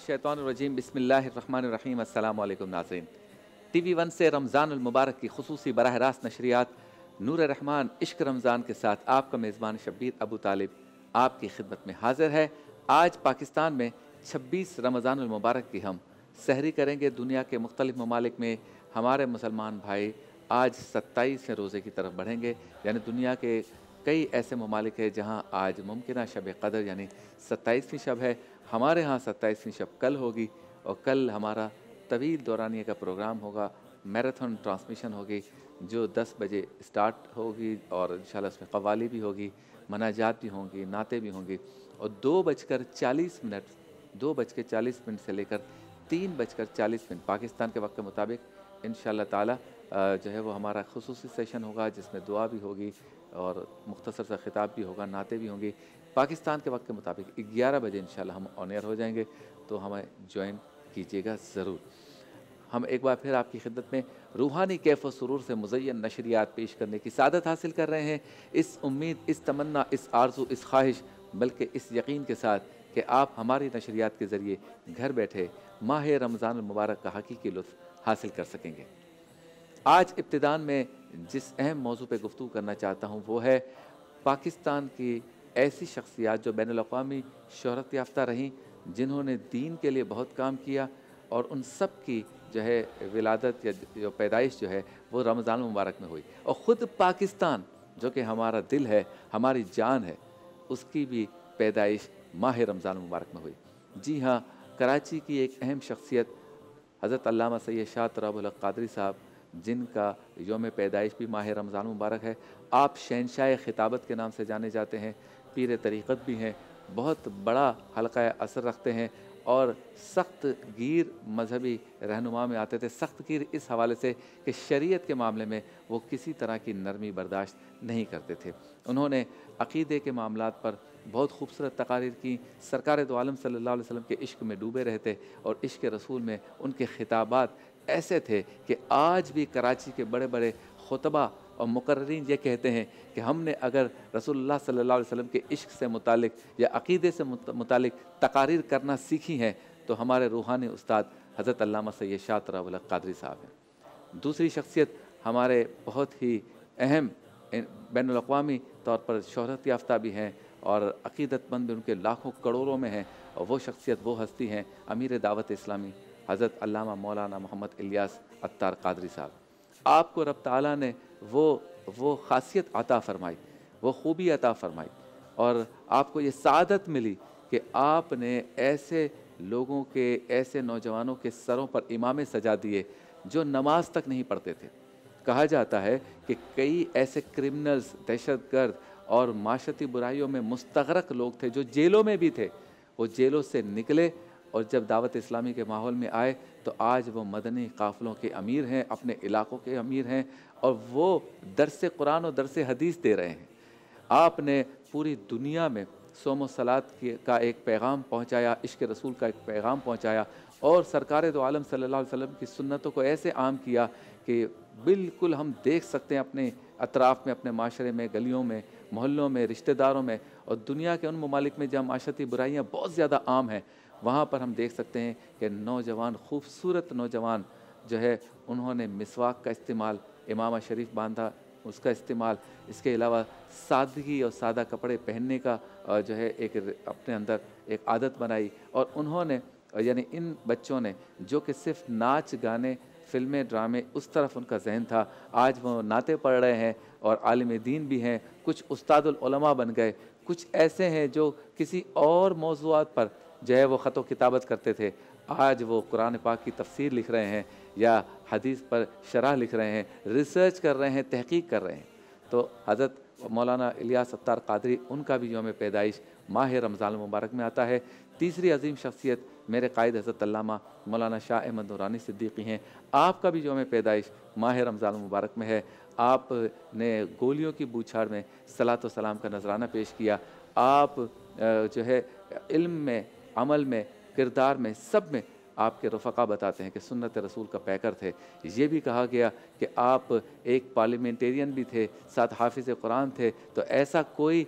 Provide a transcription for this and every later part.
शैतानरजीम बसमीम अल्लाम T V one से रमज़ानमबारक की खसूस बरह रास्त नशरियात नूर रहमान इश्क रमज़ान के साथ आपका मेज़बान शब्बीर अबू तालिब आपकी खिदमत में हाजिर है आज पाकिस्तान में छब्बीस रमज़ानमबारक की हम सहरी करेंगे दुनिया के मुख्तलिफ ममालिक में हमारे मुसलमान भाई आज सत्ताईस रोज़े की तरफ बढ़ेंगे यानी दुनिया के कई ऐसे ममालिक हैं जहाँ आज मुमकिन शब कदर यानी सत्ताईसवीं शब है हमारे यहाँ सत्ताईसवीं शब कल होगी और कल हमारा तवील दौरानिए का प्रोग्राम होगा मैराथन ट्रांसमिशन होगी जो 10 बजे स्टार्ट होगी और इन उसमें कवाली भी होगी मनाजात भी होंगी नाते भी होंगी और दो बजकर चालीस मिनट दो बज के चालीस मिनट से लेकर तीन बजकर चालीस मिनट पाकिस्तान के वक्त के मुताबिक इन शाह जो है वो हमारा खसूस सेशन होगा जिसमें दुआ भी होगी और मुख्तसर सा खिताब भी होगा नाते भी होंगे पाकिस्तान के वक्त के मुताबिक ग्यारह बजे इन हम ऑन एयर हो जाएंगे तो हमें ज्वाइन कीजिएगा ज़रूर हम एक बार फिर आपकी खिदत में रूहानी कैफ सुरूर से मुजैन नशरियात पेश करने की सादत हासिल कर रहे हैं इस उम्मीद इस तमन्ना इस आरजू इस ख्वाहिश बल्कि इस यकीन के साथ कि आप हमारी नशरियात के ज़रिए घर बैठे माह रमज़ान मुबारक का हकीकी लुफ़ हासिल कर सकेंगे आज इब्तदान में जिस अहम मौजू पर गुफ्तु करना चाहता हूँ वो है पाकिस्तान की ऐसी शख्सियात जो बैन अवी शहरत याफ्ता रहीं जिन्होंने दीन के लिए बहुत काम किया और उन सब की जो है विलादत या जो पैदाइश जो है वो रमज़ान मुबारक में हुई और ख़ुद पाकिस्तान जो कि हमारा दिल है हमारी जान है उसकी भी पैदाइश माह रमज़ान मुबारक में हुई जी हाँ कराची की एक अहम शख्सियत हज़रत सैद शाह तराबुल साहब जिनका योम पैदाइश भी माह रमज़ान मुबारक है आप शहनशाह खिताबत के नाम से जाने जाते हैं पीर तरीक़त भी हैं बहुत बड़ा हल्का असर रखते हैं और सख्त गिर मजहबी रहनुमा में आते थे सख्त गिर इस हवाले से कि शरीयत के मामले में वो किसी तरह की नरमी बर्दाश्त नहीं करते थे उन्होंने अकीदे के मामला पर बहुत खूबसूरत तकारीर की सरकार दो आलम सल्लल्लाहु अलैहि वसल्लम के इश्क में डूबे रहते और इश्क रसूल में उनके खिताबात ऐसे थे कि आज भी कराची के बड़े बड़े खुतबा और मुकर्रीन ये कहते हैं कि हमने अगर रसोल्ला सल्ला वसम के इश्क से मुतल या अक़ीदे से मुतल तकारीर करना सीखी हैं तो हमारे रूहानी उस्ताद हज़रत अल्लामा सैद शात कादरी साहब हैं दूसरी शख्सियत हमारे बहुत ही अहम बैन अवी तौर पर शहरत याफ्ता भी हैं और अक़ीदतमंद भी उनके लाखों करोड़ों में हैं और वो शख्सियत वो हस्ती हैं अमीर दावत इस्लामी हज़रत अल्लामा मौलाना मोहम्मद इलियास अत्तार कादरी साहब आपको रब ताला ने वो वो खासियत अता फरमाई वो खूबी अता फरमाई और आपको ये सादत मिली कि आपने ऐसे लोगों के ऐसे नौजवानों के सरों पर इमामें सजा दिए जो नमाज तक नहीं पढ़ते थे कहा जाता है कि कई ऐसे क्रिमिनल्स दहशतगर्द और माशती बुराइयों में मुस्तरक लोग थे जो जेलों में भी थे वो जेलों से निकले और जब दावत इस्लामी के माहौल में आए तो आज वो मदनी काफ़िलों के अमीर हैं अपने इलाकों के अमीर हैं और वो दरस कुरान और दरस हदीस दे रहे हैं आपने पूरी दुनिया में सोम सलात का एक पैगाम पहुंचाया इश्क रसूल का एक पैगाम पहुंचाया और सरकार दो तो आलम सल्लल्लाहु अलैहि वसल्लम की सुन्नतों को ऐसे आम किया कि बिल्कुल हम देख सकते हैं अपने अतराफ़ में अपने माशरे में गलियों में मोहल्लों में रिश्तेदारों में और दुनिया के उन ममालिक में जहाँ माशरती बुराइयाँ बहुत ज़्यादा आम हैं वहाँ पर हम देख सकते हैं कि नौजवान खूबसूरत नौजवान जो है उन्होंने मिसवाक का इस्तेमाल इमामा शरीफ बांधा उसका इस्तेमाल इसके अलावा सादगी और सादा कपड़े पहनने का जो है एक अपने अंदर एक आदत बनाई और उन्होंने यानी इन बच्चों ने जो कि सिर्फ नाच गाने फिल्में ड्रामे उस तरफ उनका जहन था आज वो नाते पढ़ रहे हैं और आलम दीन भी हैं कुछ उस्तादुलमा बन गए कुछ ऐसे हैं जो किसी और मौजूद पर जो है वो ख़त किताबत करते थे आज वो कुरान पाक की तफसीर लिख रहे हैं या हदीस पर शराह लिख रहे हैं रिसर्च कर रहे हैं तहकीक कर रहे हैं तो हज़रत मौलाना इलिया सत्तार कादरी उनका भी योम पैदाइश माह रमज़ान मुबारक में आता है तीसरी अजीम शख्सियत मेरे कायद हजरत अल्लामा मौलाना शाह अहमद नूरानी सिद्दीकी हैं आपका भी योम पैदाइश माह रमज़ान मुबारक में है आपने गोलियों की बूछाड़ में सलात सलाम का नजराना पेश किया आप जो है इल्म में अमल में किरदार में सब में आपके रफ़ा बताते हैं कि सुन्नत रसूल का पैकर थे ये भी कहा गया कि आप एक पार्लियामेंटेरियन भी थे साथ हाफिज़ कुरान थे तो ऐसा कोई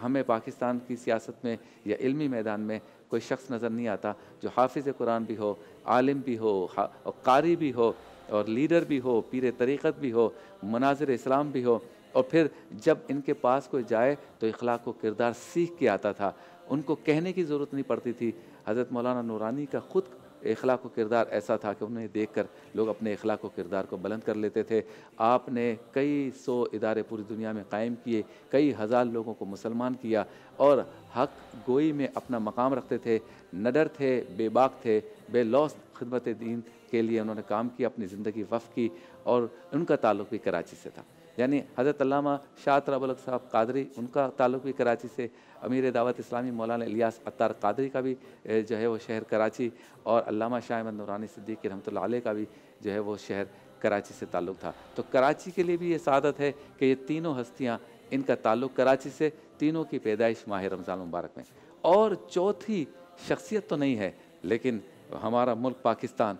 हमें पाकिस्तान की सियासत में या इलमी मैदान में कोई शख्स नज़र नहीं आता जो हाफिज़ कुरान भी हो आलिम भी हो और कारी भी हो और लीडर भी हो पीर तरीक़त भी हो मनाजिर इस्लाम भी हो और फिर जब इनके पास कोई जाए तो इखलाक व किरदार सीख के आता था उनको कहने की ज़रूरत नहीं पड़ती थी हज़रत मौलाना नूरानी का ख़ुद अखलाक किरदार ऐसा था कि उन्हें देख कर लोग अपने अखलाक किरदार को बुलंद कर लेते थे आपने कई सौ इदारे पूरी दुनिया में कायम किए कई हज़ार लोगों को मुसलमान किया और हक गोई में अपना मकाम रखते थे नडर थे बेबाक थे बेलौस खदमत दीन के लिए उन्होंने काम किया अपनी ज़िंदगी वफ़ की और उनका ताल्लुक भी कराची से था यानी हज़रत अलामा शाह अबुल साहब कादरी उनका ताल्लुक भी कराची से अमीर दावत इस्लामी मौलाना इलियास अतार कादरी का भी जो है वो शहर कराची और अलामा शाह अहमद नौरानी सिद्दीकी रहमत का भी जो है वो शहर कराची से ताल्लुक़ था तो कराची के लिए भी ये सादत है कि ये तीनों हस्तियाँ इनका ताल्लुक़ कराची से तीनों की पैदाइश माह रमज़ान मुबारक में और चौथी शख्सियत तो नहीं है लेकिन हमारा मुल्क पाकिस्तान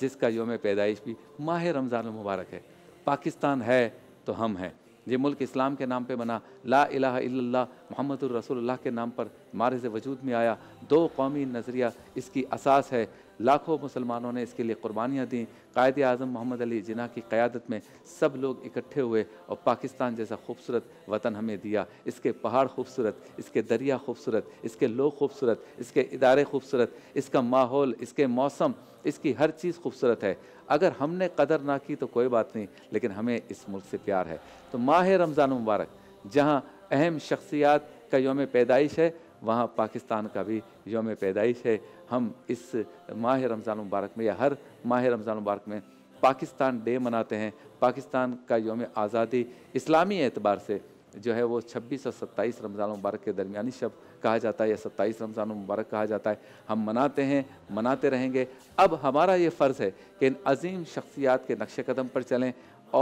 जिसका योम पैदाइश भी माह रमज़ान मुबारक है पाकिस्तान है तो हम हैं ये मुल्क इस्लाम के नाम पे बना ला इलाह इल्लल्लाह मोहम्मद रसूलुल्लाह के नाम पर से वजूद में आया दो कौमी नज़रिया इसकी असास है लाखों मुसलमानों ने इसके लिए कुर्बानियाँ दी कायद अजम मोहम्मद अली जिना की क़्यादत में सब लोग इकट्ठे हुए और पाकिस्तान जैसा खूबसूरत वतन हमें दिया इसके पहाड़ खूबसूरत इसके दरिया खूबसूरत इसके लोग खूबसूरत इसके इदारे खूबसूरत इसका माहौल इसके मौसम इसकी हर चीज़ खूबसूरत है अगर हमने कदर ना की तो कोई बात नहीं लेकिन हमें इस मुल्क से प्यार है तो माह रमज़ान मुबारक जहाँ अहम शख्सियात का योम पैदाइश है वहाँ पाकिस्तान का भी योम पैदाइश है हम इस माह रमज़ान मुबारक में या हर माह रमज़ान मुबारक में पाकिस्तान डे मनाते हैं पाकिस्तान का योम आज़ादी इस्लामी एतबार से जो है वो छब्बीस और सत्ताईस रमज़ान मुबारक के दरमियानी शब्द कहा जाता है या सत्ताईस रमज़ान मुबारक कहा जाता है हम मनाते हैं मनाते रहेंगे अब हमारा ये फ़र्ज़ है कि इन अजीम शख्सियात के नक्श कदम पर चलें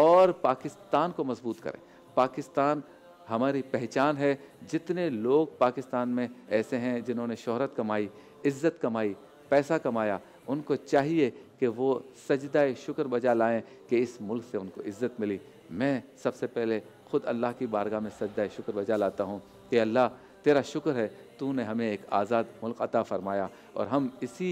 और पाकिस्तान को मजबूत करें पाकिस्तान हमारी पहचान है जितने लोग पाकिस्तान में ऐसे हैं जिन्होंने शहरत कमाई इज़्ज़त कमाई पैसा कमाया उनको चाहिए कि वो सजदा शुक्र बजा लाएं कि इस मुल्क से उनको इज़्ज़त मिली मैं सबसे पहले ख़ुद अल्लाह की बारगाह में सजदा शुक्र बजा लाता हूँ कि अल्लाह तेरा शुक्र है तूने हमें एक आज़ाद मुल्क अता फ़रमाया और हम इसी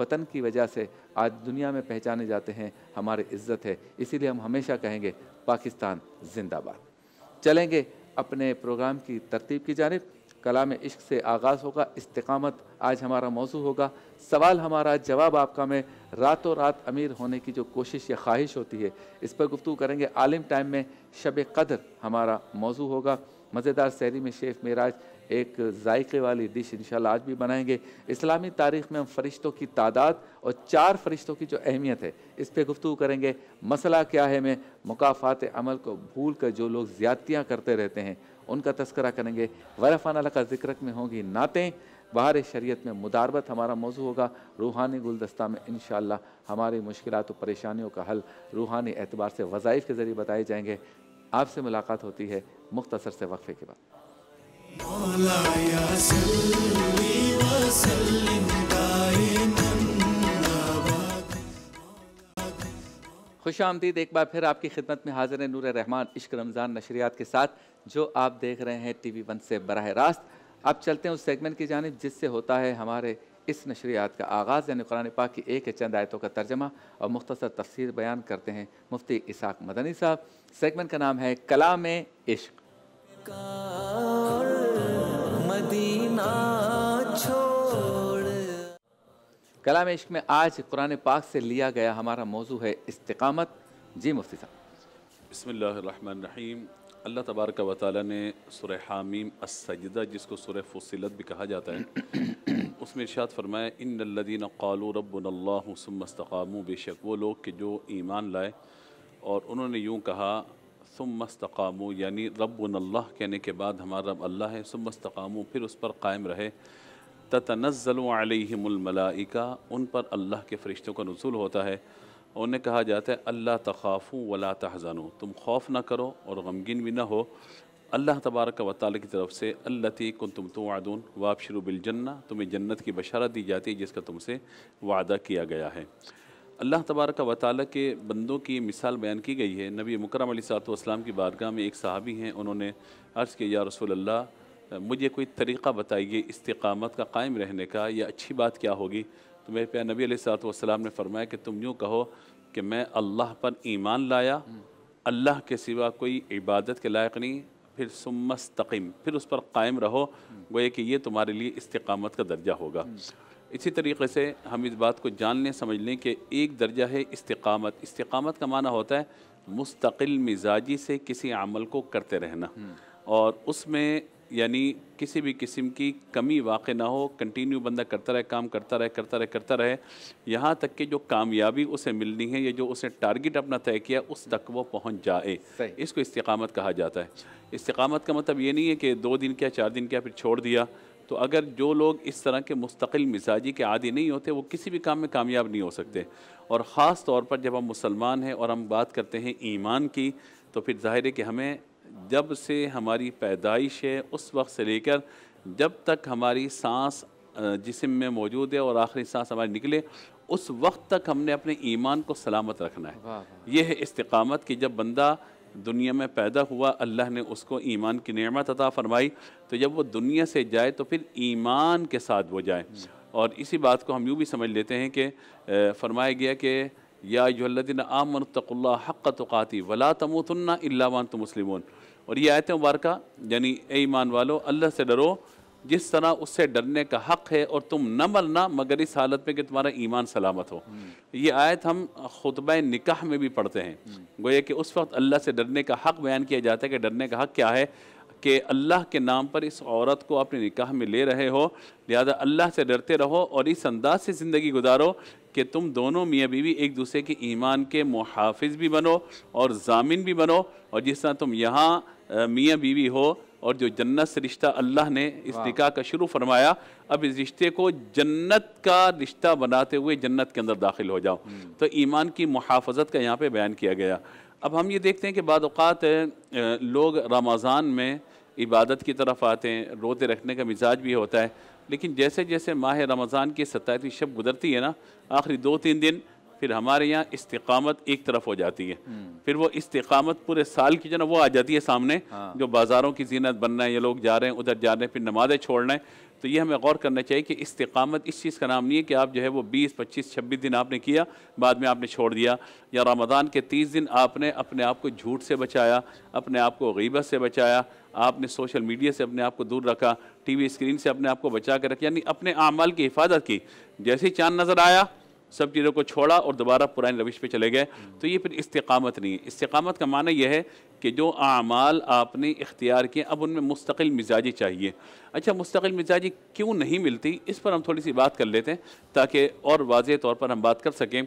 वतन की वजह से आज दुनिया में पहचाने जाते हैं हमारी इज़्ज़त है इसीलिए हम हमेशा कहेंगे पाकिस्तान जिंदाबाद चलेंगे अपने प्रोग्राम की तरतीब की जानब कला में इश्क से आगाज़ होगा इस्तकामत आज हमारा मौजू होगा सवाल हमारा जवाब आपका में रातों रात अमीर होने की जो कोशिश या ख्वाहिश होती है इस पर गुफ्तु करेंगे आलिम टाइम में शब कदर हमारा मौजू होगा मज़ेदार शहरी में शेख मेराज एक जायके वाली डिश इंशाल्लाह आज भी बनाएंगे इस्लामी तारीख़ में हम फरिश्तों की तादाद और चार फरिश्तों की जो अहमियत है इस पर गुफ्तु करेंगे मसला क्या है मैं मुकाफ़ात अमल को भूल कर जो लोग ज़्यादतियाँ करते रहते हैं उनका तस्करा करेंगे वरफ़ान का जिक्रक में होंगी नातें बाहर शरीयत में मुदारबत हमारा मौजू होगा रूहानी गुलदस्ता में इन हमारी मुश्किल और परेशानियों का हल रूहानी एतबार से वज़ाइफ के ज़रिए बताए जाएंगे आपसे मुलाकात होती है मुख्तसर से वक्फ़े के बाद खुश आमदीद एक बार फिर आपकी खिदमत में हाजिर है नूर रहमान इश्क रमज़ान नशरियात के साथ जो आप देख रहे हैं टी वी वन से बरह रास्त आप चलते हैं उस सेगमेंट की जानब जिससे होता है हमारे इस नशरियात का आगाज़ यानी कुरान पाक की एक चंद आयतों का तर्जमा और मुख्तर तफसर बयान करते हैं मुफ्ती इसाक मदनी साहब सेगमेंट का नाम है कला में इश्क कलाम इश्क में आज कुरान पाक से लिया गया हमारा मौजू है इस्तकामत जी मुफ्ती साहब रहीम अल्लाह तबारक व ताली ने सुर हामीम असजदा जिसको सुर फसिलत भी कहा जाता है उसमें इर्शाद फरमाया इन लदीन कालू बेशक वो लोग के जो ईमान लाए और उन्होंने यूँ कहा सुम यानी रब्बन अल्लाह कहने के बाद हमारा रब अल्लाह है सुम फिर उस पर कायम रहे ततनज़लमलाइका उन पर अल्लाह के फ़रिश्तों का नजूल होता है उन्हें कहा जाता है अल्लाह तखाफ़ू वला तहजानू तुम खौफ ना करो और गमगिन भी ना हो अल्लाह तबारक व की तरफ से अल्लती कन तुम तो आदून वापशरुबिलजन्ना तुम्हें जन्नत की बशारत दी जाती है जिसका तुमसे वादा किया गया है अल्लाह तबारक का ताली के बंदों की मिसाल बयान की गई है नबी मुकरम सलाम की बारगाह में एक सहाबी हैं उन्होंने अर्ज़ किया या रसूल अल्लाह मुझे कोई तरीक़ा बताइए इस्तकामत का कायम रहने का या अच्छी बात क्या होगी तो मेरे प्यार नबी सलाम ने फरमाया कि तुम यूँ कहो कि मैं अल्लाह पर ईमान लाया अल्लाह के सिवा कोई इबादत के लायक नहीं फिर सुमस्तकीम फिर उस पर कायम रहो गोया कि ये तुम्हारे लिए इस्तकामत का दर्जा होगा इसी तरीके से हम इस बात को जान लें समझ लें कि एक दर्जा है इस्तकामत इस्तकामत का माना होता है मुस्तकिल मिजाजी से किसी अमल को करते रहना हम्म। और उसमें यानी किसी भी किस्म की कमी वाक़ ना हो कंटिन्यू बंदा करता रहे काम करता रहे करता रहे करता रहे यहाँ तक कि जो कामयाबी उसे मिलनी है या जो उसने टारगेट अपना तय किया उस तक वो पहुँच जाए इसको इस्तकामत कहा जाता है इस्तकामत का मतलब ये नहीं है कि दो दिन क्या चार दिन क्या फिर छोड़ दिया तो अगर जो लोग इस तरह के मुस्तकिल मिजाजी के आदि नहीं होते वो किसी भी काम में कामयाब नहीं हो सकते और ख़ास तौर पर जब हम मुसलमान हैं और हम बात करते हैं ईमान की तो फिर जाहिर है कि हमें जब से हमारी पैदाइश है उस वक्त से लेकर जब तक हमारी सांस जिसम में मौजूद है और आखिरी सांस हमारी निकले उस वक्त तक हमने अपने ईमान को सलामत रखना है यह है इस्तकामत कि जब बंदा दुनिया में पैदा हुआ अल्लाह ने उसको ईमान की नमत अता फरमाई तो जब वो दुनिया से जाए तो फिर ईमान के साथ वो जाए और इसी बात को हम यूँ भी समझ लेते हैं कि फरमाया गया कि या जल्लिन आमन तकुल्ला हक़ तुकाती वला तमोतना इलावान तो मुस्लिम और ये आयत मुबारक यानी ए ईमान वालो अल्लाह से डरो जिस तरह उससे डरने का हक है और तुम न मरना मगर इस हालत में कि तुम्हारा ईमान सलामत हो हम्म। ये आयत हम खुतब निकाह में भी पढ़ते हैं हम्म। गोया कि उस वक्त अल्लाह से डरने का हक बयान किया जाता है कि डरने का हक क्या है कि अल्लाह के नाम पर इस औरत को अपने निकाह में ले रहे हो लिहाजा अल्लाह से डरते रहो और इस अंदाज से ज़िंदगी गुजारो कि तुम दोनों मियाँ बीवी एक दूसरे के ईमान के मुहाफ़ भी बनो और जामिन भी बनो और जिस तरह तुम यहाँ मियाँ बीवी हो और जो जन्नत से रिश्ता अल्लाह ने इस निकाह का शुरू फरमाया अब इस रिश्ते को जन्नत का रिश्ता बनाते हुए जन्नत के अंदर दाखिल हो जाओ हम्म। तो ईमान की मुहाफ़त का यहाँ पर बयान किया गया अब हम ये देखते हैं कि बाद लोग रमज़ान में इबादत की तरफ आते हैं रोते रखने का मिजाज भी होता है लेकिन जैसे जैसे माह रमज़ान की सत्ताईसवीं शब गुजरती है ना आखिरी दो तीन दिन फिर हमारे यहाँ इस्तकामत एक तरफ हो जाती है हम्म। फिर वो इस्तकामत पूरे साल की जो ना वो आ जाती है सामने हाँ। जो बाज़ारों की जीनत बनना है ये लोग जा रहे हैं उधर जा रहे हैं फिर नमाज़ें छोड़ना है तो ये हमें गौर करना चाहिए कि इस्तकामत इस चीज़ का नाम नहीं है कि आप जो है वो 20, 25, 26 दिन आपने किया बाद में आपने छोड़ दिया या रामदान के 30 दिन आपने अपने आप को झूठ से बचाया अपने आप को गीबत से बचाया आपने सोशल मीडिया से अपने आप को दूर रखा टीवी स्क्रीन से अपने आप को बचा कर रखा यानी अपने अमाल की हिफाजत की जैसे चांद नज़र आया सब चीज़ों को छोड़ा और दोबारा पुरानी रविश पे चले गए तो ये फिर इस्तकामत नहीं है इस्तकामत का माना यह है कि जो अमाल आपने इख्तियार किए अब उनमें मुस्तकिल मिजाजी चाहिए अच्छा मुस्तकिल मिजाजी क्यों नहीं मिलती इस पर हम थोड़ी सी बात कर लेते हैं ताकि और वाज तौर पर हम बात कर सकें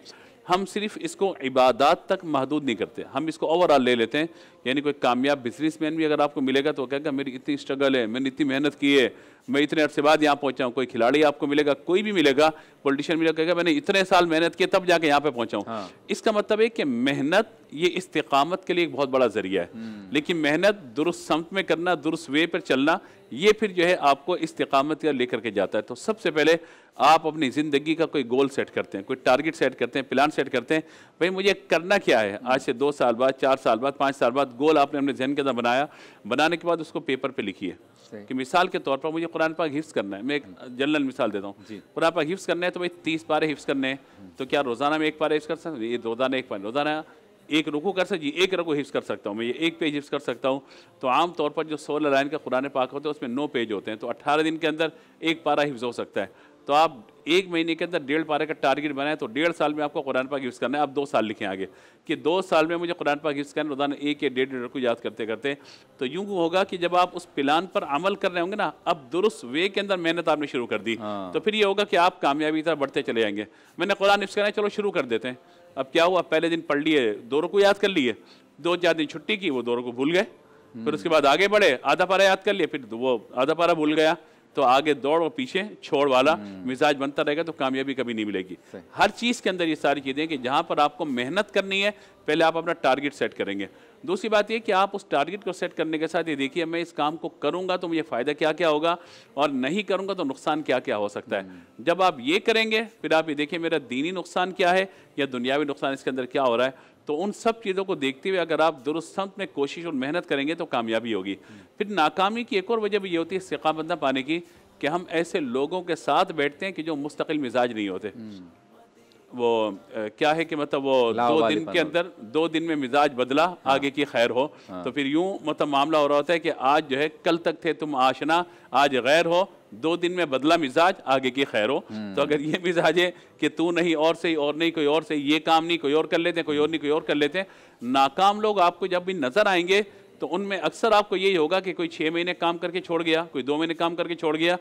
हम सिर्फ इसको इबादत तक महदूद नहीं करते हम इसको ओवरऑल ले लेते हैं यानी कोई कामयाब बिजनेसमैन भी अगर आपको मिलेगा तो कहेगा मेरी इतनी स्ट्रगल है मैंने इतनी मेहनत की है मैं इतने अर्से बाद यहाँ पहुँचा हूँ कोई खिलाड़ी आपको मिलेगा कोई भी मिलेगा पॉलिटिशियन मिलेगा कहेगा मैंने इतने साल मेहनत की तब जाके यहाँ पे पहुँचा हूँ हाँ। इसका मतलब है कि मेहनत ये इस्तकामत के लिए एक बहुत बड़ा जरिया है हम्म। लेकिन मेहनत दुरुस्त समत में करना दुरुस्त वे पर चलना ये फिर जो है आपको इस्तकामत या लेकर के जाता है तो सबसे पहले आप अपनी ज़िंदगी का कोई गोल सेट करते हैं कोई टारगेट सेट करते हैं प्लान सेट करते हैं भाई मुझे करना क्या है आज से दो साल बाद चार साल बाद पाँच साल बाद बाद गोल आपने अपने जहन के अंदर बनाया बनाने के बाद उसको पेपर पे लिखिए कि मिसाल के तौर पर मुझे कुरान पाक हिफ्स करना है मैं एक हम्म। जनरल मिसाल देता हूँ कुरान पाक हिफ्स करना है तो भाई तीस पारे हिफ्स करने हैं हम्म। तो क्या रोज़ाना में एक पारे हिफ्स कर सकते ये रोज़ाना एक पारे रोज़ाना एक रुकू कर सकती एक रुकू हिफ्स कर सकता हूँ मैं ये एक पेज हिफ्स कर सकता हूँ तो आम तौर पर जो सोलह लाइन का कुरान पाक होते हैं उसमें नौ पेज होते हैं तो अट्ठारह दिन के अंदर एक पारा हिफ्स हो सकता है तो आप एक महीने के अंदर डेढ़ पारे का टारगेट बनाए तो डेढ़ साल में आपको कुरान पाक यूज़ करना है आप दो साल लिखें आगे कि दो साल में मुझे कुरान पाक यूज़ करना रोज़ाना एक या डेढ़ डेढ़ को याद करते करते तो यूँ होगा कि जब आप उस प्लान पर अमल कर रहे होंगे ना अब दुरुस्त वे के अंदर मेहनत आपने शुरू कर दी हाँ। तो फिर ये होगा कि आप कामयाबी तरह बढ़ते चले जाएंगे मैंने कुरान यूज करना है चलो शुरू कर देते हैं अब क्या हुआ पहले दिन पढ़ लिए दोनों को याद कर लिए दो चार दिन छुट्टी की वो दोनों को भूल गए फिर उसके बाद आगे बढ़े आधा पारा याद कर लिए फिर वो आधा पारा भूल गया तो आगे दौड़ और पीछे छोड़ वाला हम्म। मिजाज बनता रहेगा तो कामयाबी कभी नहीं मिलेगी हर चीज़ के अंदर ये सारी चीज़ें कि जहाँ पर आपको मेहनत करनी है पहले आप अपना टारगेट सेट करेंगे दूसरी बात ये कि आप उस टारगेट को सेट करने के साथ ये देखिए मैं इस काम को करूँगा तो मुझे फ़ायदा क्या क्या होगा और नहीं करूँगा तो नुकसान क्या क्या हो सकता है हम्म। जब आप ये करेंगे फिर आप ये देखिए मेरा दीनी नुकसान क्या है या दुनियावी नुकसान इसके अंदर क्या हो रहा है तो उन सब चीज़ों को देखते हुए अगर आप दुरुस्त में कोशिश और मेहनत करेंगे तो कामयाबी होगी हम्म। फिर नाकामी की एक और वजह भी ये होती है सिकाबंदा पाने की कि हम ऐसे लोगों के साथ बैठते हैं कि जो मुस्तकिल मिजाज नहीं होते हम्म। वो क्या है कि मतलब वो दो दिन के अंदर दो दिन में मिजाज बदला हाँ। आगे की खैर हो हाँ। तो फिर यूं मतलब मामला हो रहा होता है कि आज जो है कल तक थे तुम आशना आज गैर हो दो दिन में बदला मिजाज आगे की खैर हो हम्म। तो अगर ये मिजाज है कि तू नहीं और सही और नहीं कोई और सही ये काम नहीं कोई और कर लेते कोई और नहीं कोई और कर लेते नाकाम लोग आपको जब भी नजर आएंगे तो उनमें अक्सर आपको यही होगा कि कोई छः महीने काम करके छोड़ गया कोई दो महीने काम करके छोड़ गया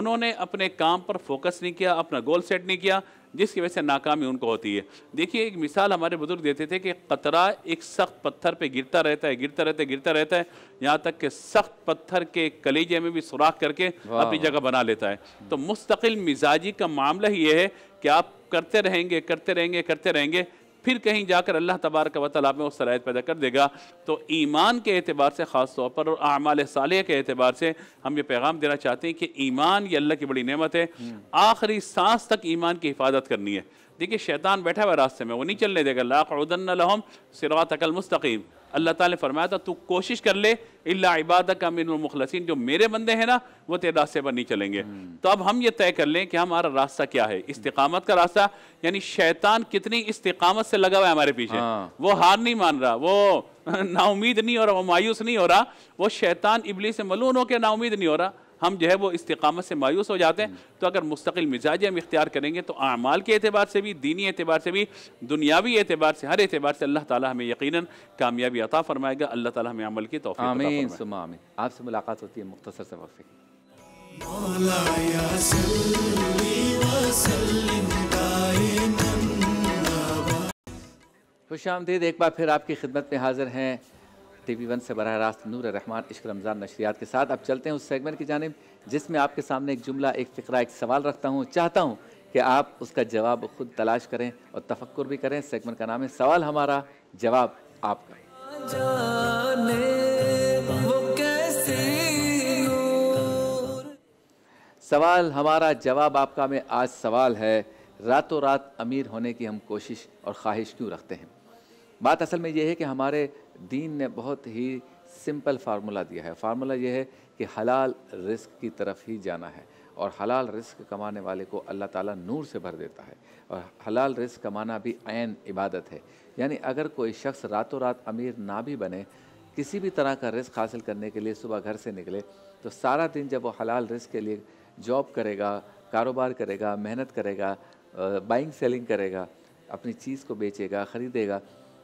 उन्होंने अपने काम पर फोकस नहीं किया अपना गोल सेट नहीं किया जिसकी वजह से नाकामी उनको होती है देखिए एक मिसाल हमारे बुजुर्ग देते थे कि कतरा एक सख्त पत्थर पे गिरता रहता है गिरता रहता है गिरता रहता है यहाँ तक कि सख्त पत्थर के कलेजे में भी सुराख करके अपनी जगह बना लेता है तो मुस्तकिल मिजाजी का मामला ही ये है कि आप करते रहेंगे करते रहेंगे करते रहेंगे फिर कहीं जाकर अल्लाह तबारक वाली में सलाहत पैदा कर देगा तो ईमान के अतबार से ख़ास तौर पर और आमाल साल के अतबार से हम ये पैगाम देना चाहते हैं कि ईमान ये अल्लाह की बड़ी नमत है हम्म। आखिरी सांस तक ईमान की हिफाजत करनी है देखिए शैतान बैठा हुआ रास्ते में वो नहीं चलने देगा लाख सिरवा लहम मुस्तकीम अल्लाह ताला ने फरमाया था तू कोशिश कर ले इल्ला इबादत का मुखलसिन जो मेरे बंदे हैं ना वो तेरे रास्ते पर नहीं चलेंगे हम्म। तो अब हम ये तय कर लें कि हमारा रास्ता क्या है इस्तकामत का रास्ता यानी शैतान कितनी इस्तकामत से लगा हुआ है हमारे पीछे हाँ। वो हार नहीं मान रहा वो नाउमीद नहीं हो रहा वो मायूस नहीं हो रहा वो शैतान इबली से मलून होकर नाउमीद नहीं हो रहा हम जो है वो इस्तकामत से मायूस हो जाते हैं तो अगर मुस्तकिल मिजाज हम इख्तियार करेंगे तो अमाल के अतबार से भी दीनी एतबार से भी दुनियावी एतबार से हर एतबार से अल्लाह ताला हमें यकीनन कामयाबी अता फरमाएगा अल्लाह ताला हमें अमल की तो आमीन आपसे मुलाकात होती है मुख्तसर से वक्त खुश आमदीद एक बार फिर आपकी खिदमत में हाजिर हैं टी वी वन से बरह रास्त नूर रहमान इश्क रमज़ान नशरियात के साथ अब चलते हैं उस सेगमेंट की जानब जिसमें आपके सामने एक जुमला एक फ़िकरा एक सवाल रखता हूँ चाहता हूँ कि आप उसका जवाब खुद तलाश करें और तफक्र भी करें सेगमेंट का नाम है सवाल हमारा जवाब आपका सवाल हमारा जवाब आपका में आज सवाल है रातों रात अमीर होने की हम कोशिश और ख्वाहिश क्यों रखते हैं बात असल में यह है कि हमारे दीन ने बहुत ही सिंपल फार्मूला दिया है फार्मूला यह है कि हलाल रिस्क की तरफ ही जाना है और हलाल रिस्क कमाने वाले को अल्लाह ताला नूर से भर देता है और हलाल रिस्क कमाना भी आन इबादत है यानी अगर कोई शख्स रातों रात अमीर ना भी बने किसी भी तरह का रिस्क हासिल करने के लिए सुबह घर से निकले तो सारा दिन जब वो हलाल रिस्क के लिए जॉब करेगा कारोबार करेगा मेहनत करेगा बाइंग सेलिंग करेगा अपनी चीज़ को बेचेगा ख़रीदेगा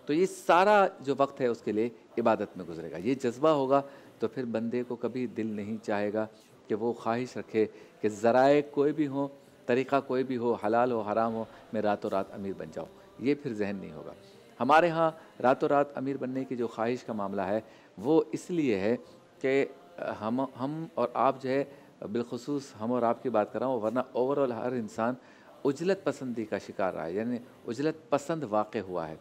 तो ये सारा जो वक्त है उसके लिए इबादत में गुजरेगा ये जज्बा होगा तो फिर बंदे को कभी दिल नहीं चाहेगा कि वो ख्वाहिश रखे कि ज़राए कोई भी हो तरीक़ा कोई भी हो हलाल हो हराम हो मैं रातों रात अमीर बन जाऊँ ये फिर जहन नहीं होगा हमारे यहाँ रातों रात अमीर बनने की जो ख्वाहिश का मामला है वो इसलिए है कि हम हम और आप जो है बिलखसूस हम और आपकी बात कर रहा हूँ वरना ओवरऑल हर इंसान उजलत पसंदी का शिकार रहा है यानी उजलत पसंद वाक़ हुआ है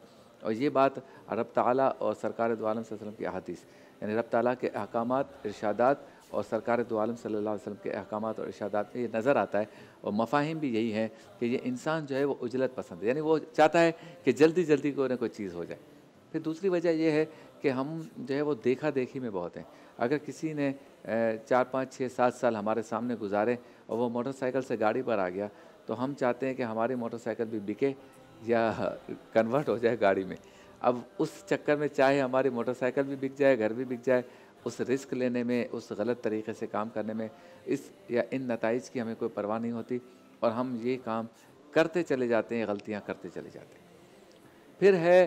और ये बात रब ताली और सरकार दोम की अदीस यानी रब ताली के अहकाम इर्शादात और सरकार दोम सल्ला के अहकाम और इर्शादात में ये नज़र आता है और मफाहिम भी यही है कि ये इंसान जो है वो उजलत पसंद है यानी वो चाहता है कि जल्दी जल्दी कोई ना कोई चीज़ हो जाए फिर दूसरी वजह यह है कि हम जो है वो देखा देखी में बहुत हैं अगर किसी ने चार पाँच छः सात साल हमारे सामने गुजारे और वो मोटरसाइकिल से गाड़ी पर आ गया तो हम चाहते हैं कि हमारी मोटरसाइकिल भी बिके या कन्वर्ट हो जाए गाड़ी में अब उस चक्कर में चाहे हमारी मोटरसाइकिल भी बिक जाए घर भी बिक जाए उस रिस्क लेने में उस गलत तरीके से काम करने में इस या इन नतज की हमें कोई परवाह नहीं होती और हम ये काम करते चले जाते हैं गलतियाँ करते चले जाते हैं फिर है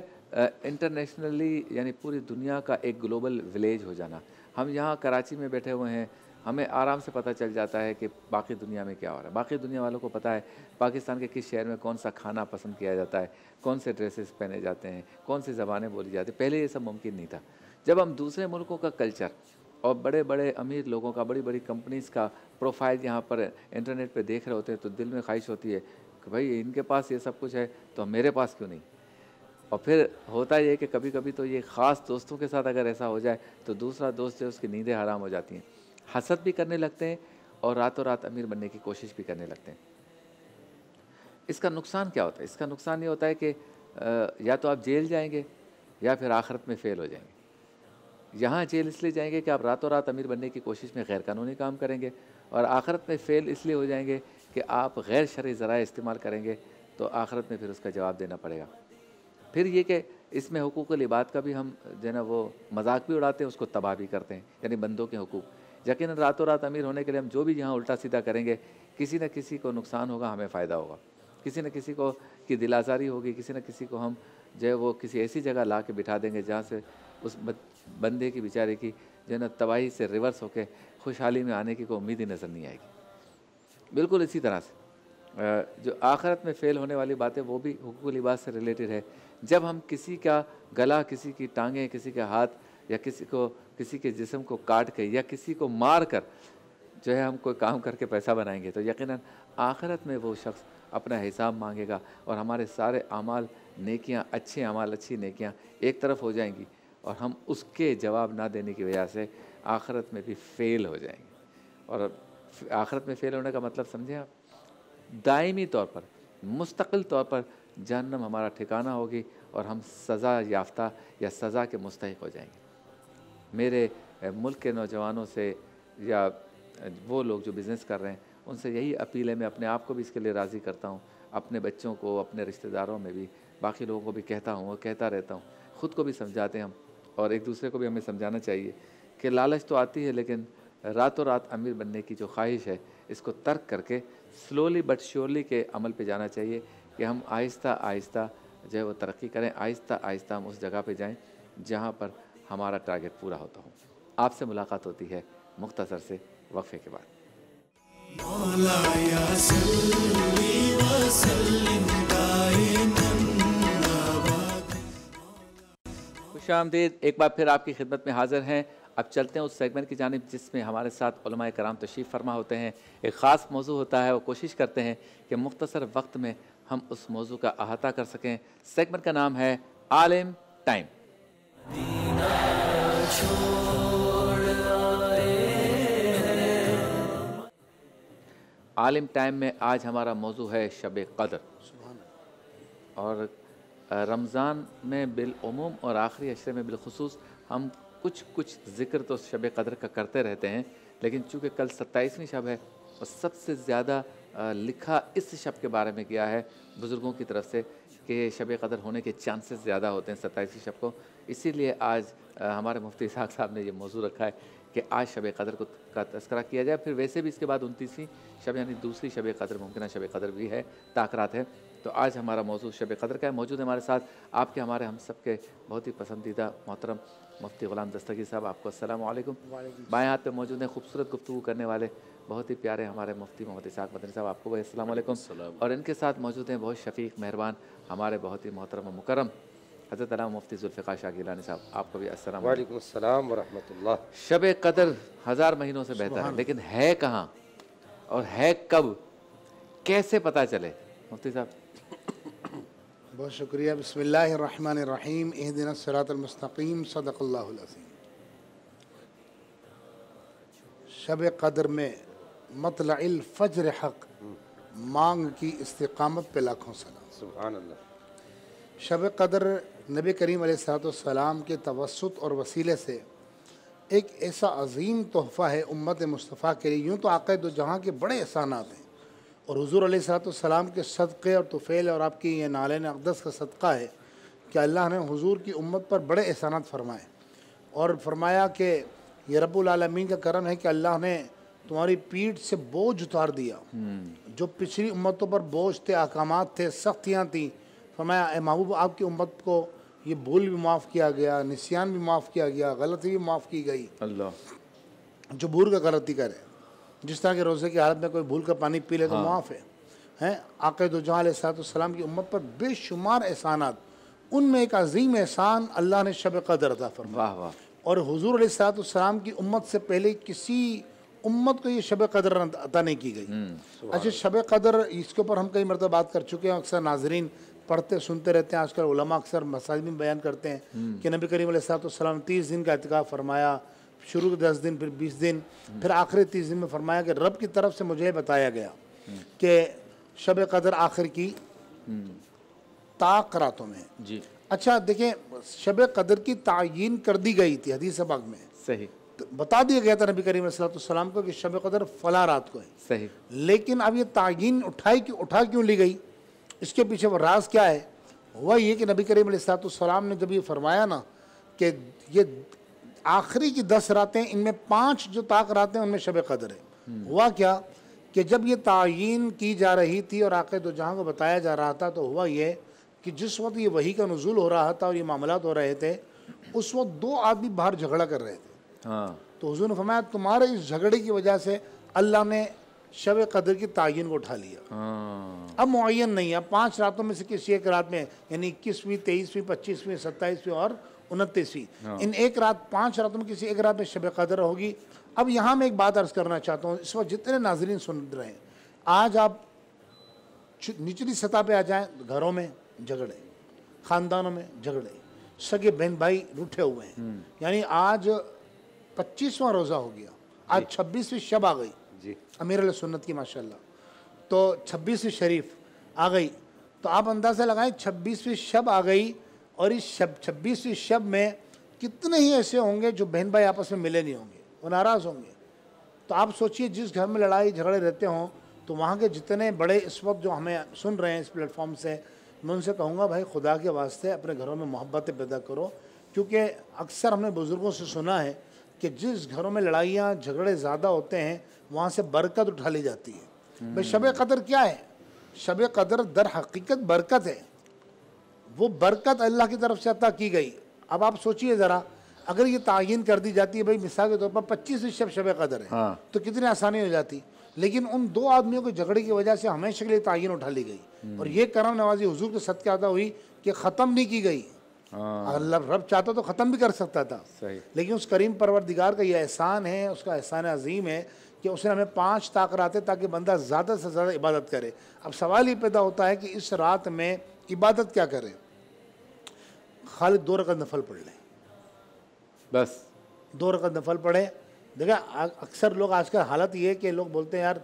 इंटरनेशनली यानी पूरी दुनिया का एक ग्लोबल विलेज हो जाना हम यहाँ कराची में बैठे हुए हैं हमें आराम से पता चल जाता है कि बाकी दुनिया में क्या हो रहा है बाकी दुनिया वालों को पता है पाकिस्तान के किस शहर में कौन सा खाना पसंद किया जाता है कौन से ड्रेसेस पहने जाते हैं कौन सी ज़बानें बोली जाती हैं पहले ये सब मुमकिन नहीं था जब हम दूसरे मुल्कों का कल्चर और बड़े बड़े अमीर लोगों का बड़ी बड़ी कंपनीज़ का प्रोफाइल यहाँ पर इंटरनेट पर देख रहे होते हैं तो दिल में ख्वाहिश होती है कि भाई इनके पास ये सब कुछ है तो मेरे पास क्यों नहीं और फिर होता ये कि कभी कभी तो ये ख़ास दोस्तों के साथ अगर ऐसा हो जाए तो दूसरा दोस्त जो उसकी नींदें हराम हो जाती हैं हसद भी करने लगते हैं और रातों रात अमीर बनने की कोशिश भी करने लगते हैं इसका नुकसान क्या होता है इसका नुकसान ये होता है कि या तो आप जेल जाएंगे या फिर आखिरत में फ़ेल हो जाएंगे यहाँ जेल इसलिए जाएंगे कि आप रातों रात अमीर बनने की कोशिश में गैरकानूनी काम करेंगे और आखिरत में फ़ेल इसलिए हो जाएंगे कि आप गैर शर्य ज़रा इस्तेमाल करेंगे तो आखिरत में फिर उसका जवाब देना पड़ेगा फिर ये कि इसमें हकूक़ लिबात का भी हम जो है ना वो मजाक भी उड़ाते हैं उसको तबाह भी करते हैं यानी बंदों के हकूक़ यकीन रातों रात अमीर होने के लिए हम जो भी यहाँ उल्टा सीधा करेंगे किसी न किसी को नुकसान होगा हमें फ़ायदा होगा किसी न किसी को की दिल आज़ारी होगी किसी न किसी को हम जो है वो किसी ऐसी जगह ला के बिठा देंगे जहाँ से उस बंदे की बेचारे की जो है ना तबाही से रिवर्स होकर खुशहाली में आने की कोई उम्मीद ही नज़र नहीं आएगी बिल्कुल इसी तरह से जो आखिरत में फेल होने वाली बातें वो भी हुकूक लिबास से रिलेटेड है जब हम किसी का गला किसी की टांगें किसी का हाथ या किसी को किसी के जिसम को काट के या किसी को मार कर जो है हम कोई काम करके पैसा बनाएंगे तो यकीन आखिरत में वो शख्स अपना हिसाब मांगेगा और हमारे सारे अमाल नेकियां अच्छे अमाल अच्छी नेकियां एक तरफ हो जाएंगी और हम उसके जवाब ना देने की वजह से आखिरत में भी फ़ेल हो जाएंगे और आखिरत में फ़ेल होने का मतलब समझें आप दायमी तौर पर मुस्तकिल तौर पर जहन्नम हमारा ठिकाना होगी और हम सज़ा याफ्ता या सज़ा के मुस्तक हो जाएंगे मेरे मुल्क के नौजवानों से या वो लोग जो बिज़नेस कर रहे हैं उनसे यही अपील है मैं अपने आप को भी इसके लिए राज़ी करता हूँ अपने बच्चों को अपने रिश्तेदारों में भी बाकी लोगों को भी कहता हूँ और कहता रहता हूँ ख़ुद को भी समझाते हैं हम और एक दूसरे को भी हमें समझाना चाहिए कि लालच तो आती है लेकिन रातों रात अमीर बनने की जो ख्वाहिश है इसको तर्क करके स्लोली बट श्योरली के अमल पे जाना चाहिए कि हम आहिस्ता आहिस्ता जो है वो तरक्की करें आहिस्ता आहिस्ता हम उस जगह पे जाएं जहाँ पर हमारा टारगेट पूरा होता हो आपसे मुलाकात होती है मुख्तसर से वक्फे के बाद खुश आमदीद एक बार फिर आपकी खिदमत में हाजिर हैं अब चलते हैं उस सेगमेंट की जानब जिसमें हमारे साथ कराम तशीफ़ फरमा होते हैं एक ख़ास मौजू होता है वो कोशिश करते हैं कि मुख्तसर वक्त में हम उस मौजू का अहाता कर सकें सेगमेंट का नाम है आलिम टाइम आलिम टाइम में आज हमारा मौजू है शब कदर और रमज़ान में बिलूम और आखिरी अशरे में बिलखसूस हम कुछ कुछ ज़िक्र तो शब कदर का करते रहते हैं लेकिन चूँकि कल सत्ताईसवीं शब है और सबसे ज़्यादा लिखा इस शब के बारे में किया है बुज़ुर्गों की तरफ से के शब कदर होने के चांसेस ज़्यादा होते हैं सत्ताईसवीं शब को इसीलिए आज हमारे मुफ्ती साहब साहब ने ये मौजू रखा है कि आज शब कदर को का तस्करा किया जाए फिर वैसे भी इसके बाद उनतीसवीं शब यानी दूसरी शब कदर मुमकिन शब कदर भी है ताकरात है तो आज हमारा मौजू शब कदर का है मौजूद हमारे साथ आपके हमारे हम सब के बहुत ही पसंदीदा मोहतरम मुफ्ती गुलाम दस्तगी साहब आपको असल बाएँ हाथ पे मौजूद हैं खूबसूरत गुफ्तु करने वाले बहुत ही प्यारे हमारे मुफ्ती मोहम्मद इसाक मदनी साहब आपको भाई अस्सलाम और इनके साथ मौजूद हैं बहुत शफीक मेहरबान हमारे बहुत ही मोहतरम मुकरम हज़रत अला मुफ्ती जुल्फ़िकार शाह गिलानी साहब आपको भी अस्सलाम वरम्ह शब कदर हज़ार महीनों से बेहतर है लेकिन है कहाँ और है कब कैसे पता चले मुफ्ती साहब बहुत शुक्रिया बसमीम ए दिन सरातमस्तकीम सदक़ल्लासीम शब कदर में मतल फ़जर हक मांग की इस्तकामत पे लाखों सलाम शब कदर नबी करीम सलाम के तवसत और वसीले से एक ऐसा अजीम तोहफ़ा है उम्मत मुस्तफ़ा के लिए यूँ तो आकद जहाँ के बड़े एहसानात हैं और हजूर सलाम के सदक़े और तुफ़ैल और आपकी ये नालन अकदस का सदका है कि अल्लाह ने हुजूर की उम्मत पर बड़े एहसानात फ़रमाए और फरमाया कि यह रबालमीन का करम है कि अल्लाह ने तुम्हारी पीठ से बोझ उतार दिया हम्म। जो पिछली उम्मतों पर बोझ थे अहकाम थे सख्तियाँ थीं फरमाया ए महबूब आपकी उम्मत को ये भूल भी माफ़ किया गया निसियान भी माफ़ किया गया गलती भी माफ़ की गई अल्लाह जो भूल का गलती करे जिस तरह के रोज़े की हालत में कोई भूल कर पानी पी ले तो हाँ। माफ़ है हैं आक़ दो जहाँ सलाम की उम्मत पर बेशुमार एहसान उनमें एक अजीम एहसान अल्लाह ने शब कदर अदा फरमाया और हजूर सलाम की उम्मत से पहले किसी उम्मत को ये शब कदर अदा नहीं की गई हम्म, अच्छा शब कदर इसके ऊपर हम कई मरतब बात कर चुके हैं अक्सर नाजरीन पढ़ते सुनते रहते हैं आजकल उलमा अक्सर मसाज में बयान करते हैं हम्म। कि नबी करीम सलाम तीस दिन का अतकाफ़ फरमाया शुरू के दस दिन फिर बीस दिन फिर आखिरी तीस दिन में फरमाया कि रब की तरफ से मुझे बताया गया कि शब कदर आखिर की ताक रातों में जी अच्छा देखें शब कदर की तयन कर दी गई थी हदीस बाग में सही तो बता दिया गया था नबी करीम सलाम को कि शब कदर फला रात को है सही लेकिन अब ये तयन उठाई क्यों उठा क्यों ली गई इसके पीछे वो राज क्या है हुआ ये कि नबी करीम सलाम ने जब ये फरमाया ना कि ये आखिरी की दस रातें इनमें पांच जो ताक रातें उनमें शब कदर है हम्म। हुआ क्या कि जब ये तयन की जा रही थी और आके दो तो जहाँ को बताया जा रहा था तो हुआ ये कि जिस वक्त ये वही का नजूल हो रहा था और ये मामला हो रहे थे उस वक्त दो आदमी बाहर झगड़ा कर रहे थे हाँ। तो हजूर ने फरमाया तुम्हारे इस झगड़े की वजह से अल्लाह ने शब कदर की तयन को उठा लिया हाँ। अब मुन नहीं है पाँच रातों में से किसी एक रात में यानी इक्कीसवीं तेईसवीं पच्चीसवीं सत्ताईसवीं और उनतीसवीं हाँ। इन एक रात पांच रात में किसी एक रात में शब कदर होगी अब यहाँ मैं एक बात अर्ज करना चाहता हूँ इस वक्त जितने नाजरीन सुन रहे हैं आज आप निचली सतह पे आ जाएं घरों में झगड़े ख़ानदानों में झगड़े सगे बहन भाई रूठे हुए हैं हम्म। यानी आज पच्चीसवा रोज़ा हो गया आज छब्बीसवीं शब आ गई अमीर सुन्नत की माशाल्लाह तो छब्बीसवीं शरीफ आ गई तो आप अंदाज़ा लगाएं छब्बीसवीं शब आ गई और इस शब छब्बीसवीं शब में कितने ही ऐसे होंगे जो बहन भाई आपस में मिले नहीं होंगे वो नाराज़ होंगे तो आप सोचिए जिस घर में लड़ाई झगड़े रहते हों तो वहाँ के जितने बड़े इस वक्त जो हमें सुन रहे हैं इस प्लेटफॉर्म से मैं उनसे कहूँगा भाई खुदा के वास्ते अपने घरों में मोहब्बतें पैदा करो क्योंकि अक्सर हमने बुज़ुर्गों से सुना है कि जिस घरों में लड़ाइयाँ झगड़े ज़्यादा होते हैं वहाँ से बरकत उठा ली जाती है भाई शब कदर क्या है शब कदर दर हकीकत बरकत है वो बरकत अल्लाह की तरफ से अता की गई अब आप सोचिए ज़रा अगर ये तयन कर दी जाती है भाई मिसाल के तौर पर पच्चीस शब शब कदर है हाँ। तो कितनी आसानी हो जाती लेकिन उन दो आदमियों के झगड़े की वजह से हमेशा के लिए तयन उठा ली गई हम्म। और ये करम नवाजी हजूर के सत्य अदा हुई कि ख़त्म नहीं की गई हाँ। अल्लाह रब चाहता तो ख़त्म भी कर सकता था लेकिन उस करीम परवरदिगार का ये एहसान है उसका एहसान अजीम है कि उसने हमें पाँच ताक रातें ताकि बंदा ज़्यादा से ज़्यादा इबादत करे अब सवाल ये पैदा होता है कि इस रात में इबादत क्या करें खाली दो रकत नफल पढ़ लें बस दो रकत नफल पढ़ें देखा अक्सर लोग आजकल हालत ये है कि लोग बोलते हैं यार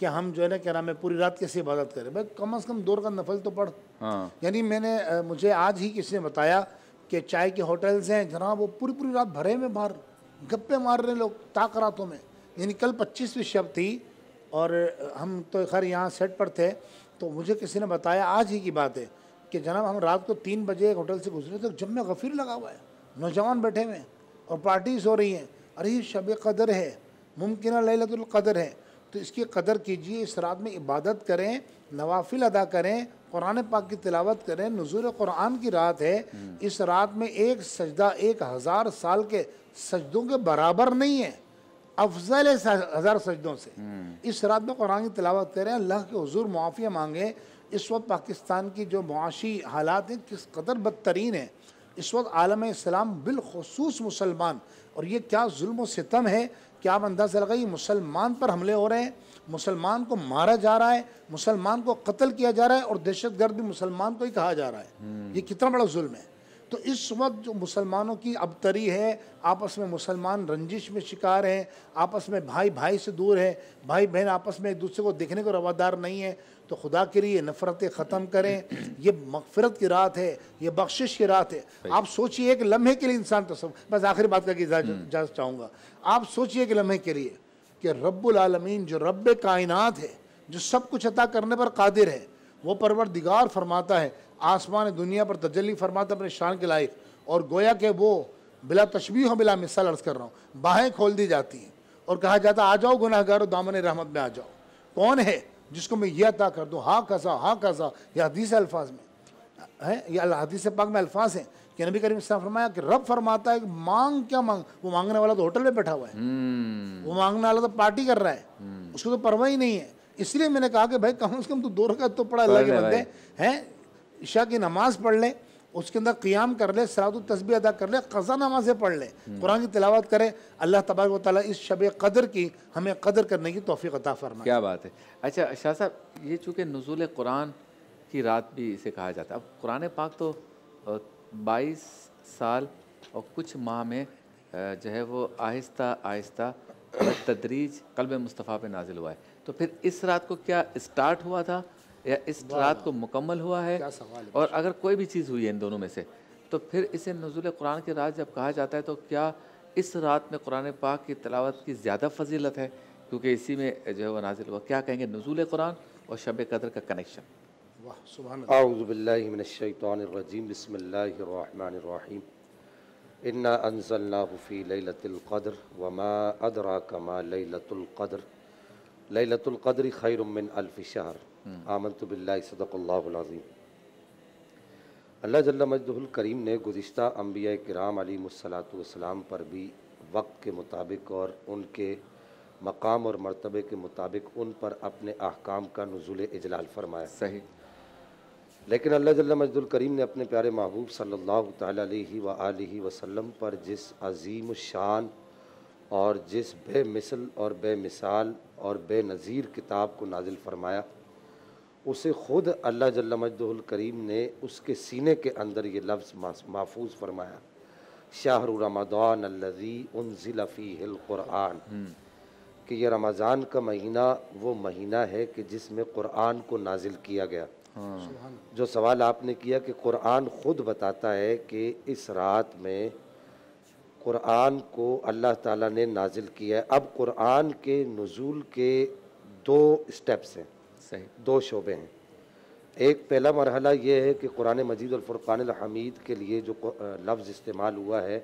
कि हम जो है ना क्या नाम है पूरी रात कैसे इबादत करें भाई कम अज़ कम दो रकत नफल तो पढ़ हाँ। यानी मैंने मुझे आज ही किसी ने बताया कि चाय के होटल्स हैं जहाँ वो पूरी पूरी रात भरे में बाहर गप्पे मार रहे लोग ताक रातों में यानी कल पच्चीसवीं शब थी और हम तो खैर यहाँ सेट पर थे तो मुझे किसी ने बताया आज ही की बात है कि जनाब हम रात को तीन बजे एक होटल से गुजरे तो जब में गफीर लगा हुआ है नौजवान बैठे हुए हैं और पार्टीज हो रही हैं अरे ये शब कदर है मुमकिन लैलतुल कदर है तो इसकी कदर कीजिए इस रात में इबादत करें नवाफिल अदा करें कुरान पाक की तिलावत करें नजूर कुरान की रात है हम्म। इस रात में एक सजदा एक हज़ार साल के सजदों के बराबर नहीं है अफजल है हज़ार सजदों से हम्म। इस रात में कुरान की तिलावत करें अल्लाह के हजूर मुआफ़िया मांगें इस वक्त पाकिस्तान की जो मुआशी हालात हैं किस कदर बदतरीन हैं इस वक्त आलम इस्लाम बिलखसूस मुसलमान और ये क्या जुल्म सितम है क्या आप अंदाज़ा लगाइए मुसलमान पर हमले हो रहे हैं मुसलमान को मारा जा रहा है मुसलमान को कत्ल किया जा रहा है और दहशत गर्द भी मुसलमान को ही कहा जा रहा है हम्म। ये कितना बड़ा जुल्म है तो इस वक्त जो मुसलमानों की अबतरी है आपस में मुसलमान रंजिश में शिकार हैं आपस में भाई भाई से दूर है भाई बहन आपस में एक दूसरे को देखने को रवादार नहीं है तो खुदा के लिए नफ़रतें ख़त्म करें ये मगफरत की रात है ये बख्शिश की रात है आप सोचिए एक लम्हे के लिए इंसान तो सब बस आखिरी बात करके इजाज़त हम्म। चाहूँगा आप सोचिए एक लम्हे के लिए कि रबालमीन जो रब कायनत है जो सब कुछ अता करने पर कादिर है वो दिगार फरमाता है आसमान दुनिया पर तजली फरमाता अपने शान के लायक और गोया के वो बिला तशबी हो बिला मिसाल अर्ज़ कर रहा हूँ बाहें खोल दी जाती हैं और कहा जाता आ जाओ गुनाहगार दामन रहमत में आ जाओ कौन है जिसको मैं ये अदा कर दूँ हाँ कसा हाँ कसा यह हदीस अल्फाज में है या हदीस पाक में अल्फाज हैं कि नबी करीम इस्लाम फरमाया कि रब फरमाता है कि मांग क्या मांग वो मांगने वाला तो होटल में बैठा हुआ है हम्म। वो मांगने वाला तो पार्टी कर रहा है हम्म। उसको तो परवाह ही नहीं है इसलिए मैंने कहा कि भाई कम से कम तो दो रखा तो पड़ा लगे बंदे हैं ईशा की नमाज़ पढ़ लें उसके अंदर क़ियाम कर ले सरात तस्बी अदा कर ले क़ज़ा नमाज़ें पढ़ ले हम्म। कुरान की तिलावत करे अल्लाह तबारक ताली इस शब कदर की हमें कदर करने की तोफ़ी अदा फरमा क्या बात है अच्छा शाह साहब ये चूँकि नजूल कुरान की रात भी इसे कहा जाता है अब कुरान पाक तो बाईस साल और कुछ माह में जो है वो आहिस्ता आहिस्ता तदरीज कल्ब मुस्तफ़ा पर नाजिल हुआ है तो फिर इस रात को क्या इस्टार्ट हुआ था या इस रात को मुकम्मल हुआ है और अगर कोई भी चीज़ हुई है इन दोनों में से तो फिर इसे नजुल कुरान के रात जब कहा जाता है तो क्या इस रात में कुरान पाक की तलावत की ज़्यादा फजीलत है क्योंकि इसी में जो है वह नाजिल हुआ क्या कहेंगे नजूल कुरान और शब कदर का कनेक्शन वाहबिल्लिमिनशैतरजीम बसमीम इन्ना अनसल्लाफ़ी वमा अदरा कमा लतुल्क़द्र लतुल्क़द्र खैरमिन शहर आमन तो बिल्लासदक़ल्लाज़ीम अल्लाह जल्ला मजदुल करीम ने गुज्त अम्बिया कराम अलीसलातम पर भी वक्त के मुताबिक और उनके मकाम और मरतबे के मुताबिक उन पर अपने अहकाम का नजूल इजलाल फरमाया सही लेकिन अल्लाह जल्ला मजदुल करीम ने अपने प्यारे महबूब सल्लल्लाहु अलैहि वसल्लम पर जिस अजीम शान और जिस बेमिसल और बेमिसाल और बेनज़ीर किताब को नाजिल फरमाया उसे खुद अल्लाह जल्ला करीम ने उसके सीने के अंदर ये लफ्ज़ महफूज फरमाया शाहर रमदान क़ुरान हम्म। कि यह रमज़ान का महीना वो महीना है कि जिसमें क़ुरान को नाजिल किया गया हाँ। जो सवाल आपने किया कि क़ुरान ख़ुद बताता है कि इस रात में क़ुरान को अल्लाह ताला ने नाजिल किया है अब क़ुरान के नज़ुल के दो स्टेप्स हैं सही दो शोबे हैं एक पहला मरहला ये है कि कुरान मजीद और फ़ुरक़ान हमीद के लिए जो लफ्ज़ इस्तेमाल हुआ है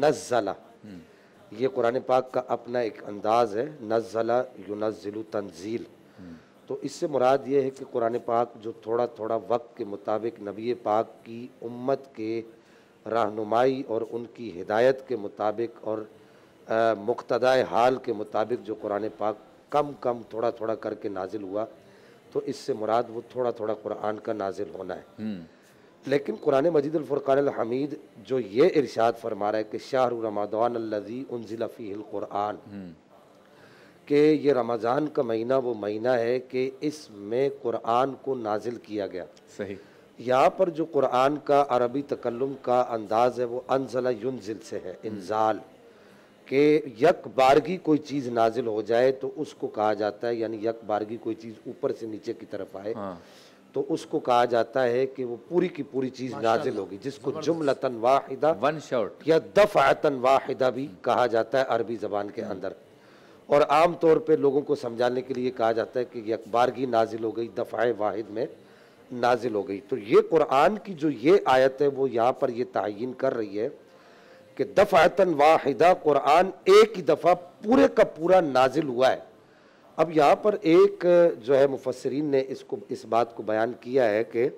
नज़ला हम्म। ये कुरान पाक का अपना एक अंदाज़ है नज़ला युनज़िल तंजील हम्म। तो इससे मुराद ये है कि कुरान पाक जो थोड़ा थोड़ा वक्त के मुताबिक नबी पाक की उम्मत के रहनुमाई और उनकी हिदायत के मुताबिक और मुख्तदा हाल के मुताबिक जो कुरान पाक कम कम थोड़ा थोड़ा करके नाजिल हुआ तो इससे मुराद वो थोड़ा थोड़ा कुरान का नाजिल होना है हम्म। लेकिन कुरान मजीद हमीद जो ये इरशाद फरमा रहा है कि शाह रमादान के क़ुरान हम्म। ये रमज़ान का महीना वो महीना है कि इसमें कुरान को नाजिल किया गया सही यहाँ पर जो कुरान का अरबी तकल्लुम का अंदाज़ है वो अनजला युनजिल से है हम्म। इंजाल कि यक बारगी कोई चीज़ नाजिल हो जाए तो उसको कहा जाता है यानी यक बारगी कोई चीज़ ऊपर से नीचे की तरफ आए हाँ। तो उसको कहा जाता है कि वो पूरी की पूरी चीज़ नाजिल होगी जिसको जुमलतन वाहिदा वन शॉट या दफ़ातन वाहिदा भी कहा जाता है अरबी ज़बान के हम्म। अंदर और आम तौर पे लोगों को समझाने के लिए कहा जाता है कि यकबारगी नाजिल हो गई दफ़ाए वाहिद में नाजिल हो गई तो ये कुरान की जो ये आयत है वो यहाँ पर ये तयन कर रही है कि दफ़ातन वाहिदा कुरान एक ही दफ़ा पूरे का पूरा नाजिल हुआ है अब यहाँ पर एक जो है मुफसरीन ने इसको इस बात को बयान किया है कि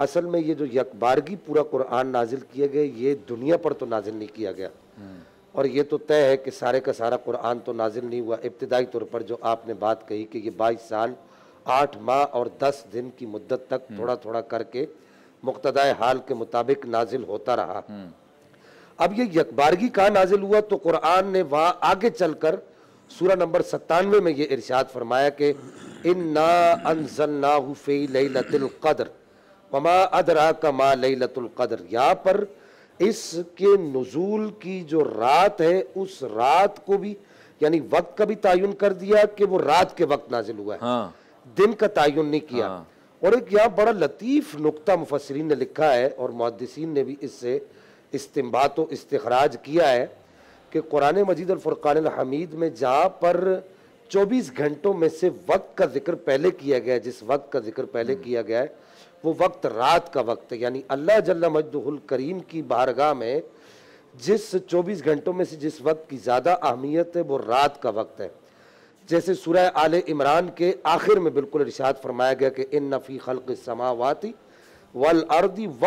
असल में ये जो यकबारगी पूरा कुरान नाजिल किए गए ये दुनिया पर तो नाजिल नहीं किया गया हम्म। और ये तो तय है कि सारे का सारा कुरान तो नाजिल नहीं हुआ इब्तदाई तौर पर जो आपने बात कही कि ये बाईस साल आठ माह और दस दिन की मुद्दत तक हम्म। थोड़ा थोड़ा करके मुख्तदा हाल के मुताबिक नाजिल होता रहा हम्म। अब ये यकबारगी कहाँ नाजिल हुआ तो कुरान ने वहाँ आगे चलकर सूरा नंबर सत्तानवे में ये इरशाद फरमाया कि इन ना लई लतुल्क़द्र अदरा लई लतुल्क़द्र यहाँ पर इसके नज़ूल की जो रात है उस रात को भी यानी वक्त का भी तयन कर दिया कि वो रात के वक्त नाजिल हुआ है हाँ। दिन का तयन नहीं किया हाँ। और एक यहाँ बड़ा लतीफ़ नुकता मुफसरीन ने लिखा है और मुहदसिन ने भी इससे इस्तेमाल व इस्तराज किया है कि कुरान मजीद और फ़ुरक़ान हमीद में जहाँ पर 24 घंटों में से वक्त का जिक्र पहले किया गया है जिस वक्त का जिक्र पहले हम्म। किया गया है वो वक्त रात का वक्त है यानी अल्लाह जल्ला मजदूल करीम की बारगाह में जिस 24 घंटों में से जिस वक्त की ज़्यादा अहमियत है वो रात का वक्त है जैसे सुरह आल इमरान के आखिर में बिल्कुल इर्शाद फरमाया गया कि इन नफ़ी खल्क समावाती हम्म।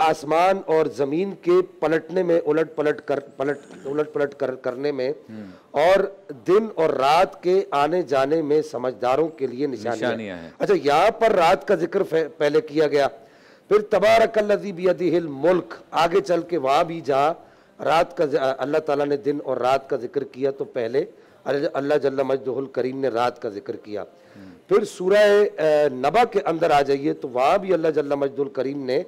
आसमान और ज़मीन के पलटने में उलट पलट कर पलट उलट पलट कर करने में हम्म। और दिन और रात के आने जाने में समझदारों के लिए निशानियां निशानिया अच्छा यहाँ पर रात का जिक्र पहले किया गया फिर तबारकल्लजी बियदी मुल्क आगे चल के वहां भी जहाँ रात का अल्लाह ताला ने दिन और रात का जिक्र किया तो पहले अल्लाह जल्ला मजदुल करीम ने रात का जिक्र किया फिर सूरह नबा के अंदर आ जाइए तो वहाँ भी अल्लाह जल्ला मजदुल करीम ने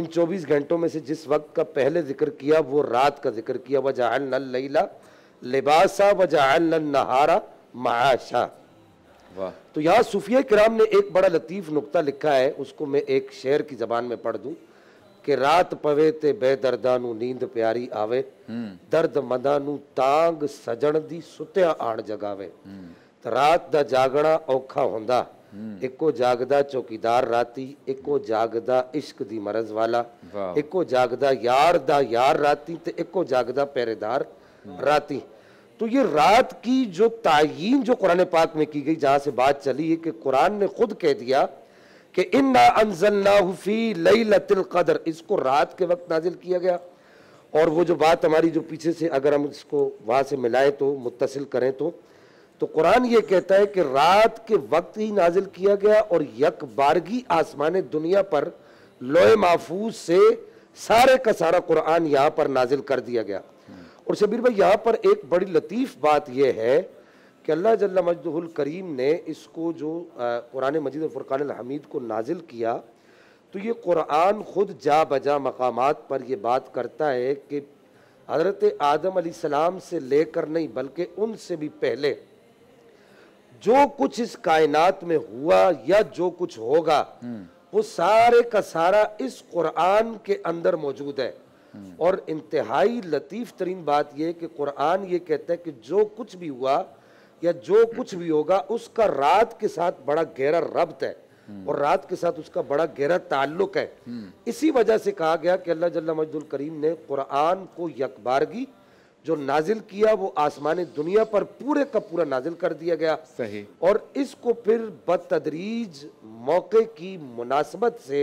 इन 24 घंटों में से जिस वक्त का पहले जिक्र किया वो रात का जिक्र किया वजह जहान लैला लिबासा व नहारा महाशा तो यहाँ सूफिया कराम ने एक बड़ा लतीफ़ नुकता लिखा है उसको मैं एक शेर की ज़बान में पढ़ दूँ कि रात पवे ते बेदर्दा नींद प्यारी आवे दर्द मदा तांग सजन दी सुत्या आण जगावे तो रात दा जागना औखा होंदा एको जागदा चौकीदार राती एको जागदा इश्क दी मरज वाला एको जागदा यार दा यार राती ते एको जागदा पेरेदार राती तो ये रात की जो तयन जो कुरान पाक में की गई जहां से बात चली है कि कुरान ने खुद कह दिया कि इन्ना अनजल्लाफी लई लतलकदर इसको रात के वक्त नाजिल किया गया और वो जो बात हमारी जो पीछे से अगर हम इसको वहाँ से मिलाएं तो मुतसिल करें तो तो कुरान ये कहता है कि रात के वक्त ही नाजिल किया गया और यक बारगी आसमान दुनिया पर लोहे महफूज से सारे का सारा कुरान यहाँ पर नाजिल कर दिया गया और शबीर भाई यहाँ पर एक बड़ी लतीफ़ बात यह है कि अल्लाह जल्ला मजदूल करीम ने इसको जो कुरान मजीद फ़ुरान हमीद को नाजिल किया तो ये कुरान ख़ुद जा बजा मकाम पर यह बात करता है कि हज़रत आदम सलाम से लेकर नहीं बल्कि उनसे भी पहले जो कुछ इस कायनात में हुआ या जो कुछ होगा हम्म। वो सारे का सारा इस कुरान के अंदर मौजूद है हम्म। और इंतहाई लतीफ़ तरीन बात यह कि कुरान ये कहता है कि जो कुछ भी हुआ या जो कुछ भी होगा उसका रात के साथ बड़ा गहरा रब्त है हम्म। और रात के साथ उसका बड़ा गहरा ताल्लुक है हम्म। इसी वजह से कहा गया कि अल्लाह जल्ला मजदूल करीम ने कुरान को यकबारगी जो नाजिल किया वो आसमान दुनिया पर पूरे का पूरा नाजिल कर दिया गया सही और इसको फिर बदतदरीज मौके की मुनासबत से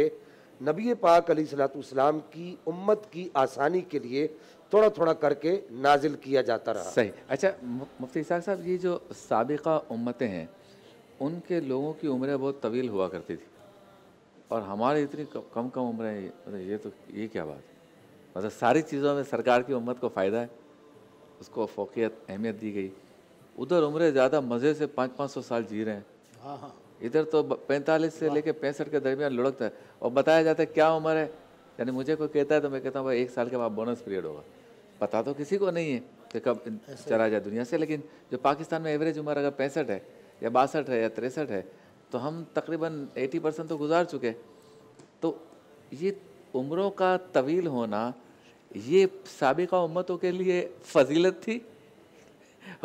नबी पाक अली सलाम की उम्मत की आसानी के लिए थोड़ा थोड़ा करके नाजिल किया जाता रहा सही अच्छा मुफ्ती इसाक साहब ये जो सबका उम्मतें हैं उनके लोगों की उम्रें बहुत तवील हुआ करती थी और हमारे इतनी कम कम उम्र है ये तो ये क्या बात है मतलब सारी चीज़ों में सरकार की उम्मत को फ़ायदा है उसको फोकियत अहमियत दी गई उधर उम्र ज़्यादा मज़े से पाँच पाँच सौ साल जी रहे हैं हाँ, हाँ। इधर तो पैंतालीस से लेकर पैंसठ के दरमियान लुढ़कता है और बताया जाता है क्या उम्र है यानी मुझे कोई कहता है तो मैं कहता हूँ भाई एक साल के बाद बोनस पीरियड होगा पता तो किसी को नहीं है कि कब चला जाए दुनिया से लेकिन जो पाकिस्तान में एवरेज उम्र अगर पैंसठ है या बासठ है या तिरसठ है तो हम तकरीबन एटी परसेंट तो गुजार चुके तो ये उम्रों का तवील होना ये सबका उम्मतों के लिए फजीलत थी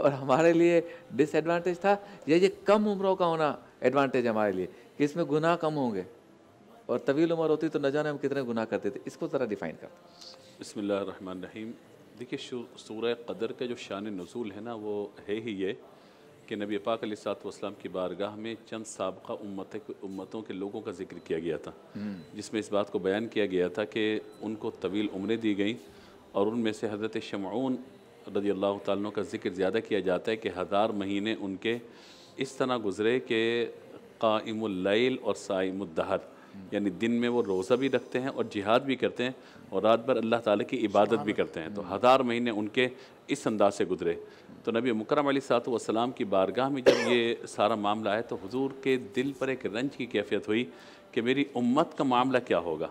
और हमारे लिए डिसएडवांटेज था या ये कम उम्रों का होना एडवांटेज हमारे लिए कि इसमें गुनाह कम होंगे और तवील उम्र होती तो न जाने हम कितने गुनाह करते थे इसको ज़रा डिफाइन करते बसमीम देखिए सूर कदर का जो शान नज़ूल है ना वो है ही ये कि नबी पाक वसलाम की बारगाह में चंद सबका उम्मत उम्मतों के लोगों का जिक्र किया गया था हम्म। जिसमें इस बात को बयान किया गया था कि उनको तवील उम्रें दी गई और उनमें से हज़रत शमाउन रजी अल्लाह तु का जिक्र ज़्यादा किया जाता है कि हज़ार महीने उनके इस तरह गुजरे कि कायमुल्लैल और साइमुद्दहर यानी दिन में वो रोज़ा भी रखते हैं और जिहाद भी करते हैं और रात भर अल्लाह ताला की इबादत भी करते हैं तो हज़ार महीने उनके इस अंदाज से गुजरे तो नबी मुकरम सलाम की बारगाह में जब ये सारा मामला आया तो हुजूर के दिल पर एक रंज की कैफियत हुई कि मेरी उम्मत का मामला क्या होगा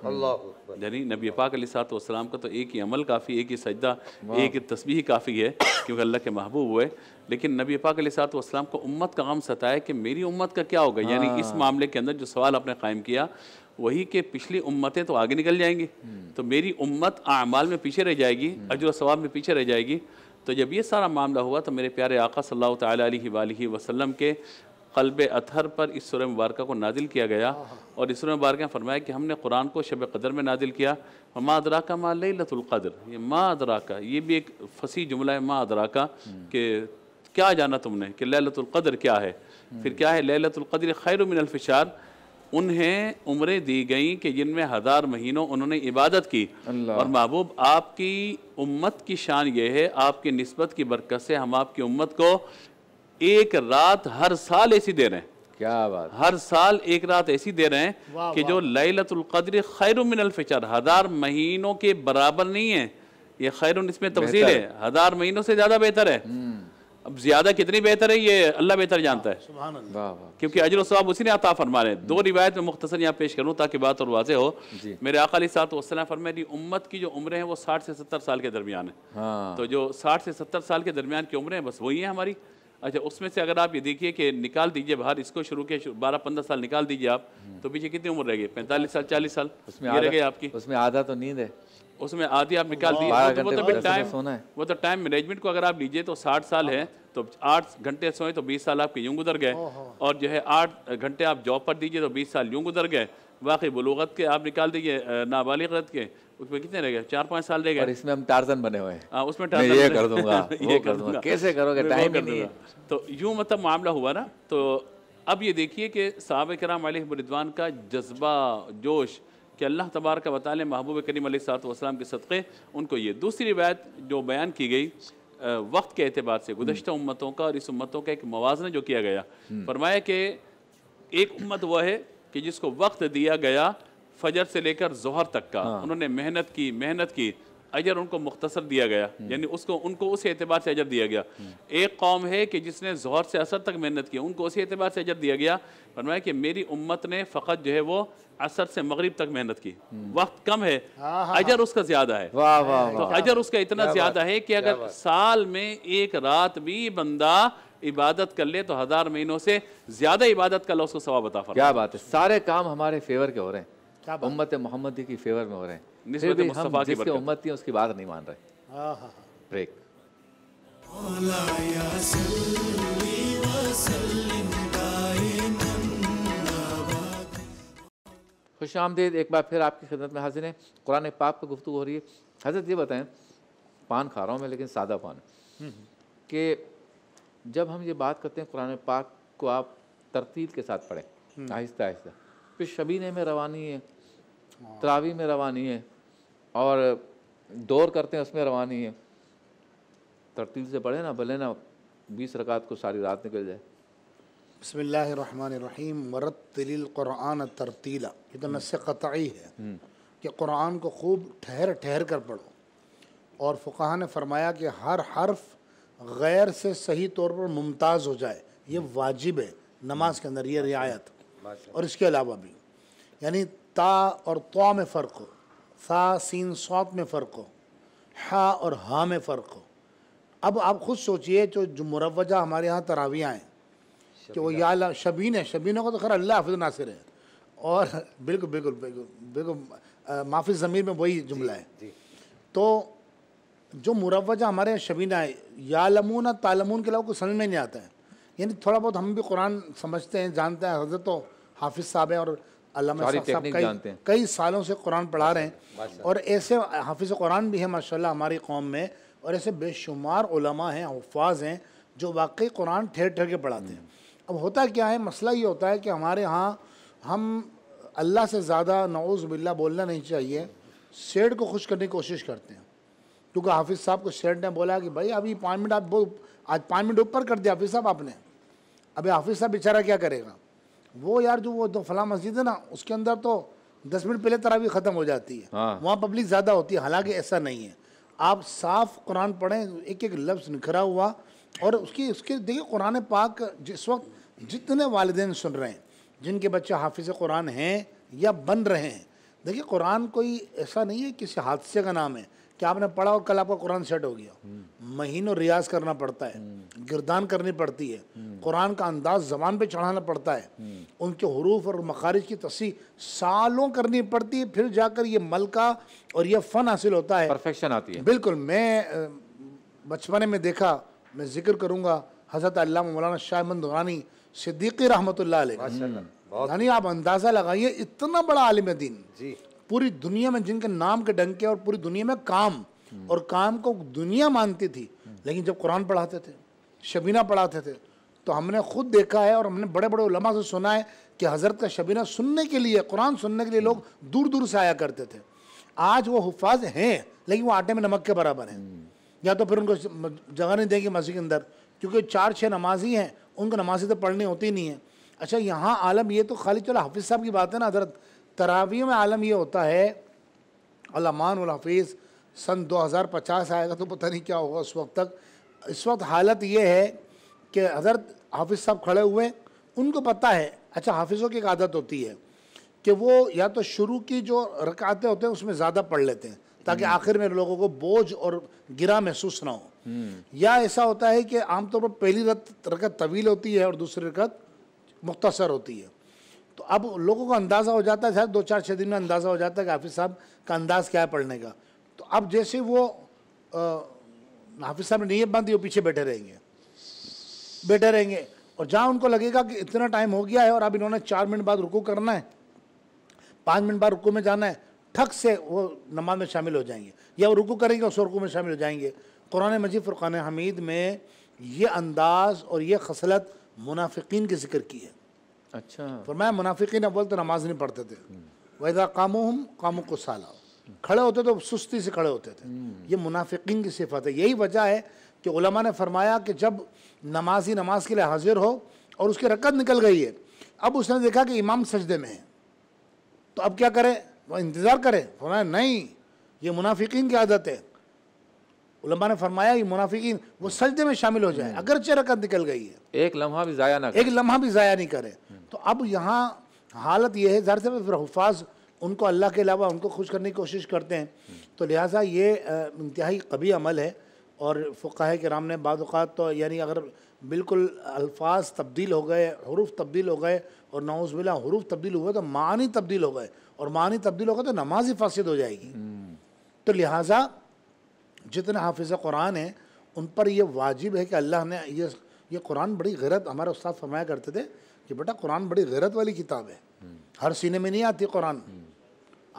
यानी नबी पाक सलाम का तो एक ही अमल काफ़ी एक ही सजदा एक ही ही काफ़ी है क्योंकि अल्लाह के महबूब हुए लेकिन नबी पाक वाम को उम्मत का गम सताया कि मेरी उम्मत का क्या होगा यानी इस हाँ। मामले के अंदर जो सवाल आपने कायम किया वही के पिछली उम्मतें तो आगे निकल जाएंगी हम्म। तो मेरी उम्मत अमाल में पीछे रह जाएगी हम्म। अजर सवाब में पीछे रह जाएगी तो जब ये सारा मामला हुआ तो मेरे प्यारे आका सल्लल्लाहु अलैहि वसल्लम के कल्ब अथहर पर इस सुर मुबारक को नादिल किया गया और इस सुर मुबारक फरमाया कि हमने कुरान को शब कदर में नादिल किया माँ अदरा का माँ लतुल्क़दर ये माँ अदरा का ये भी एक फसी जुमला है माँ अदरा का कि क्या जाना तुमने कि लतुल्क़दर क्या है फिर क्या है लतुल्क़दर खैर मिनलफ़ार उन्हें उम्रें दी गई कि जिनमें हज़ार महीनों उन्होंने इबादत की और महबूब आपकी उम्मत की शान ये है आपकी नस्बत की बरकत से हम आपकी उम्मत को एक रात हर साल ऐसी दे रहे हैं क्या बात हर साल एक रात ऐसी दे रहे हैं कि जो लैलतुल कद्र खैर मिन अलफिचर हजार महीनों के बराबर नहीं है ये खैर इसमें तफसील है हजार महीनों से ज़्यादा बेहतर है हम्म। अब ज़्यादा कितनी बेहतर है ये अल्लाह बेहतर जानता है क्योंकि अजर साहब उसी ने आता फरमा रहे हम्म। दो रिवायत में मुख्तसर यहाँ पेश करूँ ताकि बात और वाजे हो मेरे अकाली साथ वसलम दी उम्मत की जो उम्र है वो साठ से सत्तर साल के दरमियान है हाँ। तो जो साठ से सत्तर साल के दरमियान की उम्र है बस वही है हमारी अच्छा उसमें से अगर आप ये देखिए कि निकाल दीजिए बाहर इसको शुरू के बारह पंद्रह साल निकाल दीजिए आप हम्म। तो पीछे कितनी उम्र रह गई पैंतालीस साल चालीस साल उसमें रह रहेगी आपकी उसमें आधा तो नींद है उसमें आधी आप निकाल दीजिए तो वो तो टाइम वो तो टाइम मैनेजमेंट को अगर आप लीजिए तो साठ साल है तो आठ घंटे सोए तो बीस साल आपके यूं गुजर गए और जो है आठ घंटे आप जॉब पर दीजिए तो बीस साल यूं गुजर गए वाकई बलूगत के आप निकाल दीजिए नाबालिगत के उसमें कितने रह गए चार पांच साल रह गए इसमें हम टार्जन बने हुए हैं हाँ, उसमें टार्जन ये कर दूंगा ये कर दूंगा कैसे करोगे टाइम नहीं है तो यूं मतलब मामला हुआ ना तो अब ये देखिए कि साहब कराम रिदवान का जज्बा जोश कि अल्लाह तबार का बता लें महबूब करीम वसलाम के सदक़े उनको ये दूसरी रिवायत जो बयान की गई वक्त के अतबार से गुजशत हम्म। उम्मतों का और इस उम्मतों का एक मवाजना जो किया गया हम्म। फरमाया कि एक उम्मत वह है कि जिसको वक्त दिया गया फजर से लेकर जोहर तक का हाँ। उन्होंने मेहनत की मेहनत की अजर उनको मुख्तसर दिया गया हम्म। यानी उसको उनको उस एतबार से अजर दिया गया हम्म। एक कौम है कि जिसने जोहर से असर तक मेहनत की उनको उसी एतबार से अजर दिया गया फरमाया कि मेरी उम्मत ने फ़कत जो है वो असर से मगरिब तक मेहनत की हम्म। वक्त कम है हाँ, हाँ, हाँ। अजर उसका ज़्यादा है वाह वाह तो अजर उसका इतना ज़्यादा है कि अगर साल में एक रात भी बंदा इबादत कर ले तो हज़ार महीनों से ज़्यादा इबादत कर लो उसको सवाब बता क्या बात है सारे काम हमारे फेवर के हो रहे हैं उम्मत मोहम्मदी की फेवर में हो रहे हैं जिसके उसकी बात नहीं मान रहे ब्रेक खुश आमदेद एक बार फिर आपकी खिदमत में हाजिर है कुरान पाप पर गुफ्तु हो रही है हजरत ये बताएं पान खा रहा हूँ मैं लेकिन सादा पान हम्म, हम्म। कि जब हम ये बात करते हैं कुरान पाक को आप तरतील के साथ पढ़ें हम्म। आहिस्ता आहिस्ता फिर शबीने में रवानी है त्रावी में रवानी है और दौर करते हैं उसमें रवानी है तरतील से पढ़े ना भले ना बीस रकात को सारी रात निकल जाए बसमीम वरतलक़ुरान तरतीला ये तो नस्य कतई है हम्म। कि कुरान को खूब ठहर ठहर कर पढ़ो और फ़ुकाहा ने फरमाया कि हर हर्फ गैर से सही तौर पर मुमताज़ हो जाए ये वाजिब है नमाज के अंदर ये रियायत और इसके अलावा भी यानी ता और तो में फ़र्क हो सा सीन सौत में फ़र्क हो हा और हा में फ़र्क हो अब आप खुद सोचिए जो जो मुरवजा हमारे यहाँ तरावियाँ हैं कि वो या शबीन है शबीनों को तो खैर अल्लाह हाफिज नासिर है और बिल्कुल बिल्कुल बिल्कुल बिल्कुल माफी ज़मीर में वही जुमला है तो जो मुरवजा हमारे यहाँ शबीना है या लमून और तालमून के अलावा कुछ समझ में नहीं आता है यानी थोड़ा बहुत हम भी कुरान समझते हैं जानते हैं हजरत हाफिज साहब हैं और साहब कई कई सालों से कुरान पढ़ा रहे हैं और ऐसे हाफिज कुरान भी हैं माशा हमारी कौम में और ऐसे बेशुमार उलमा हैं अफाज हैं जो वाकई कुरान ठहर ठहर के पढ़ाते हैं हम्म। अब होता क्या है मसला ये होता है कि हमारे यहाँ हम अल्लाह से ज़्यादा नौज़ बिल्ला बोलना नहीं चाहिए सेठ को खुश करने की कोशिश करते हैं क्योंकि हाफिज़ साहब को सेठ ने बोला कि भाई अभी पाँच मिनट आप आज पाँच मिनट ऊपर कर दिया हाफिज़ साहब आपने अभी हाफिज़ साहब बेचारा क्या करेगा वो यार जो वो फला मस्जिद है ना उसके अंदर तो दस मिनट पहले तरावी ख़त्म हो जाती है हाँ। वहाँ पब्लिक ज़्यादा होती है हालांकि ऐसा नहीं है आप साफ कुरान पढ़ें एक एक लफ्ज़ निखरा हुआ और उसकी उसके देखिए कुरान पाक जिस वक्त जितने वालदेन सुन रहे हैं जिनके बच्चे हाफिज़ कुरान हैं या बन रहे हैं देखिए कुरान कोई ऐसा नहीं है किसी हादसे का नाम है कि आपने पढ़ा और कल आपका कुरान सेट हो गया महीनों रियाज करना पड़ता है गिरदान करनी पड़ती है कुरान का अंदाज जबान पे चढ़ाना पड़ता है उनके हरूफ और मखारिज की तस्सी सालों करनी पड़ती है फिर जाकर ये मलका और ये फ़न हासिल होता है परफेक्शन आती है बिल्कुल मैं बचपने में देखा मैं जिक्र करूंगा हज़रत अल्लाह मौलाना शाह मंदी सिद्दीकी रहमत यानी आप अंदाज़ा लगाइए इतना बड़ा आलिम दिन जी पूरी दुनिया में जिनके नाम के डंके और पूरी दुनिया में काम और काम को दुनिया मानती थी लेकिन जब कुरान पढ़ाते थे शबीना पढ़ाते थे तो हमने खुद देखा है और हमने बड़े बड़े उलमा से सुना है कि हज़रत का शबीना सुनने के लिए कुरान सुनने के लिए लोग दूर दूर से आया करते थे आज वो हफाज हैं लेकिन वो आटे में नमक के बराबर हैं या तो फिर उनको जगह नहीं देंगे मस्जिद के अंदर क्योंकि चार छः नमाजी हैं उनको नमाजी तो पढ़नी होती नहीं है अच्छा यहाँ आलम ये तो खाली चलो हाफिज़ साहब की बात है ना हजरत तरावी में आलम ये होता है अलामान हफीज़ सन 2050 आएगा तो पता नहीं क्या होगा उस वक्त तक इस वक्त हालत ये है कि हज़रत हाफिज़ साहब खड़े हुए उनको पता है अच्छा हाफिज़ों की एक आदत होती है कि वो या तो शुरू की जो रकातें होते हैं उसमें ज़्यादा पढ़ लेते हैं ताकि हम्म। आखिर में लोगों को बोझ और गिरा महसूस ना हो हम्म। या ऐसा होता है कि आमतौर पर पहली रकत तवील होती है और दूसरी रकत मुख्तसर होती है तो अब लोगों को अंदाज़ा हो जाता है शायद दो चार छः दिन में अंदाज़ा हो जाता है कि हाफिज़ साहब का अंदाज़ क्या है पढ़ने का तो अब जैसे वो हाफिज़ साहब ने नीयत बांधी वो पीछे बैठे रहेंगे बैठे रहेंगे और जहाँ उनको लगेगा कि इतना टाइम हो गया है और अब इन्होंने चार मिनट बाद रुकू करना है पाँच मिनट बाद रुकू में जाना है ठक से वो नमाज में शामिल हो जाएंगे या वो रुकू करेंगे उस रुकू में शामिल हो जाएंगे कुरान मजीद फ़ुरान हमीद में ये अंदाज़ और ये खसलत मुनाफिकीन की जिक्र की है अच्छा फरमाया मुनाफिकीन अव्वल तो नमाज नहीं पढ़ते थे वैदा कामो हम कामों को साला खड़े होते तो सुस्ती से खड़े होते थे हम्म। ये मुनाफिकीन की सिफत है यही वजह है कि उलमा ने फरमाया कि जब नमाजी नमाज के लिए हाजिर हो और उसकी रकत निकल गई है अब उसने देखा कि इमाम सजदे में है तो अब क्या करें वह इंतज़ार करें फरमाया नहीं ये मुनाफिकीन की आदत है उलमा ने फरमाया कि मुनाफिकीन वो सजदे में शामिल हो जाए हम्म। अगरचे रकत निकल गई है एक लम्हा भी ज़ाया ना एक लम्हा भी ज़ाया नहीं करें हम्म। तो अब यहाँ हालत यह है जहर से फिर हफाज उनको अल्लाह के अलावा उनको खुश करने की कोशिश करते हैं हम्म। तो लिहाजा ये इंतहाई कभी अमल है और है के राम ने बात तो यानी अगर बिल्कुल अल्फाज तब्दील हो गए हरूफ तब्दील हो गए और नाउजबिला हरूफ तब्दील हुए तो मानी तब्दील हो गए और मानी तब्दील हो गए तो नमाज ही फासद हो जाएगी तो लिहाजा जितने हाफिज़ कुरान हैं उन पर यह वाजिब है कि अल्लाह ने ये ये कुरान बड़ी गैरत हमारे उस्ताद फरमाया करते थे कि बेटा कुरान बड़ी गैरत वाली किताब है हम्म। हर सीने में नहीं आती कुरान हम्म।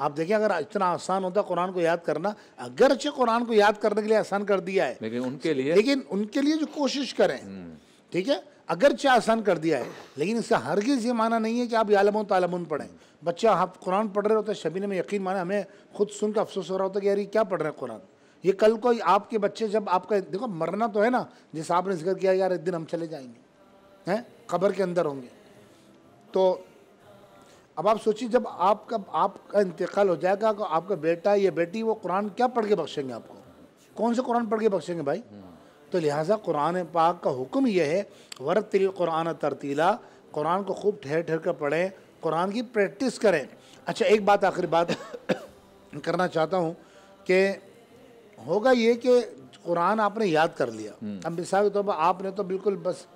आप देखें अगर इतना आसान होता कुरान को याद करना अगरचे कुरान को याद करने के लिए आसान कर दिया है लेकिन उनके लिए लेकिन उनके लिए जो कोशिश करें हम्म। ठीक है अगरचे आसान कर दिया है लेकिन इसका हरगिज़ ये माना नहीं है कि आप यालम तालम पढ़ें बच्चा आप कुरान पढ़ रहे होते शबीन में यकीन माने हमें खुद सुनकर अफसोस हो रहा होता है कि यार क्या पढ़ रहे हैं कुरान ये कल को आपके बच्चे जब आपका देखो मरना तो है ना जैसे आपने जिक्र किया यार एक दिन हम चले जाएंगे हैं खबर के अंदर होंगे तो अब आप सोचिए जब आपका आपका इंतकाल हो जाएगा तो आपका बेटा या बेटी वो कुरान क्या पढ़ के बख्शेंगे आपको कौन से कुरान पढ़ के बख्शेंगे भाई तो लिहाजा कुरान पाक का हुक्म यह है वर तिल कुरान तरतीला कुरान को खूब ठहर ठहर कर पढ़ें कुरान की प्रैक्टिस करें अच्छा एक बात आखिरी बात करना चाहता हूँ कि होगा ये कि कुरान आपने याद कर लिया हम्म। अब मिसाल के तौर पर आपने तो बिल्कुल बस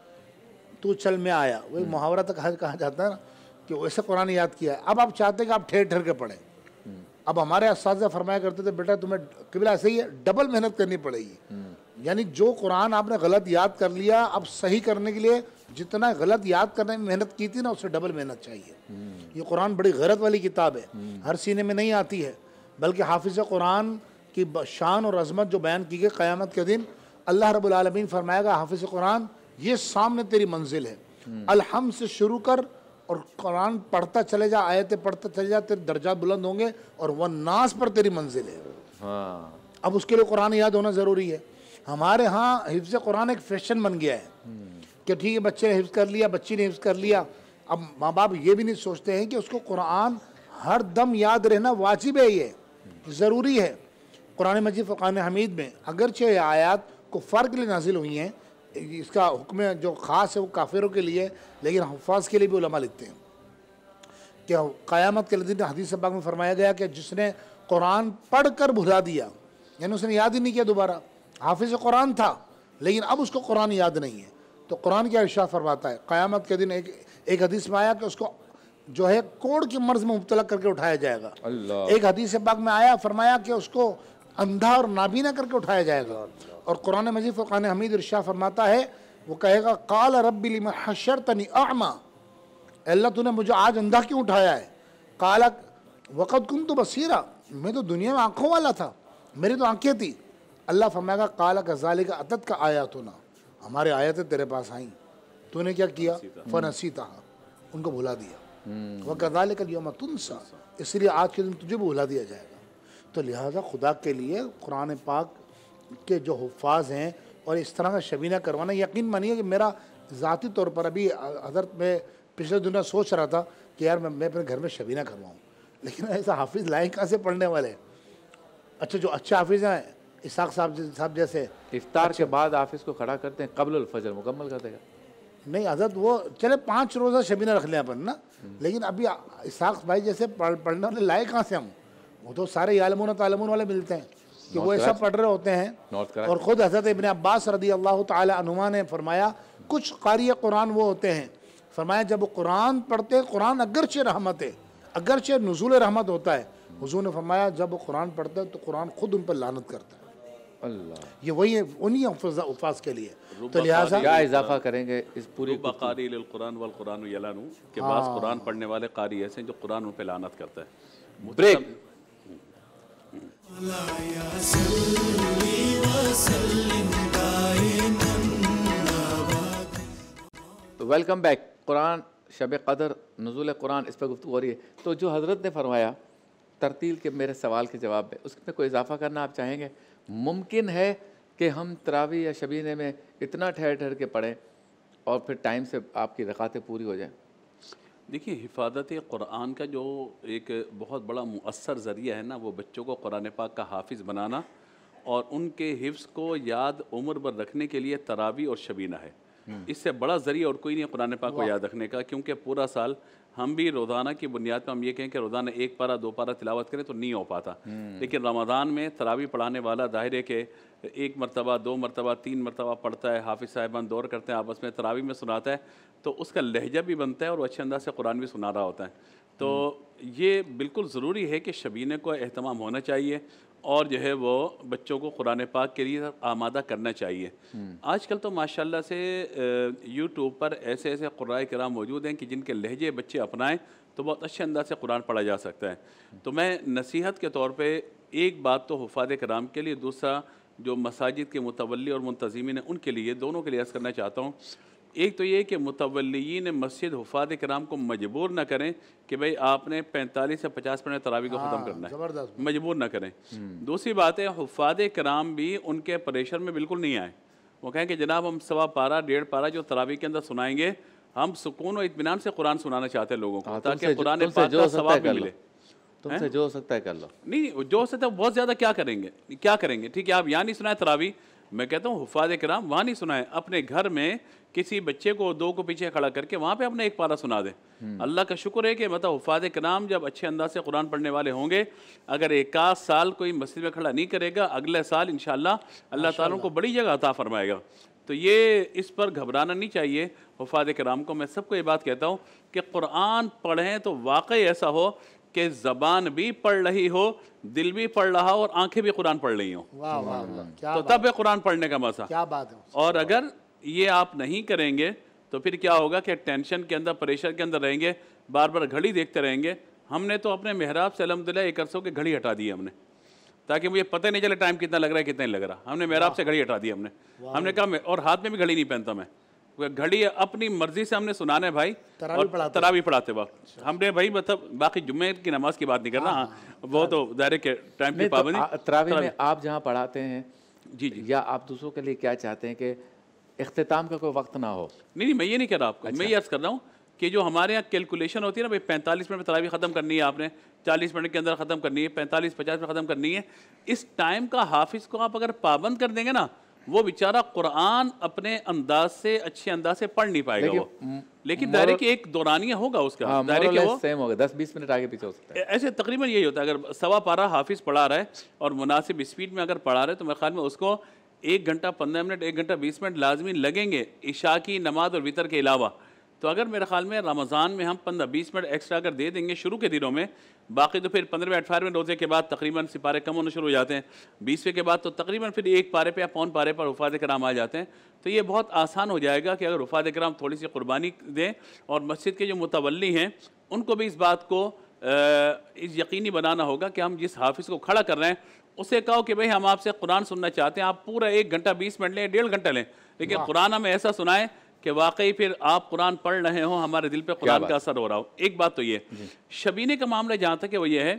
तू चल में आया वही हम्म। मुहावरा तक तो कहा, कहा जाता है ना कि वैसे कुरान याद किया है अब आप चाहते हैं कि आप ठेर ठहर के पढ़ें हम्म। अब हमारे इस फरमाया करते थे बेटा तुम्हें किबला ऐसे ही है डबल मेहनत करनी पड़ेगी यानी जो कुरान आपने गलत याद कर लिया अब सही करने के लिए जितना गलत याद करने में मेहनत की थी ना उससे डबल मेहनत चाहिए ये कुरान बड़ी गलत वाली किताब है हर सीने में नहीं आती है बल्कि हाफिज़ कुरान की शान और अजमत जो बयान की गई क़्यामत के दिन अल्लाह रबालमीन फरमाएगा हाफिज़ कुरान ये सामने तेरी मंजिल है अलहम से शुरू कर और कुरान पढ़ता चले जा आयत पढ़ता चले जा तेरे दर्जा बुलंद होंगे और वह नाश पर तेरी मंजिल है हाँ। अब उसके लिए कुरान याद होना ज़रूरी है हमारे यहाँ हिफ्ज़ कुरान एक फैशन बन गया है कि ठीक है बच्चे ने हिफ्ज़ कर लिया बच्ची ने हिफ्ज़ कर लिया अब माँ बाप ये भी नहीं सोचते हैं कि उसको कुरान हर दम याद रहना वाजिब है ये ज़रूरी है कुरान मजीद फ़ुरान हमीद में अगरचे आयात कुफ़ार के लिए नाजिल हुई हैं इसका हुक्म जो ख़ास है वो काफिरों के लिए लेकिन हफाज के लिए भी उलमा लिखते हैं कि क़यामत के दिन हदीस सबाक में फरमाया गया कि जिसने कुरान पढ़ कर भुला दिया यानी उसने याद ही नहीं किया दोबारा हाफिज़ कुरान था लेकिन अब उसको कुरान याद नहीं है तो कुरान क्या इर्शा फरमाता है क्यामत के दिन एक एक हदीस में आया कि उसको जो है कोड़ के मर्ज में मुबतला करके उठाया जाएगा एक हदीस बाग में आया फरमाया कि उसको अंधा और नाबीना करके उठाया जाएगा और कुरान मजीद फ़ुरान हमीद रिशा फरमाता है वो कहेगा काल रबी लिम हशर तनी आमा अल्लाह तूने मुझे आज अंधा क्यों उठाया है काला वक़्त कुम तो बसीरा मैं तो दुनिया में आँखों वाला था मेरी तो आँखें थी अल्लाह फरमाएगा काला का जाले का अतद का आया तो ना हमारे आयतें तेरे पास आई तूने क्या किया फनसी था उनको भुला दिया हम्म। वह कदाले का योम तुम सा इसलिए आज के दिन तुझे भी भुला दिया जाएगा तो लिहाजा खुदा के लिए कुरान पाक के जो हफाज हैं और इस तरह का शबीना करवाना यकीन मानिए कि मेरा ज़ाती तौर पर अभी हजरत में पिछले दिनों सोच रहा था कि यार मैं मैं अपने घर में शबीना करवाऊँ लेकिन ऐसा हाफिज़ लाए कहाँ से पढ़ने वाले अच्छा जो अच्छे हाफिज़ हैं इसाक साहब साहब जैसे इफ्तार के बाद हाफिज़ को खड़ा करते हैं कबल फजर मुकम्मल कर देगा नहीं हजरत वो चले पाँच रोज़ा शबीना रख लें अपन ना हम्म। लेकिन अभी इसाक भाई जैसे पढ़ने वाले लाए कहाँ से हम वो तो सारे आलमून तालमून वाले मिलते हैं कि वो ऐसा पढ़ रहे होते हैं और ख़ुद हज़रत इबन अब्बास रदी अल्लाह तुमा ने फरमाया कुछ कारी कुरान वो होते हैं फरमाया जब वो कुरान पढ़ते कुरान अगरचे रहमत है अगरचे नजूल रहमत होता है हजू ने फरमाया जब वो कुरान पढ़ता है तो कुरान ख़ुद उन पर लानत करता है ये वही है उन्हीं उफाज के लिए तो लिहाजा इजाफा करेंगे इस पूरी बकारी कुरान वाल कुरान के पास हाँ। कुरान पढ़ने वाले कारी ऐसे हैं जो कुरान उन पर लानत करता है ब्रेक तो वेलकम बैक कुरान शब कदर नज़ुल कुरान इस पर गुफ्तु हो रही है तो जो हज़रत ने फरमाया तरतील के मेरे सवाल के जवाब में उसमें कोई इजाफ़ा करना आप चाहेंगे मुमकिन है कि हम तरावी या शबीने में इतना ठहर ठहर के पढ़ें और फिर टाइम से आपकी रकातें पूरी हो जाएँ देखिए हिफाजत कुरान का जो एक बहुत बड़ा मؤसर ज़रिया है ना वो बच्चों को कुरान पाक का हाफिज़ बनाना और उनके हिफ्स को याद उम्र भर रखने के लिए तरावी और शबीना है हम्म। इससे बड़ा ज़रिया और कोई नहीं कुरान पाक को याद रखने का क्योंकि पूरा साल हम भी रोज़ाना की बुनियाद पर हम ये कहें कि रोज़ाना एक पारा दो पारा तिलावत करें तो नहीं हो पाता हम्म। लेकिन रमज़ान में तरावी पढ़ाने वाला दायरे के एक मरतबा दो मरतबा तीन मरतबा पढ़ता है हाफिज़ साहिबान दौर करते हैं आपस में तरावी में सुनाता है तो उसका लहजा भी बनता है और अच्छे अंदाज से कुरान भी सुना रहा होता है तो हम्म। ये बिल्कुल ज़रूरी है कि शबीने को अहतमाम होना चाहिए और जो है वो बच्चों को कुरान पाक के लिए आमादा करना चाहिए हम्म। आजकल तो माशाल्लाह से यूट्यूब पर ऐसे ऐसे कुराए कराम मौजूद हैं कि जिनके लहजे बच्चे अपनाएं तो बहुत अच्छे अंदाज से कुरान पढ़ा जा सकता है हम्म। तो मैं नसीहत के तौर पर एक बात तो हफाद कराम के लिए दूसरा जो मसाजिद के मुतवली और मुंतजमी ने उनके लिए दोनों के लिए अर्ज़ करना चाहता हूँ एक तो ये कि मुतवलिन मस्जिद हफाद कराम को मजबूर ना करें कि भाई आपने 45 से 50 मिनट तरावी को हाँ, ख़त्म करना है मजबूर ना करें हम्म। दूसरी बात है हफाद कराम भी उनके प्रेशर में बिल्कुल नहीं आए वो कहें कि जनाब हम सवा पारा डेढ़ पारा जो तरावी के अंदर सुनाएंगे हम सुकून और इतमान से कुरान सुनाना चाहते हैं लोगों को हाँ, तो ताकि कुरान पाक का सवाब मिले तुमसे जो हो सकता है कर लो नहीं जो हो सकता है बहुत ज़्यादा क्या करेंगे क्या करेंगे ठीक है आप यहाँ नहीं सुनाए तरावी मैं कहता हूँ हफाज कराम वहाँ नहीं सुनाए अपने घर में किसी बच्चे को दो को पीछे खड़ा करके वहाँ पे अपने एक पारा सुना दे हम्म। अल्लाह का शुक्र है कि मतलब हफाज कराम जब अच्छे अंदाज से कुरान पढ़ने वाले होंगे अगर एक आध साल कोई मस्जिद में खड़ा नहीं करेगा अगले साल इन अल्लाह तारों को बड़ी जगह अता फरमाएगा तो ये इस पर घबराना नहीं चाहिए वफाद कराम को मैं सबको ये बात कहता हूँ कि कुरान पढ़ें तो वाकई ऐसा हो कि जबान भी पढ़ रही हो दिल भी पढ़ रहा हो और आंखें भी कुरान पढ़ रही हो तो तब है कुरान पढ़ने का मजा क्या बात है और अगर ये आप नहीं करेंगे तो फिर क्या होगा कि टेंशन के अंदर प्रेशर के अंदर रहेंगे बार बार घड़ी देखते रहेंगे हमने तो अपने मेहराब से अलहमदिल्ला एक अरसों की घड़ी हटा दी हमने ताकि मुझे पता नहीं चले टाइम कितना लग रहा है कितना नहीं लग रहा हमने मेहराब से घड़ी हटा दी हमने हमने कहा और हाथ में भी घड़ी नहीं पहनता मैं घड़ी अपनी मर्जी से हमने सुना है भाई तरावी पढ़ाते वक्त अच्छा। हमने भाई मतलब बाकी जुम्मे की नमाज की बात नहीं करना हाँ, हाँ, वो हाँ। तो डायरेक्ट टाइम की तो पाबंदी तरावी में आप जहाँ पढ़ाते हैं जी जी या आप दूसरों के लिए क्या चाहते हैं कि अख्ताम का कोई वक्त ना हो नहीं नहीं मैं ये नहीं कह रहा आपको मैं अच्छा। ये अर्ज़ कर रहा हूँ कि जो हमारे यहाँ कैलकुलेशन होती है ना भाई पैंतालीस मिनट में तरावी ख़त्म करनी है आपने चालीस मिनट के अंदर ख़त्म करनी है पैंतालीस पचास में ख़त्म करनी है इस टाइम का हाफिज़ को आप अगर पाबंद कर देंगे ना वो बेचारा कुरान अपने अंदाज से अच्छे अंदाज से पढ़ नहीं पाएगा वो लेकिन डायरेक्ट एक दौरानिया होगा उसका डायरेक्ट हाँ, वो सेम होगा दस बीस मिनट आगे पीछे हो सकता है ऐसे तकरीबन यही होता है अगर सवा पारा हाफिज़ पढ़ा रहा है और मुनासिब स्पीड में अगर पढ़ा रहे तो मेरे ख्याल में उसको एक घंटा पंद्रह मिनट एक घंटा बीस मिनट लाजमी लगेंगे इशा की नमाज और वितर के अलावा तो अगर मेरे ख्याल में रमज़ान में हम पंद्रह बीस मिनट एक्स्ट्रा अगर दे देंगे शुरू के दिनों में बाकी तो फिर पंद्रहवें अठारहवें रोज़े के बाद तकरीबन सिपारे कम होने शुरू हो जाते हैं बीसवें के बाद तो तकरीबन फिर एक पारे पे या पौन पारे पर उफाद कराम आ जाते हैं तो ये बहुत आसान हो जाएगा कि अगर उफाद कराम थोड़ी सी कुर्बानी दें और मस्जिद के जो मुतवली हैं उनको भी इस बात को इस यकीनी बनाना होगा कि हम जिस हाफिज़ को खड़ा कर रहे हैं उसे कहो कि भाई हम आपसे कुरान सुनना चाहते हैं आप पूरा एक घंटा बीस मिनट लें डेढ़ घंटा लें लेकिन कुरान हमें ऐसा सुनाएं कि वाकई फिर आप कुरान पढ़ रहे हो हमारे दिल पे कुरान का असर हो रहा हो एक बात तो ये शबीने का मामला जहाँ तक है वो ये है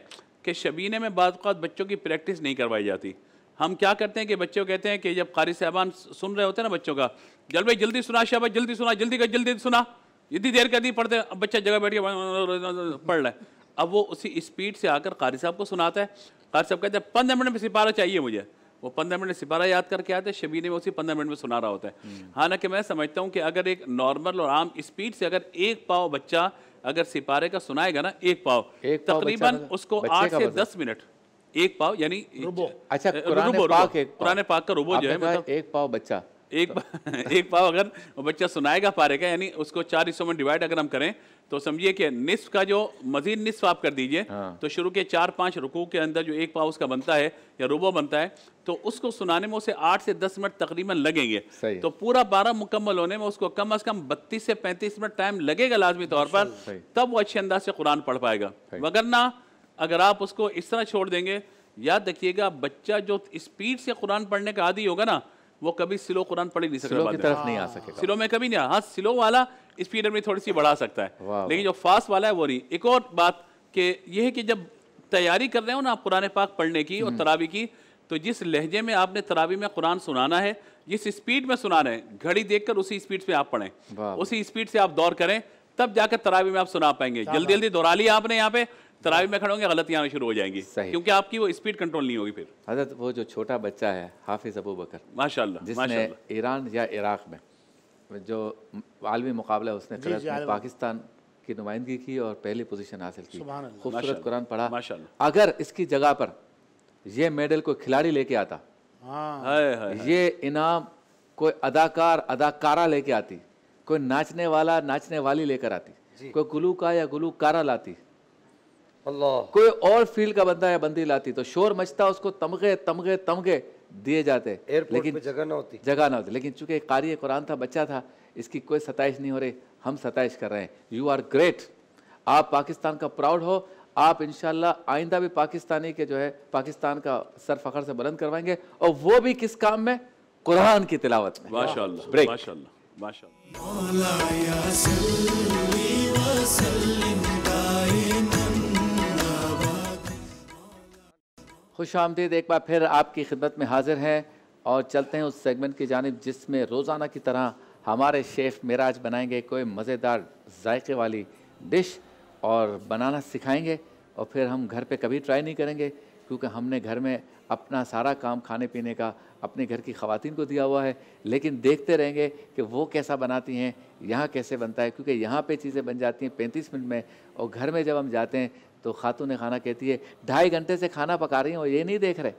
कि शबीने में बाद बच्चों की प्रैक्टिस नहीं करवाई जाती हम क्या करते हैं कि बच्चों कहते हैं कि जब कारी साहबान सुन रहे होते हैं ना बच्चों का जल भाई जल्दी सुना शाबाश जल्दी सुना जल्दी कर जल्दी सुना इतनी देर कर दी पढ़ते अब बच्चा जगह बैठ के पढ़ रहा है अब वो उसी स्पीड से आकर कारी साहब को सुनाता है कारी साहब कहते हैं पंद्रह मिनट में सिपारा चाहिए मुझे वो पंद्रह मिनट सिपारा याद करके आते हैं शबीर में उसी पंद्रह मिनट में सुना रहा होता है हम्म। हालांकि मैं समझता हूँ कि अगर एक नॉर्मल और आम स्पीड से अगर एक पाव बच्चा अगर सिपारे का सुनाएगा ना एक पाव एक तकरीबन उसको आठ से दस मिनट एक पाव यानी अच्छा पुराने पाक का रुबो जो है मतलब एक पाव बच्चा एक तो- एक पाव अगर बच्चा सुनाएगा पारे का यानी उसको चार हिस्सों में डिवाइड अगर हम करें तो समझिए कि निस्फ का जो मजीद निस्फ आप कर दीजिए हाँ। तो शुरू के चार पांच रुकू के अंदर जो एक पाव उसका बनता है या रुबो बनता है तो उसको सुनाने में उसे आठ से दस मिनट तकरीबन लगेंगे तो पूरा बारह मुकम्मल होने में उसको कम अज़ कम बत्तीस से पैंतीस मिनट टाइम लगेगा लाजमी तौर पर तब वो अच्छे अंदाज से कुरान पढ़ पाएगा वगरना अगर आप उसको इस तरह छोड़ देंगे याद रखिएगा बच्चा जो स्पीड से कुरान पढ़ने का आदि होगा ना वो कभी सिलो कुरान पढ़ ही नहीं सकता सिलो की तरफ नहीं आ सके सिलो में कभी नहीं हाँ सिलो वाला स्पीडर में थोड़ी सी बढ़ा सकता है लेकिन जो फास्ट वाला है वो नहीं एक और बात के ये है कि जब तैयारी कर रहे हो ना आप कुरान पाक पढ़ने की और हम्म। तरावी की तो जिस लहजे में आपने तरावी में कुरान सुनाना है जिस स्पीड में सुना रहे हैं घड़ी देखकर उसी स्पीड से आप पढ़ें उसी स्पीड से आप दौर करें तब जाकर तरावी में आप सुना पाएंगे जल्दी जल्दी दोहरा लिया आपने यहाँ पे तरावी में खड़े होंगे गलतियाँ आना शुरू हो जाएंगी क्योंकि आपकी वो स्पीड कंट्रोल नहीं होगी फिर हजरत वो जो छोटा बच्चा है हाफिज अबू बकर माशा ईरान या इराक में जो आलमी मुकाबला है उसने में पाकिस्तान की नुमाइंदगी की और पहली पोजीशन हासिल की खूबसूरत कुरान पढ़ा अगर इसकी जगह पर यह मेडल कोई खिलाड़ी लेके आता हाँ। ये इनाम कोई अदाकार अदाकारा लेके आती कोई नाचने वाला नाचने वाली लेकर आती कोई गुलूकार या कारा लाती अल्लाह कोई और फील्ड का बंदा या बंदी लाती तो शोर मचता उसको तमगे तमगे तमगे दिए जाते लेकिन जगह ना होती जगह ना होती लेकिन चूंकि कार्य कुरान था बच्चा था इसकी कोई सताइश नहीं हो रही हम सताइश कर रहे हैं यू आर ग्रेट आप पाकिस्तान का प्राउड हो आप इनशाला आइंदा भी पाकिस्तानी के जो है पाकिस्तान का सर फखर से बुलंद करवाएंगे और वो भी किस काम में कुरान की तिलावत में माशाल्लाह ब्रेक माशाल्लाह माशाल्लाह खुश आमदीद एक बार फिर आपकी खिदमत में हाजिर हैं और चलते हैं उस सेगमेंट की जानब जिसमें रोज़ाना की तरह हमारे शेफ़ मेराज बनाएंगे कोई मज़ेदार जायके वाली डिश और बनाना सिखाएंगे और फिर हम घर पे कभी ट्राई नहीं करेंगे क्योंकि हमने घर में अपना सारा काम खाने पीने का अपने घर की खातिन को दिया हुआ है लेकिन देखते रहेंगे कि वो कैसा बनाती हैं यहाँ कैसे बनता है क्योंकि यहाँ पे चीज़ें बन जाती हैं पैंतीस मिनट में और घर में जब हम जाते हैं तो खातून खाना कहती है ढाई घंटे से खाना पका रही हूँ ये नहीं देख रहे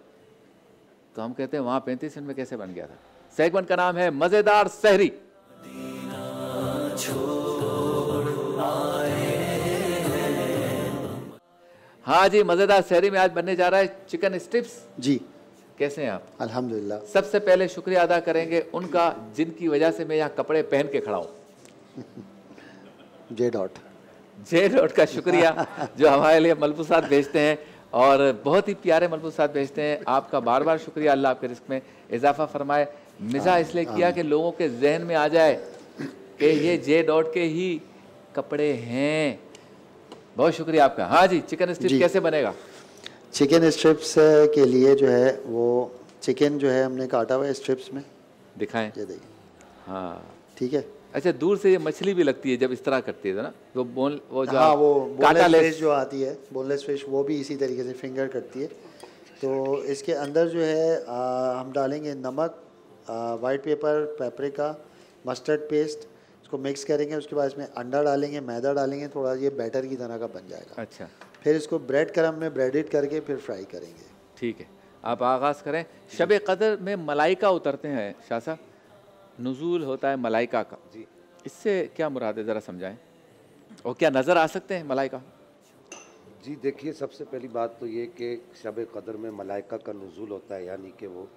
तो हम कहते हैं वहाँ पैंतीस मिनट में कैसे बन गया था सेगमेंट का नाम है मज़ेदार सहरी हाँ जी मज़ेदार सहरी में आज बनने जा रहा है चिकन स्ट्रिप्स जी कैसे हैं आप अल्हम्दुलिल्लाह सबसे पहले शुक्रिया अदा करेंगे उनका जिनकी वजह से मैं यहाँ कपड़े पहन के खड़ा हूँ जे डॉट जे डॉट का शुक्रिया जो हमारे लिए मलबूसात भेजते हैं और बहुत ही प्यारे मलबूसात भेजते हैं आपका बार बार शुक्रिया अल्लाह आपके रिस्क में इजाफा फरमाए मिजा इसलिए किया कि लोगों के जहन में आ जाए कि ये जे डॉट के ही कपड़े हैं बहुत शुक्रिया आपका हाँ जी चिकन स्ट्रिप कैसे बनेगा चिकन स्ट्रिप्स के लिए जो है वो चिकन जो है हमने काटा हुआ है स्ट्रिप्स में दिखाएं ये देखिए हाँ ठीक है अच्छा दूर से ये मछली भी लगती है जब इस तरह करती है तो ना वो बोन वो जो हाँ वो बोनलेस फिश जो आती है बोनलेस फिश वो भी इसी तरीके से फिंगर करती है तो इसके अंदर जो है आ, हम डालेंगे नमक white pepper paprika mustard paste इसको मिक्स करेंगे उसके बाद इसमें अंडा डालेंगे मैदा डालेंगे थोड़ा ये बैटर की तरह का बन जाएगा अच्छा फिर इसको ब्रेड क्रम में ब्रेडिड करके फिर फ्राई करेंगे ठीक है आप आगाज़ करें शब कदर में मलाइका उतरते हैं शाह साहब नज़ूल होता है मलाइका का जी इससे क्या मुराद है ज़रा समझाएं और क्या नज़र आ सकते हैं मलाइका जी देखिए सबसे पहली बात तो ये कि शब कदर में मलाइका का नज़ूल होता है यानी कि वो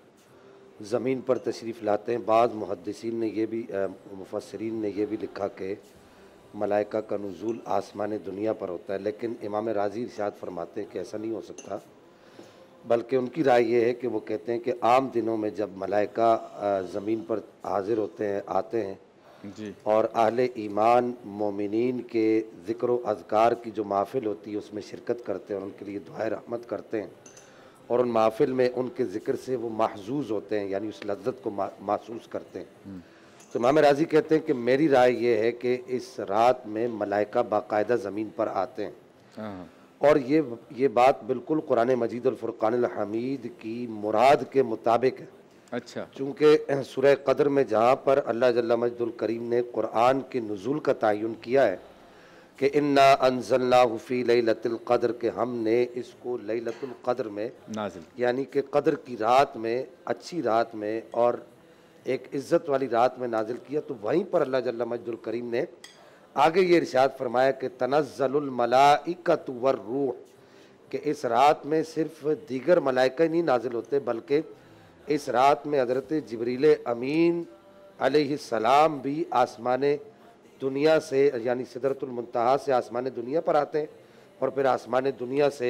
ज़मीन पर तशरीफ़ लाते हैं बाद मुहदसिन ने यह भी मुफसरीन ने यह भी लिखा कि मलाइका का नज़ूल आसमान दुनिया पर होता है लेकिन इमाम राजी इर्शाद फरमाते हैं कि ऐसा नहीं हो सकता बल्कि उनकी राय ये है कि वो कहते हैं कि आम दिनों में जब मलाइका ज़मीन पर हाजिर होते हैं आते हैं जी और अहल ईमान मोमिन के ज़िक्र अजगार की जो महफ़िल होती है उसमें शिरकत करते हैं और उनके लिए दुआ रहमत करते हैं और उन महफ़िल में उनके ज़िक्र से वो महजूज होते हैं यानी उस लज्जत को महसूस करते हैं हम्म। तो मामे राजी कहते हैं कि मेरी राय यह है कि इस रात में मलाइका बाकायदा ज़मीन पर आते हैं हाँ। और ये ये बात बिल्कुल कुरान मजीद फ़ुरक़ान हमीद की मुराद के मुताबिक है अच्छा चूँकि सुरह कदर में जहाँ पर अल्लाह जल्ला मजदुलकरीम ने कुरान के नज़ुल का तयन किया है कि इन्ना अनजल्ला हुफ़ी लई कदर के हमने इसको लई लतुल्क़द्र में नाजिल यानी कि कदर की रात में अच्छी रात में और एक इज़्ज़त वाली रात में नाजिल किया तो वहीं पर अल्लाह जल्ला मजदुलकरीम ने आगे ये इर्शाद फरमाया कि तनज़ल मलाइकत वर रूह कि इस रात में सिर्फ दीगर मलाइक नहीं नाजिल होते बल्कि इस रात में हज़रत जबरील अमीन सलाम भी आसमान दुनिया से यानी सदरतुलमतहा से आसमान दुनिया पर आते हैं और फिर आसमान दुनिया से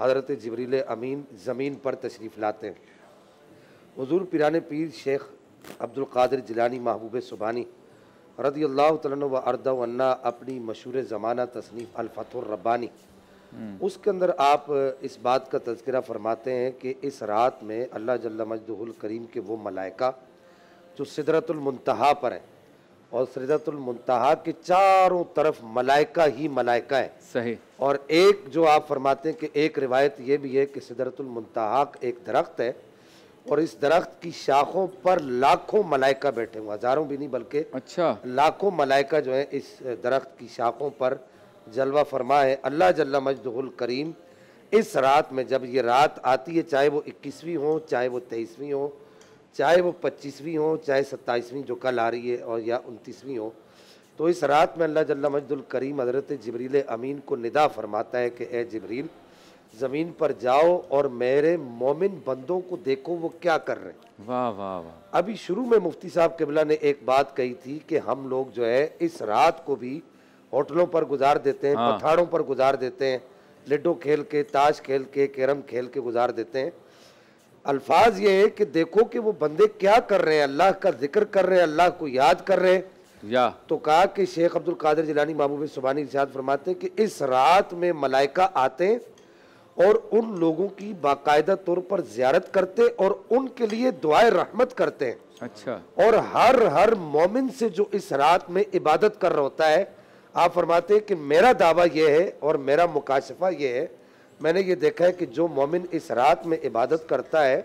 हज़रत जबरील अमीन ज़मीन पर तशरीफ़ लाते हैं हजूर पिरान पीर शेख अब्दुल्कर जिलानी महबूब सुबानी रदी अल्लाह तन व अपनी मशहूर ज़माना तसनीफ़ अलफ़तरबानी हम्म। उसके अंदर आप इस बात का तस्करा फरमाते हैं कि इस रात में अल्लाह जल्ला करीम के वो मलाइका जो सिदरतुलमतहा पर हैं और सिदरतुलमतहा के चारों तरफ मलाइका ही मलाइका है सही और एक जो आप फरमाते हैं कि एक रिवायत ये भी है कि सिदरतुलमतहा एक दरख्त है और इस दरख्त की शाखों पर लाखों मलाइका बैठे हुए हजारों भी नहीं बल्कि अच्छा लाखों मलाइका जो है इस दरख्त की शाखों पर जलवा फरमा है अल्लाह जल्ला मजदूल करीम इस रात में जब ये रात आती है चाहे वो इक्कीसवीं हो चाहे वो तेईसवीं हो चाहे वो पच्चीसवीं हो चाहे सत्ताईसवीं जो कल आ रही है और या उनतीसवीं हो तो इस रात में अल्लाह जल्ला मजदुल करीम हज़रत जबरील अमीन को निदा फरमाता है कि ए जबरील ज़मीन पर जाओ और मेरे मोमिन बंदों को देखो वो क्या कर रहे हैं वाह वाह वाह अभी शुरू में मुफ्ती साहब किबला ने एक बात कही थी कि हम लोग जो है इस रात को भी होटलों पर गुजार देते हैं हाँ। पठाड़ों पर गुजार देते हैं लड्डो खेल के ताश खेल के कैरम खेल के गुजार देते हैं अल्फाज ये है कि देखो कि वो बंदे क्या कर रहे हैं अल्लाह का जिक्र कर रहे हैं अल्लाह को याद कर रहे हैं या तो कहा कि शेख अब्दुल कादिर जिलानी महबूब सुबानी फरमाते हैं कि इस रात में मलाइका आते हैं और उन लोगों की बाकायदा तौर पर ज्यारत करते और उनके लिए दुआए रहमत करते हैं अच्छा और हर हर मोमिन से जो इस रात में इबादत कर रहा होता है आप फरमाते हैं कि मेरा दावा यह है और मेरा मुकाशफा यह है मैंने ये देखा है कि जो मोमिन इस रात में इबादत करता है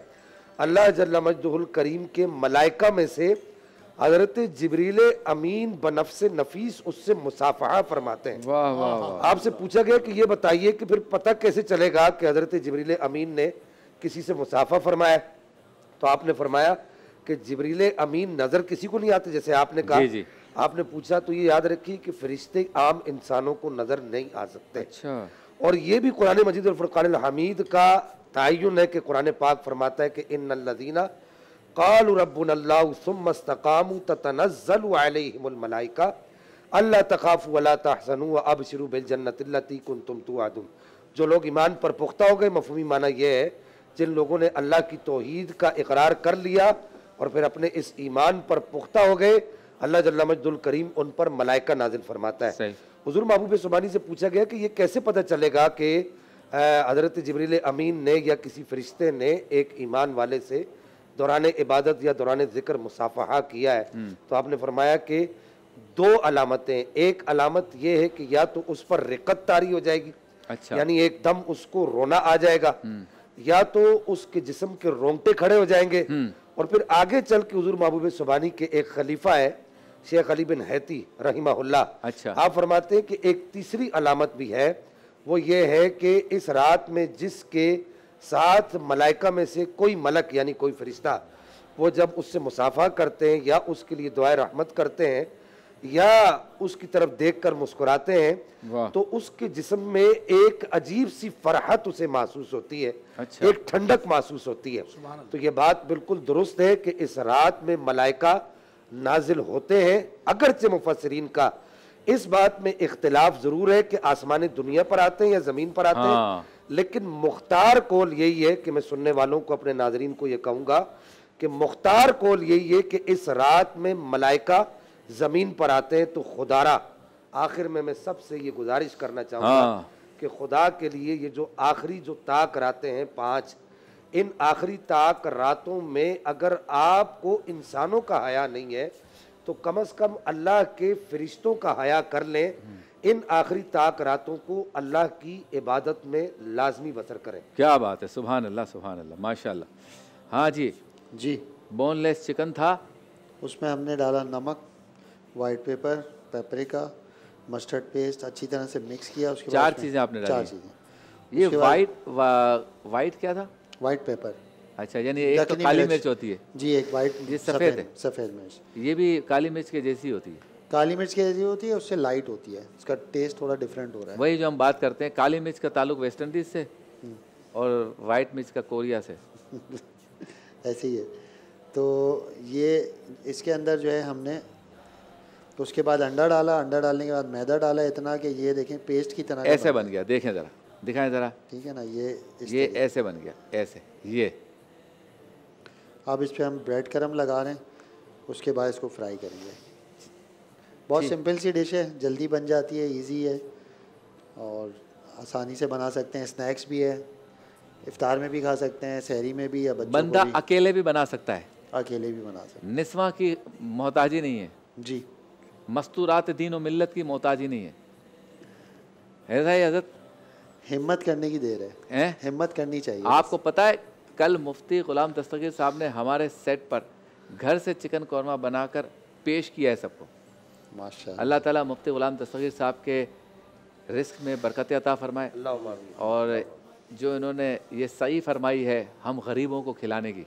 अल्लाह जल्ला मजदूल करीम के मलाइका में से हजरत जबरील अमीन बनफ से नफीस उससे मुसाफा फरमाते हैं आपसे पूछा गया कि ये बताइए कि फिर पता कैसे चलेगा कि हजरत जबरील अमीन ने किसी से मुसाफा फरमाया तो आपने फरमाया कि जबरील अमीन नज़र किसी को नहीं आते जैसे आपने कहा जी जी। आपने पूछा तो ये याद रखिए कि फरिश्ते आम इंसानों को नज़र नहीं आ सकते अच्छा और ये भी कुरान मजीद और फुरकान हमीद का तयन है कि कुरान पाक फरमाता है कि इन नदीना काल रबुल्लास्तकाम तनज़लमलाइका अल्लाह तकाफ़ वला तहसन अब शुरू बिलजन्नती कन तुम तो आदम जो लोग ईमान पर पुख्ता हो गए मफहमी माना यह है जिन लोगों ने अल्लाह की तोहद का इकरार कर लिया और फिर अपने इस ईमान पर पुख्ता हो गए अल्लाह जल्लाजुल करीम उन पर मलाइका नाजिल फरमाता है हजूर महबूब सुबानी से पूछा गया कि ये कैसे पता चलेगा कि हज़रत जबरील अमीन ने या किसी फरिश्ते ने एक ईमान वाले से दौरान इबादत या दौरान ज़िक्र मुसाफहा किया है हम्म। तो आपने फरमाया कि दो अलामतें एक अलामत यह है कि या तो उस पर रिकत तारी हो जाएगी अच्छा यानी एकदम उसको रोना आ जाएगा हम्म। या तो उसके जिसम के रोंगटे खड़े हो जाएंगे हम्म। और फिर आगे चल के हजूर महबूब सुबानी के एक खलीफा है शेख अली बिन हैती रहीमाहुल्ला अच्छा आप फरमाते हैं कि एक तीसरी अलामत भी है वो ये है कि इस रात में जिसके सात मलाइका में से कोई मलक यानी कोई फरिश्ता वो जब उससे मुसाफा करते हैं या उसके लिए दुआ रहमत करते हैं या उसकी तरफ देख कर मुस्कुराते हैं तो उसके जिसम में एक अजीब सी फरहत उसे महसूस होती है अच्छा। एक ठंडक महसूस होती है तो ये बात बिल्कुल दुरुस्त है कि इस रात में मलाइका नाजिल होते हैं अगरचे मुफसरीन का इस बात में इख्तलाफ जरूर है कि आसमानी दुनिया पर आते हैं या जमीन पर आते हैं हाँ। लेकिन मुख्तार कौल यही है कि मैं सुनने वालों को अपने नाजरीन को यह कहूँगा कि मुख्तार कौल यही है कि इस रात में मलाइका ज़मीन पर आते हैं तो खुदारा आखिर में मैं सबसे ये गुजारिश करना चाहूँगा हाँ। कि खुदा के लिए ये जो आखिरी जो ताक रातें हैं पाँच इन आखिरी ताक रातों में अगर आपको इंसानों का हया नहीं है तो कम अज़ कम अल्लाह के फरिश्तों का हया कर लें इन आखिरी ताक रातों को अल्लाह की इबादत में लाजमी बसर करें क्या बात है सुबह अल्लाह सुबह अल्लाह माशा हाँ जी जी बोनलेस चिकन था उसमें हमने डाला नमक white pepper paprika mustard paste अच्छी तरह से मिक्स किया उसके चार चीज़ें आपने डाली चार चीज़ें ये वाइट वाइट क्या था वाइट पेपर अच्छा यानी एक तो काली मिर्च होती है जी एक वाइट सफ़ेद है सफ़ेद मिर्च ये भी काली मिर्च के जैसी होती है काली मिर्च की जैसी होती है उससे लाइट होती है उसका टेस्ट थोड़ा डिफरेंट हो रहा है वही जो हम बात करते हैं काली मिर्च का ताल्लुक वेस्ट इंडीज से हम्म। और वाइट मिर्च का कोरिया से ऐसे ही है तो ये इसके अंदर जो है हमने तो उसके बाद अंडा डाला अंडा डालने के बाद मैदा डाला इतना कि ये देखें पेस्ट की तरह ऐसे बन गया देखें ज़रा दिखाएं ज़रा ठीक है ना ये ये ऐसे बन गया ऐसे ये अब इस पर हम ब्रेड क्रम लगा रहे हैं उसके बाद इसको फ्राई करेंगे बहुत सिंपल सी डिश है जल्दी बन जाती है इजी है और आसानी से बना सकते हैं स्नैक्स भी है इफ्तार में भी खा सकते हैं शहरी में भी या बंदा भी। अकेले भी बना सकता है अकेले भी बना सकते है निस्वा की मोहताजी नहीं है जी मस्तूरात दीन और मिलत की मोहताजी नहीं है ऐसा ही हजरत हिम्मत करने की देर है हैं हिम्मत करनी चाहिए आपको पता है कल मुफ्ती गुलाम दस्तगीर साहब ने हमारे सेट पर घर से चिकन कौरमा बनाकर पेश किया है सबको अल्लाह ताला मुफ्ती ग़ुलाम तस्वीर साहब के रिस्क में बरकत अता फरमाए और जो इन्होंने ये सही फरमाई है हम गरीबों को खिलाने की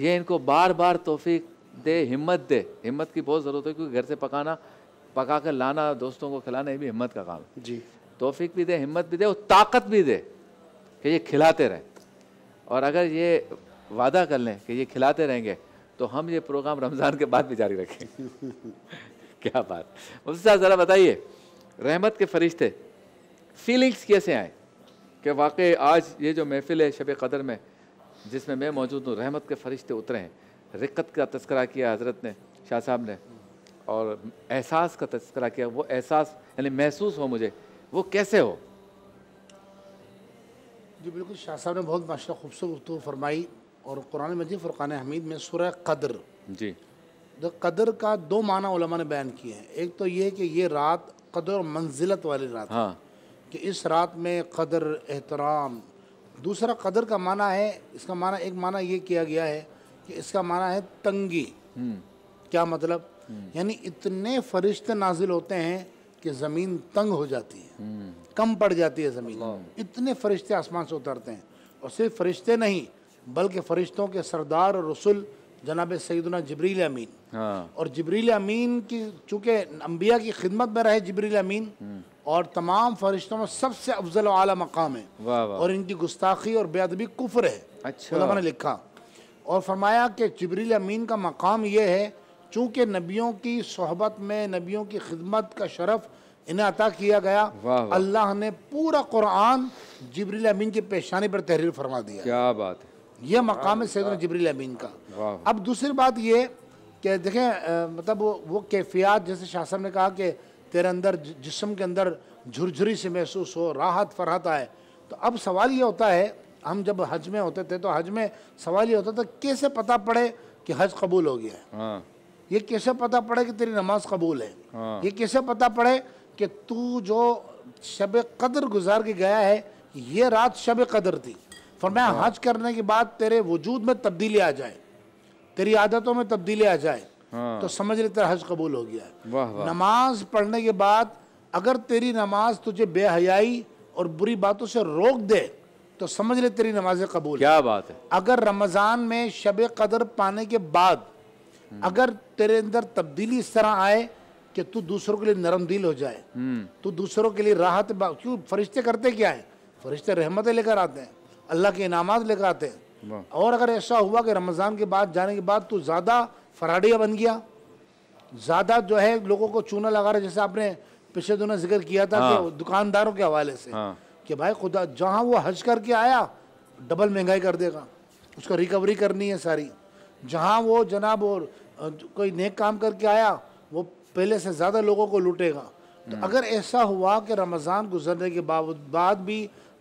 ये इनको बार बार तोफ़ी दे हिम्मत दे हिम्मत की बहुत ज़रूरत है क्योंकि घर से पकाना पका कर लाना दोस्तों को खिलाना ये भी हिम्मत का काम है जी तोफ़ी भी दे हिम्मत भी दे और ताकत भी दे कि ये खिलाते रहें और अगर ये वादा कर लें कि ये खिलाते रहेंगे तो हम ये प्रोग्राम रमज़ान के बाद भी जारी रखें क्या बात उस ज़रा बताइए रहमत के फरिश्ते फीलिंग्स कैसे आए कि वाकई आज ये जो महफिल है शब कदर में जिसमें मैं मौजूद हूँ रहमत के फरिश्ते उतरे हैं रिक्कत का तस्करा किया हज़रत ने शाह साहब ने और एहसास का तस्करा किया वो एहसास यानी महसूस हो मुझे वो कैसे हो जी बिल्कुल शाह साहब ने बहुत माशा खूबसूरत फरमाई और कुरान मजीद फ़ुरान हमीद में सुरह कदर जी तो कदर का दो माना उलमा ने बयान किए हैं एक तो ये कि ये रात कदर मंजिलत वाली रात हाँ। कि इस रात में कदर एहतराम दूसरा कदर का माना है इसका माना एक माना ये किया गया है कि इसका माना है तंगी हम्म। क्या मतलब हम्म। यानी इतने फरिश्ते नाजिल होते हैं कि ज़मीन तंग हो जाती है हम्म। कम पड़ जाती है ज़मीन इतने फरिश्ते आसमान से उतरते हैं और सिर्फ फरिश्ते नहीं बल्कि फरिश्तों के सरदार और रसुल जनाब सईदना जबरील अमीन हाँ। और जबरील अमीन की चूँकि अम्बिया की खिदमत में रहे जबरील अमीन हम्म। और तमाम फरिश्तों में सबसे अफजल आला मकाम है वाह वाह। और इनकी गुस्ताखी और बेदबी कुफर है अच्छा ने लिखा और फरमाया कि जबरील अमीन का मकाम यह है चूँकि नबियों की सहबत में नबियों की खिदमत का शरफ़ इन्हें अता किया गया अल्लाह ने पूरा कुरान जबरील अमीन की पेशानी पर तहरीर फरमा दिया क्या बात है ये मकाम है सैदन जबरी अमीन का अब दूसरी बात ये कि देखें मतलब वो वो कैफियात जैसे शाह साहब ने कहा कि तेरे अंदर जिसम के अंदर झुरझुरी से महसूस हो राहत फरहत आए तो अब सवाल ये होता है हम जब हज में होते थे तो हज में सवाल ये होता था कैसे पता पड़े कि हज कबूल हो गया है हाँ। ये कैसे पता पड़े कि तेरी नमाज कबूल है हाँ। ये कैसे पता पड़े कि तू जो शब कदर गुजार के गया है ये रात शब कदर थी फरमाया हाँ। हज करने के बाद तेरे वजूद में तब्दीली आ जाए तेरी आदतों में तब्दीली आ जाए हाँ। तो समझ ले तेरा हज कबूल हो गया वाह, वाह। नमाज पढ़ने के बाद अगर तेरी नमाज तुझे बेहयाई और बुरी बातों से रोक दे तो समझ ले तेरी नमाज कबूल क्या बात है अगर रमज़ान में शब कदर पाने के बाद हम्म। अगर तेरे अंदर तब्दीली इस तरह आए कि तू दूसरों के लिए नरम दिल हो जाए हम्म। तू दूसरों के लिए राहत क्यों फरिश्ते करते क्या है फरिश्ते रहमतें लेकर आते हैं अल्लाह के इनामत लेकर आते हैं और अगर ऐसा हुआ कि रमज़ान के बाद जाने के बाद तो ज़्यादा फराडिया बन गया ज़्यादा जो है लोगों को चूना लगा रहा जैसे आपने पिछले दिनों जिक्र किया था हाँ। कि दुकानदारों के हवाले से हाँ। कि भाई खुदा जहाँ वो हज करके आया डबल महंगाई कर देगा उसको रिकवरी करनी है सारी जहाँ वो जनाब और कोई नेक काम करके आया वो पहले से ज़्यादा लोगों को लूटेगा तो हम्म। अगर ऐसा हुआ कि रमज़ान गुजरने के बाद भी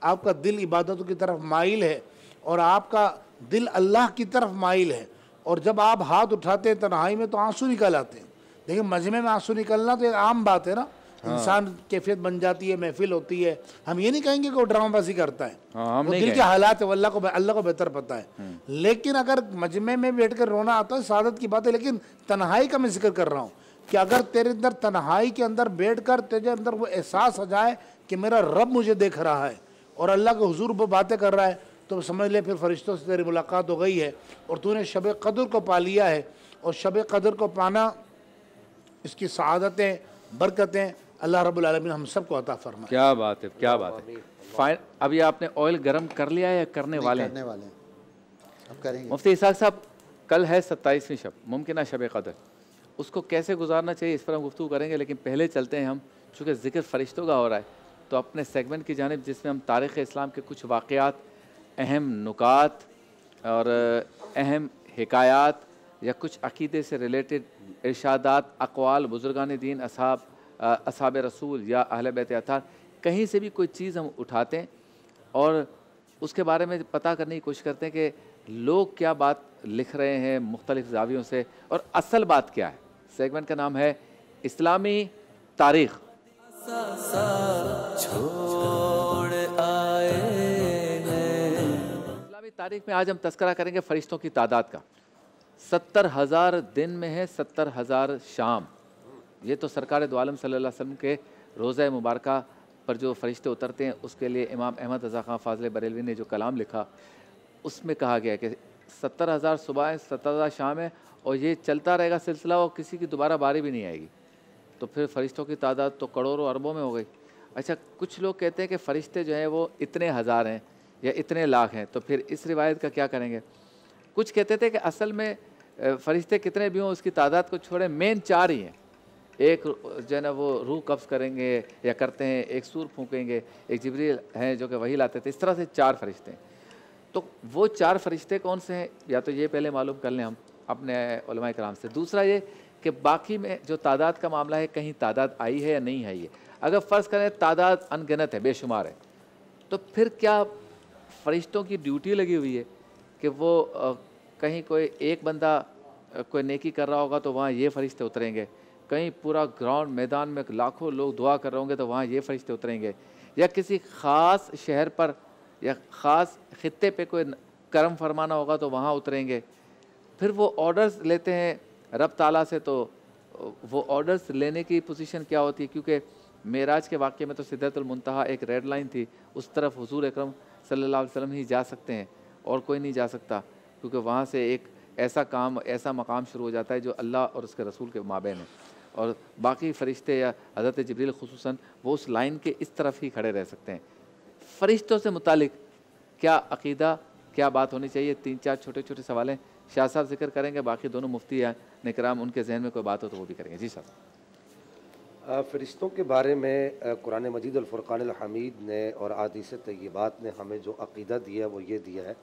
आपका दिल इबादतों की तरफ माइल है और आपका दिल अल्लाह की तरफ माइल है और जब आप हाथ उठाते हैं तनहाई में तो आंसू निकल आते हैं देखिए मजमे में आंसू निकलना तो एक आम बात है ना हाँ। इंसान कैफियत बन जाती है महफिल होती है हम ये नहीं कहेंगे कि वो ड्रामाबाजी करता है हाँ, वो दिल के हालात है अल्लाह को अल्लाह को बेहतर पता है हम्म। लेकिन अगर मजमे में बैठ कर रोना आता है शादत की बात है लेकिन तनहाई का मैं जिक्र कर रहा हूँ कि अगर तेरे अंदर तन्हाई के अंदर बैठ कर तेरे अंदर वो एहसास आ जाए कि मेरा रब मुझे देख रहा है और अल्लाह के हजूर पर बातें कर रहा है तो समझ ले फिर फरिश्तों से तेरी मुलाकात हो गई है और तूने शब कदर को पा लिया है और शब कदर को पाना इसकी शहादतें बरकतें अल्लाह रबालमीन हम सबको अता फरमा क्या बात है क्या बात है फाइन अभी आपने ऑयल गर्म कर लिया है या करने वाले करने वाले हम करेंगे मुफ्ती इसाक साहब कल है सत्ताईसवीं शब मुमकिन शब कदर उसको कैसे गुजारना चाहिए इस पर हम गुफ्तु करेंगे लेकिन पहले चलते हैं हम चूँकि ज़िक्र फरिश्तों का हो रहा है तो अपने सेगमेंट की जानब जिसमें हम तारीख़ इस्लाम के कुछ वाक़ात अहम नुकात और अहम हकयात या कुछ अकीदे से रिलेटेड इर्शादात अकवाल बुज़ुर्गान दीन असाब असाब रसूल या अहल बैत कहीं से भी कोई चीज़ हम उठाते हैं और उसके बारे में पता करने की कोशिश करते हैं कि लोग क्या बात लिख रहे हैं मुख्तलिफ जावियों से और असल बात क्या है सेगमेंट का नाम है इस्लामी तारीख़ छोड़ आए तारीख में आज हम तस्करा करेंगे फरिश्तों की तादाद का सत्तर हज़ार दिन में है सत्तर हज़ार शाम ये तो सरकार दोआलम सल्लल्लाहु अलैहि वसल्लम के रोज़ मुबारक पर जो फरिश्ते उतरते हैं उसके लिए इमाम अहमद रज़ा खान फाजिल बरेलवी ने जो कलाम लिखा उसमें कहा गया कि सत्तर हज़ार सुबह है सत्तर हज़ार शाम है और ये चलता रहेगा सिलसिला और किसी की दोबारा बारी भी नहीं आएगी तो फिर फरिश्तों की तादाद तो करोड़ों अरबों में हो गई अच्छा कुछ लोग कहते हैं कि फ़रिश्ते जो हैं वो इतने हज़ार हैं या इतने लाख हैं तो फिर इस रिवायत का क्या करेंगे कुछ कहते थे कि असल में फ़रिश्ते कितने भी हों उसकी तादाद को छोड़ें मेन चार ही हैं एक जो है ना वो रूह कब्ज़ करेंगे या करते हैं एक सूर फूकेंगे एक जबरी हैं जो कि वही लाते थे इस तरह से चार फरिश्ते हैं तो वो चार फरिश्ते कौन से हैं या तो ये पहले मालूम कर लें हम अपने कराम से दूसरा ये कि बाकी में जो तादाद का मामला है कहीं तादाद आई है या नहीं आई है अगर फ़र्ज़ करें तादाद अनगिनत है बेशुमार है तो फिर क्या फरिश्तों की ड्यूटी लगी हुई है कि वो कहीं कोई एक बंदा कोई नेकी कर रहा होगा तो वहाँ ये फरिश्ते उतरेंगे कहीं पूरा ग्राउंड मैदान में लाखों लोग दुआ कर रहे होंगे तो वहाँ ये फरिश्ते उतरेंगे या किसी ख़ास शहर पर या ख़ास ख़त्े पे कोई कर्म फरमाना होगा तो वहाँ उतरेंगे फिर वो ऑर्डर्स लेते हैं रब ताला से तो वो ऑर्डर्स लेने की पोजीशन क्या होती है क्योंकि मेराज के वाक्य में तो सिद्धतुलमतहा एक रेड लाइन थी उस तरफ हजूर अक्रम सल्ला वसलम ही जा सकते हैं और कोई नहीं जा सकता क्योंकि वहाँ से एक ऐसा काम ऐसा मकाम शुरू हो जाता है जो अल्लाह और उसके रसूल के माबे ने और बाकी फ़रिश्ते या हज़रत जबरील खसूस वो उस लाइन के इस तरफ ही खड़े रह सकते हैं फ़रिश्तों से मुतल क्या अकीदा क्या बात होनी चाहिए तीन चार छोटे छोटे सवाल हैं शाह साहब जिक्र करेंगे बाकी दोनों मुफ्ती या निकराम उनके जहन में कोई बात हो तो वो भी करेंगे जी साहब फरिश्तों के बारे में कुरान मजीद अलफ़ुर्क़ान हमीद ने और आदिस तयबात ने हमें जो अकीदा दिया वो ये दिया है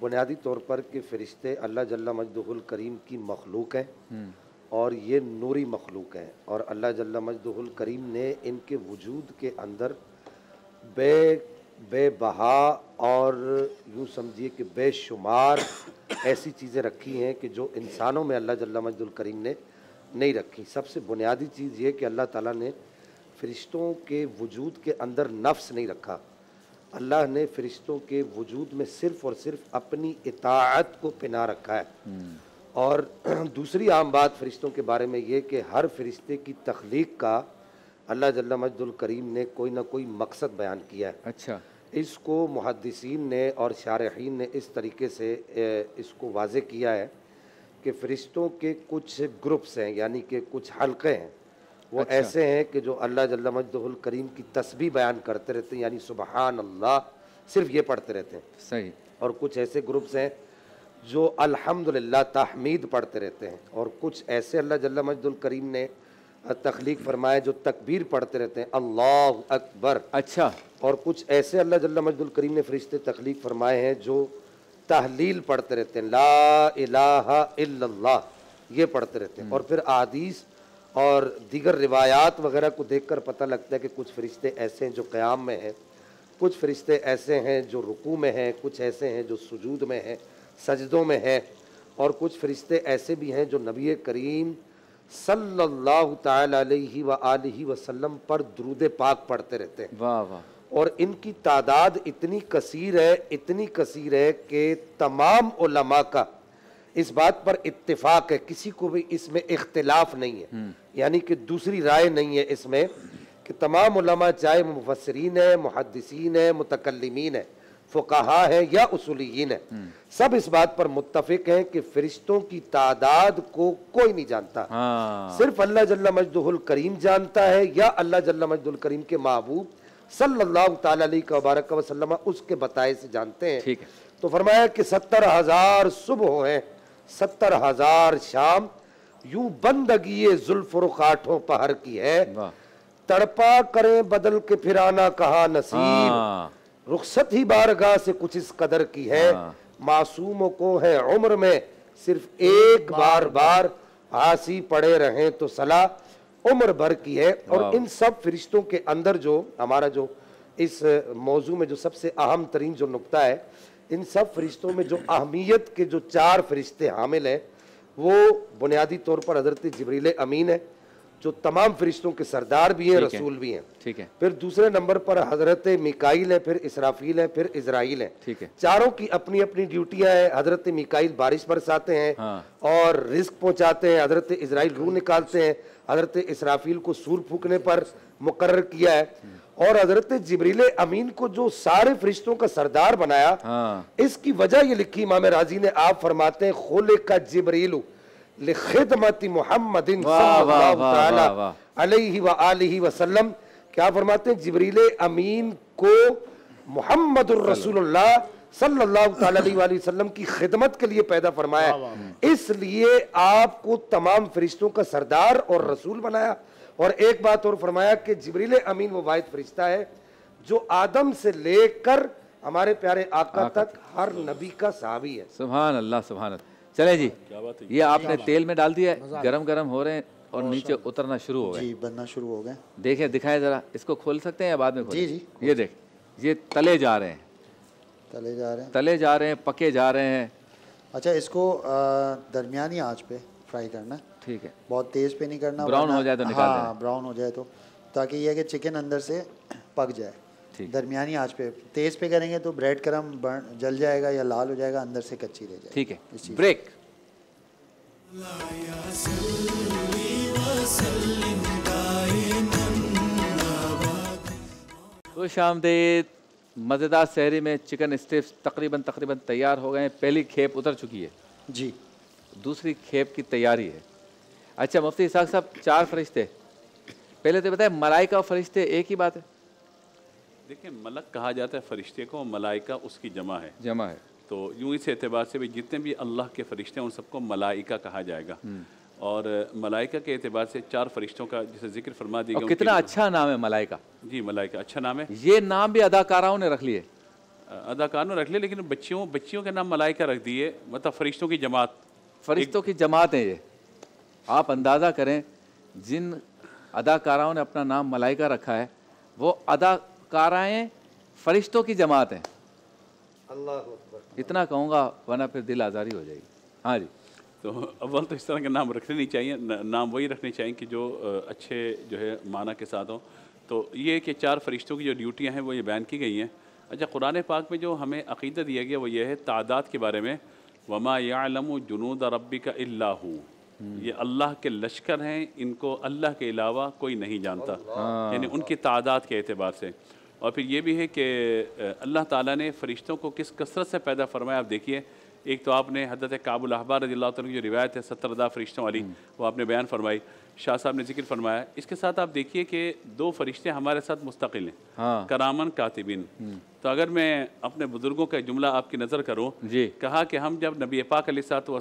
बुनियादी तौर पर कि फ़रिश्ते अल्लाह जल्ला मजदुल करीम की मखलूक हैं हम्म। और ये नूरी मखलूक हैं और अल्लाह जल्ला मजदुल करीम ने इनके वजूद के अंदर बे बेबहा और यूँ समझिए कि बेशुमार ऐसी चीज़ें रखी हैं कि जो इंसानों में अल्लाह जल्ला मजदुल करीम ने नहीं रखी सबसे बुनियादी चीज़ ये कि अल्लाह ताला ने फ़रिश्तों के वजूद के अंदर नफ्स नहीं रखा अल्लाह ने फ़रिश्तों के वजूद में सिर्फ़ और सिर्फ अपनी इतात को पिना रखा है हम्म। और दूसरी आम बात फ़रिश्तों के बारे में ये कि हर फ़रिश्ते की तख्लीक का अल्लाह जल्ला मजदुल करीम ने कोई ना कोई मकसद बयान किया है अच्छा इसको मुहदसिन ने और शारहन ने इस तरीके से इसको वाज किया है कि फ़रिश्तों के कुछ ग्रुप्स हैं यानी कि कुछ हल्के हैं वो अच्छा। ऐसे हैं कि जो अल्लाह जल्ला मजदुल करीम की तस्वीर बयान करते रहते हैं यानी सुबहान अल्लाह सिर्फ ये पढ़ते रहते हैं सही और कुछ ऐसे ग्रुप्स हैं जो अल्हम्दुलिल्लाह तहमीद पढ़ते रहते हैं और कुछ ऐसे अल्लाह जल्ला मजदुल करीम ने तख्लीक फरमाए जो तकबीर पढ़ते रहते हैं अल्लाह अकबर अच्छा और कुछ ऐसे अल्लाह जल्ला मजदुल करीम ने फरिश्ते तख्लीक फरमाए हैं जो तहलील पढ़ते रहते हैं ला इलाहा इल्लल्लाह ये पढ़ते रहते हैं हम्म। और फिर आदीस और दीगर रिवायात वगैरह को देखकर पता लगता है कि कुछ फरिश्ते ऐसे हैं जो क़्याम में हैं कुछ फरिश्ते ऐसे हैं जो रुकू में हैं कुछ ऐसे हैं जो सजूद में हैं सजदों में हैं और कुछ फरिश्ते ऐसे भी हैं जो नबी करीम सल्लल्लाहु अलैहि व आलिहि वसल्लम पर दरूद पाक पढ़ते रहते हैं वाह वाह और इनकी तादाद इतनी कसीर है इतनी कसीर है कि तमाम उलमा का इस बात पर इतफाक है किसी को भी इसमें इख्तलाफ नहीं है हम्म। यानी कि दूसरी राय नहीं है इसमें कि तमाम उलमा चाहे मुफसरीन है मुहदसिन है मुतकलमिन है फ़ुकाहा है या उसूलीन है हम्म। सब इस बात पर मुतफिक हैं कि फरिश्तों की तादाद को कोई नहीं जानता हाँ। सिर्फ अल्लाह जल्ला मजदुल करीम जानता है या अल्लाह जल्ला मजदुल करीम के महबूब सल्लल्लाहु अलैहि वबारक वसल्लम उसके बताए से जानते हैं ठीक है तो फरमाया कि सत्तर हज़ार सुबह है सत्तर हज़ार शाम यू बंदगी जुल्फरुखाठों पहर की है तड़पा करें बदल के फिराना कहा नसीब हाँ। रुखसत ही बारगाह से कुछ इस कदर की है मासूम हाँ। मासूमों को है उम्र में सिर्फ एक बार बार आसी पड़े रहें तो सलाह उम्र भर की है और हाँ। इन सब फरिश्तों के अंदर जो हमारा जो इस मौजू में जो सबसे अहम तरीन जो नुकता है इन सब फरिश्तों में जो अहमियत के जो चार फरिश्ते हामिल हैं वो बुनियादी तौर पर हजरत जबरील अमीन है जो तमाम फरिश्तों के सरदार भी हैं रसूल है, भी हैं ठीक है फिर दूसरे नंबर पर हजरत मिकाइल है फिर इसराफील है फिर इसराइल है ठीक है चारों की अपनी अपनी ड्यूटियां हैं हजरत मिकाइल बारिश बरसाते हैं हाँ। और रिस्क पहुंचाते हैं हजरत इसराइल रू निकालते हैं हजरत इसराफील को सूर फूकने पर मुकर किया है और हजरत जबरील अमीन को जो सारे फरिश्तों का सरदार बनाया हाँ। इसकी वजह ये लिखी इमाम राजी ने आप फरमाते हैं खोले का जबरीलू खिदमत मोहम्मद वसलम क्या फरमाते हैं जबरील अमीन को मोहम्मद सल्लाम की खिदमत के लिए पैदा फरमाया इसलिए आपको तमाम फरिश्तों का सरदार और रसूल बनाया और एक बात और फरमाया कि जबरील अमीन वो वाहिद फरिश्ता है जो आदम से लेकर हमारे प्यारे आका, आका तक हर नबी का सहाबी है सुबह अल्लाह सुबह चले जी ये आपने तेल में डाल दिया है गरम गरम हो रहे हैं और नीचे उतरना शुरू हो गए जी बनना शुरू हो गए देखे दिखाए जरा इसको खोल सकते हैं या बाद में खोल जी जी ये देख ये तले जा रहे हैं तले जा रहे हैं तले जा रहे हैं पके जा रहे हैं अच्छा इसको दरमियानी आँच पे फ्राई करना ठीक है बहुत तेज़ पे नहीं करना ब्राउन हो जाए तो निकाल हाँ ब्राउन हो जाए तो ताकि यह कि चिकन अंदर से पक जाए दरमियानी आज पे तेज़ पे करेंगे तो ब्रेड क्रम बर्न जल जाएगा या लाल हो जाएगा अंदर से कच्ची रह जाएगी ठीक है ब्रेक खुश तो आमदेद मज़ेदार शहरी में चिकन स्टिप्स तकरीबन तकरीबन तैयार हो गए हैं पहली खेप उतर चुकी है जी दूसरी खेप की तैयारी है अच्छा मुफ्ती साहब साहब चार फरिश्ते पहले तो बताए मलाई का फरिश्ते एक ही बात है देखिए मलक कहा जाता है फरिश्ते को मलाइका उसकी जमा है जमा है तो यूं इस एतबार से भी जितने भी अल्लाह के फरिश्ते हैं उन सबको मलाइका कहा जाएगा हम्म। और मलाइका के एतबार से चार फरिश्तों का जैसे जिक्र फरमा दिया कितना अच्छा नाम है मलाइका जी मलाइका अच्छा नाम है ये नाम भी अदाकाराओं ने रख लिए अदाकारों ने रख लिए लेकिन बच्चियों बच्चियों के नाम मलाइका रख दिए मतलब फरिश्तों की जमात फरिश्तों की जमात है ये आप अंदाज़ा करें जिन अदाकाराओं ने अपना नाम मलाइका रखा है वो अदा काराएं फरिश्तों की जमात हैं अल्लाह इतना कहूँगा वरना फिर दिल आज़ारी हो जाएगी हाँ जी तो अव्वल तो इस तरह के नाम रखने नहीं चाहिए नाम वही रखने चाहिए कि जो अच्छे जो है माना के साथ हों तो ये कि चार फरिश्तों की जो ड्यूटियाँ हैं वो ये बैन की गई हैं अच्छा कुरान पाक में जो हमें अकीदा दिया गया वो ये है तादाद के बारे में वमा यालम जुनूद रबी का हूँ हम्म। ये अल्लाह के लश्कर हैं इनको अल्लाह के अलावा कोई नहीं जानता हाँ। यानी उनकी तादाद के अतबार से और फिर ये भी है कि अल्लाह ताला ने फ़रिश्तों को किस कसरत से पैदा फरमाया आप देखिए एक तो आपने हजरत काबुल अहबार रजी अल्लाह की जो रिवायत है अदा फ़रिश्तों वाली हम्म। वो आपने बयान फरमाई शाह साहब ने जिक्र फरमाया इसके साथ आप देखिए कि दो फरिश्ते हमारे साथ मुस्तकिल हैं हाँ। करामन कातिबिन हम्म। तो अगर मैं अपने बुज़ुर्गों का जुमला आपकी नज़र करूँ कहा कि हम जब नबी पाक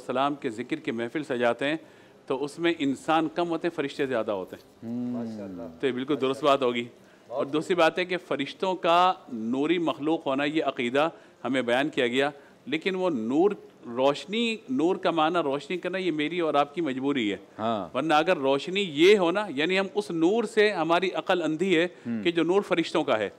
सलाम के ज़िक्र की महफिल सजाते हैं तो उसमें इंसान कम होते हैं फरिश्ते ज़्यादा होते हैं तो ये बिल्कुल दुरुस्त बात होगी और दूसरी बात है कि फ़रिश्तों का नूरी मखलूक होना ये अकीदा हमें बयान किया गया लेकिन वो नूर रोशनी नूर का माना रोशनी करना ये मेरी और आपकी मजबूरी है हाँ। वरना अगर रोशनी ये हो ना यानी हम उस नूर से हमारी अकल अंधी है हम्म। कि जो नूर फरिश्तों का है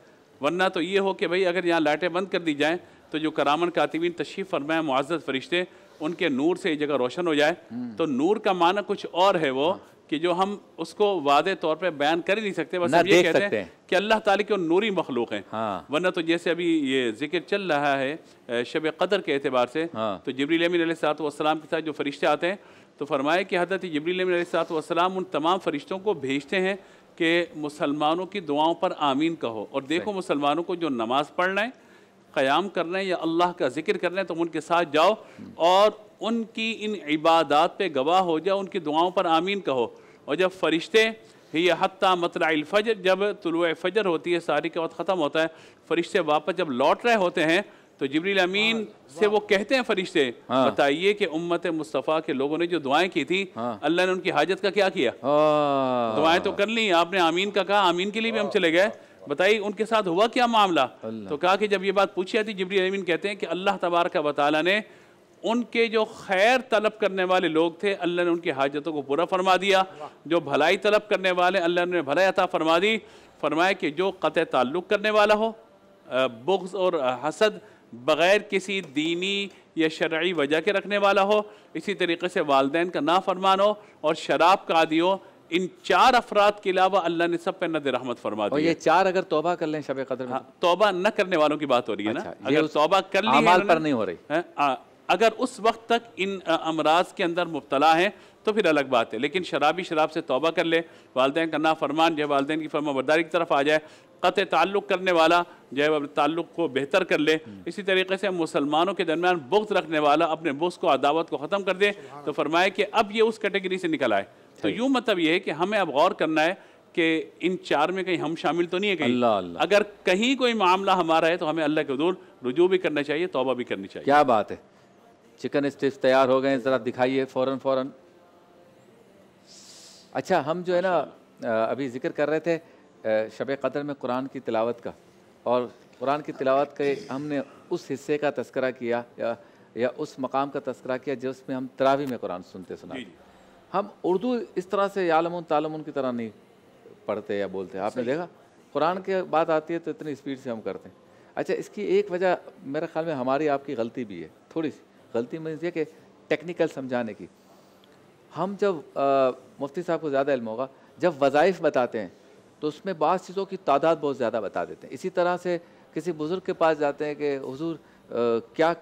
वरना तो ये हो कि भाई अगर यहाँ लाइटें बंद कर दी जाएं तो जो करामन कातिबीन तशीफ फरमाए मुआज़त फरिश्ते उनके नूर से ये जगह रोशन हो जाए हम्म। तो नूर का माना कुछ और है वो हाँ। कि जो हम उसको वादे तौर पे बयान कर ही नहीं सकते बस हम ये कहते हैं कि अल्लाह ताली के नूरी मखलूक हैं हाँ। वरना तो जैसे अभी ये जिक्र चल रहा है शब कदर के अतबार से हाँ। तो जबरील अमीन वसलाम के साथ जो फरिश्ते आते हैं तो फरमाए कि हजरत जबरील अमीन सातम उन तमाम फरिश्तों को भेजते हैं कि मुसलमानों की दुआओं पर आमीन कहो और देखो मुसलमानों को जो नमाज़ पढ़ रहे हैं क़याम कर रहे हैं या अल्लाह का जिक्र कर रहे हैं तुम तो उनके साथ जाओ हम्म। और उनकी इन इबादत पे गवाह हो जाओ उनकी दुआओं पर आमीन कहो और जब फरिश्ते ही हती फजर जब तुलवा फ़जर होती है सारी के वक्त ख़त्म होता है फरिश्ते वापस जब लौट रहे होते हैं तो जबरील अमीन हाँ, से वो कहते हैं फरिश्ते हाँ। बताइए कि उम्मत मुस्तफ़ा के लोगों ने जो दुआएं की थी हाँ। अल्लाह ने उनकी हाजत का क्या किया दुआएं तो कर ली आपने आमीन का कहा आमीन के लिए भी हम चले गए बताइए उनके साथ हुआ क्या मामला तो कहा कि जब ये बात पूछी जाती जबरी अमीन कहते हैं कि अल्लाह तबारक वाली ने उनके जो खैर तलब करने वाले लोग थे अल्लाह ने उनकी हाजतों को पूरा फरमा दिया जो भलाई तलब करने वाले अल्लाह ने भलाई अता फरमा दी फरमाया कि जो क़त ताल्लुक़ करने वाला हो बुग्स और हसद बग़ैर किसी दीनी या शर्य वजह के रखने वाला हो इसी तरीके से वालदेन का ना फरमान हो और शराब का आदि हो इन चार अफराद के अलावा अल्लाह ने सब पे नद रहमत फरमा दी और ये चार अगर तोबा कर लें शब कदर हाँ, तोबा न करने वालों की बात हो रही है अच्छा, ना अगर तोबा कर ली पर नहीं हो रही अगर उस वक्त तक इन अमराज के अंदर मुबतला हैं तो फिर अलग बात है लेकिन शराबी शराब से तोबा कर ले वालदेन का ना फरमान जो वालदेन की फरमा बरदारी की तरफ आ जाए क़त ताल्लुक़ करने वाला जो है ताल्लुक़ को बेहतर कर ले हम्म। इसी तरीके से मुसलमानों के दरमियान बुख्त रखने वाला अपने बुग्स को अदावत को ख़त्म कर दे तो फरमाए कि अब ये उस कैटेगरी से निकल आए तो यूँ मतलब ये है कि हमें अब गौर करना है कि इन चार में कहीं हम शामिल तो नहीं है कहीं अल्लाह अल्ला। अगर कहीं कोई मामला हमारा है तो हमें अल्लाह के दूर रुजू भी करना चाहिए तोबा भी करनी चाहिए क्या बात है चिकन स्टिप्स तैयार हो गए ज़रा दिखाइए फ़ौरन फ़ौरन अच्छा हम जो है ना अभी जिक्र कर रहे थे शब कदर में कुरान की तिलावत का और कुरान की तिलावत के हमने उस हिस्से का तस्करा किया या, या उस मकाम का तस्करा किया जिसमें हम तरावी में कुरान सुनते सुनाते हम उर्दू इस तरह से आलमन तालम की तरह नहीं पढ़ते या बोलते आपने देखा कुरान के बात आती है तो इतनी स्पीड से हम करते हैं अच्छा इसकी एक वजह मेरे ख्याल में हमारी आपकी गलती भी है थोड़ी सी गलती मुझे यह कि टेक्निकल समझाने की हम जब मुफ्ती साहब को ज़्यादा इल्म होगा जब वज़ाइफ बताते हैं तो उसमें बाद चीज़ों की तादाद बहुत ज़्यादा बता देते हैं इसी तरह से किसी बुज़ुर्ग के पास जाते हैं कि हुजूर क्या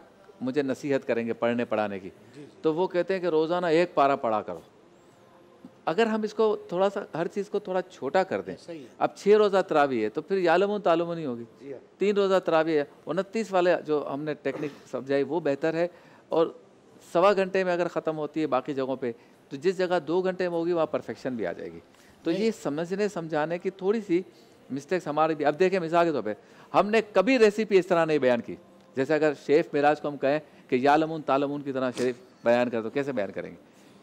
मुझे नसीहत करेंगे पढ़ने पढ़ाने की तो वो कहते हैं कि रोज़ाना एक पारा पढ़ा करो अगर हम इसको थोड़ा सा हर चीज़ को थोड़ा छोटा कर दें अब छः रोज़ा तरावी है तो फिर यालम तालुम नहीं होगी हाँ। तीन रोज़ा तरावी है उनतीस वाले जो हमने टेक्निक समझाई वो बेहतर है और सवा घंटे में अगर ख़त्म होती है बाकी जगहों पे तो जिस जगह दो घंटे में होगी वहाँ परफेक्शन भी आ जाएगी तो ये समझने समझाने की थोड़ी सी मिस्टेक्स हमारे भी अब देखें मिसाल के तौर पर हमने कभी रेसिपी इस तरह नहीं बयान की जैसे अगर शेफ़ मिराज को हम कहें कि यालमून तालमून की तरह शेफ बयान कर तो कैसे बयान करेंगे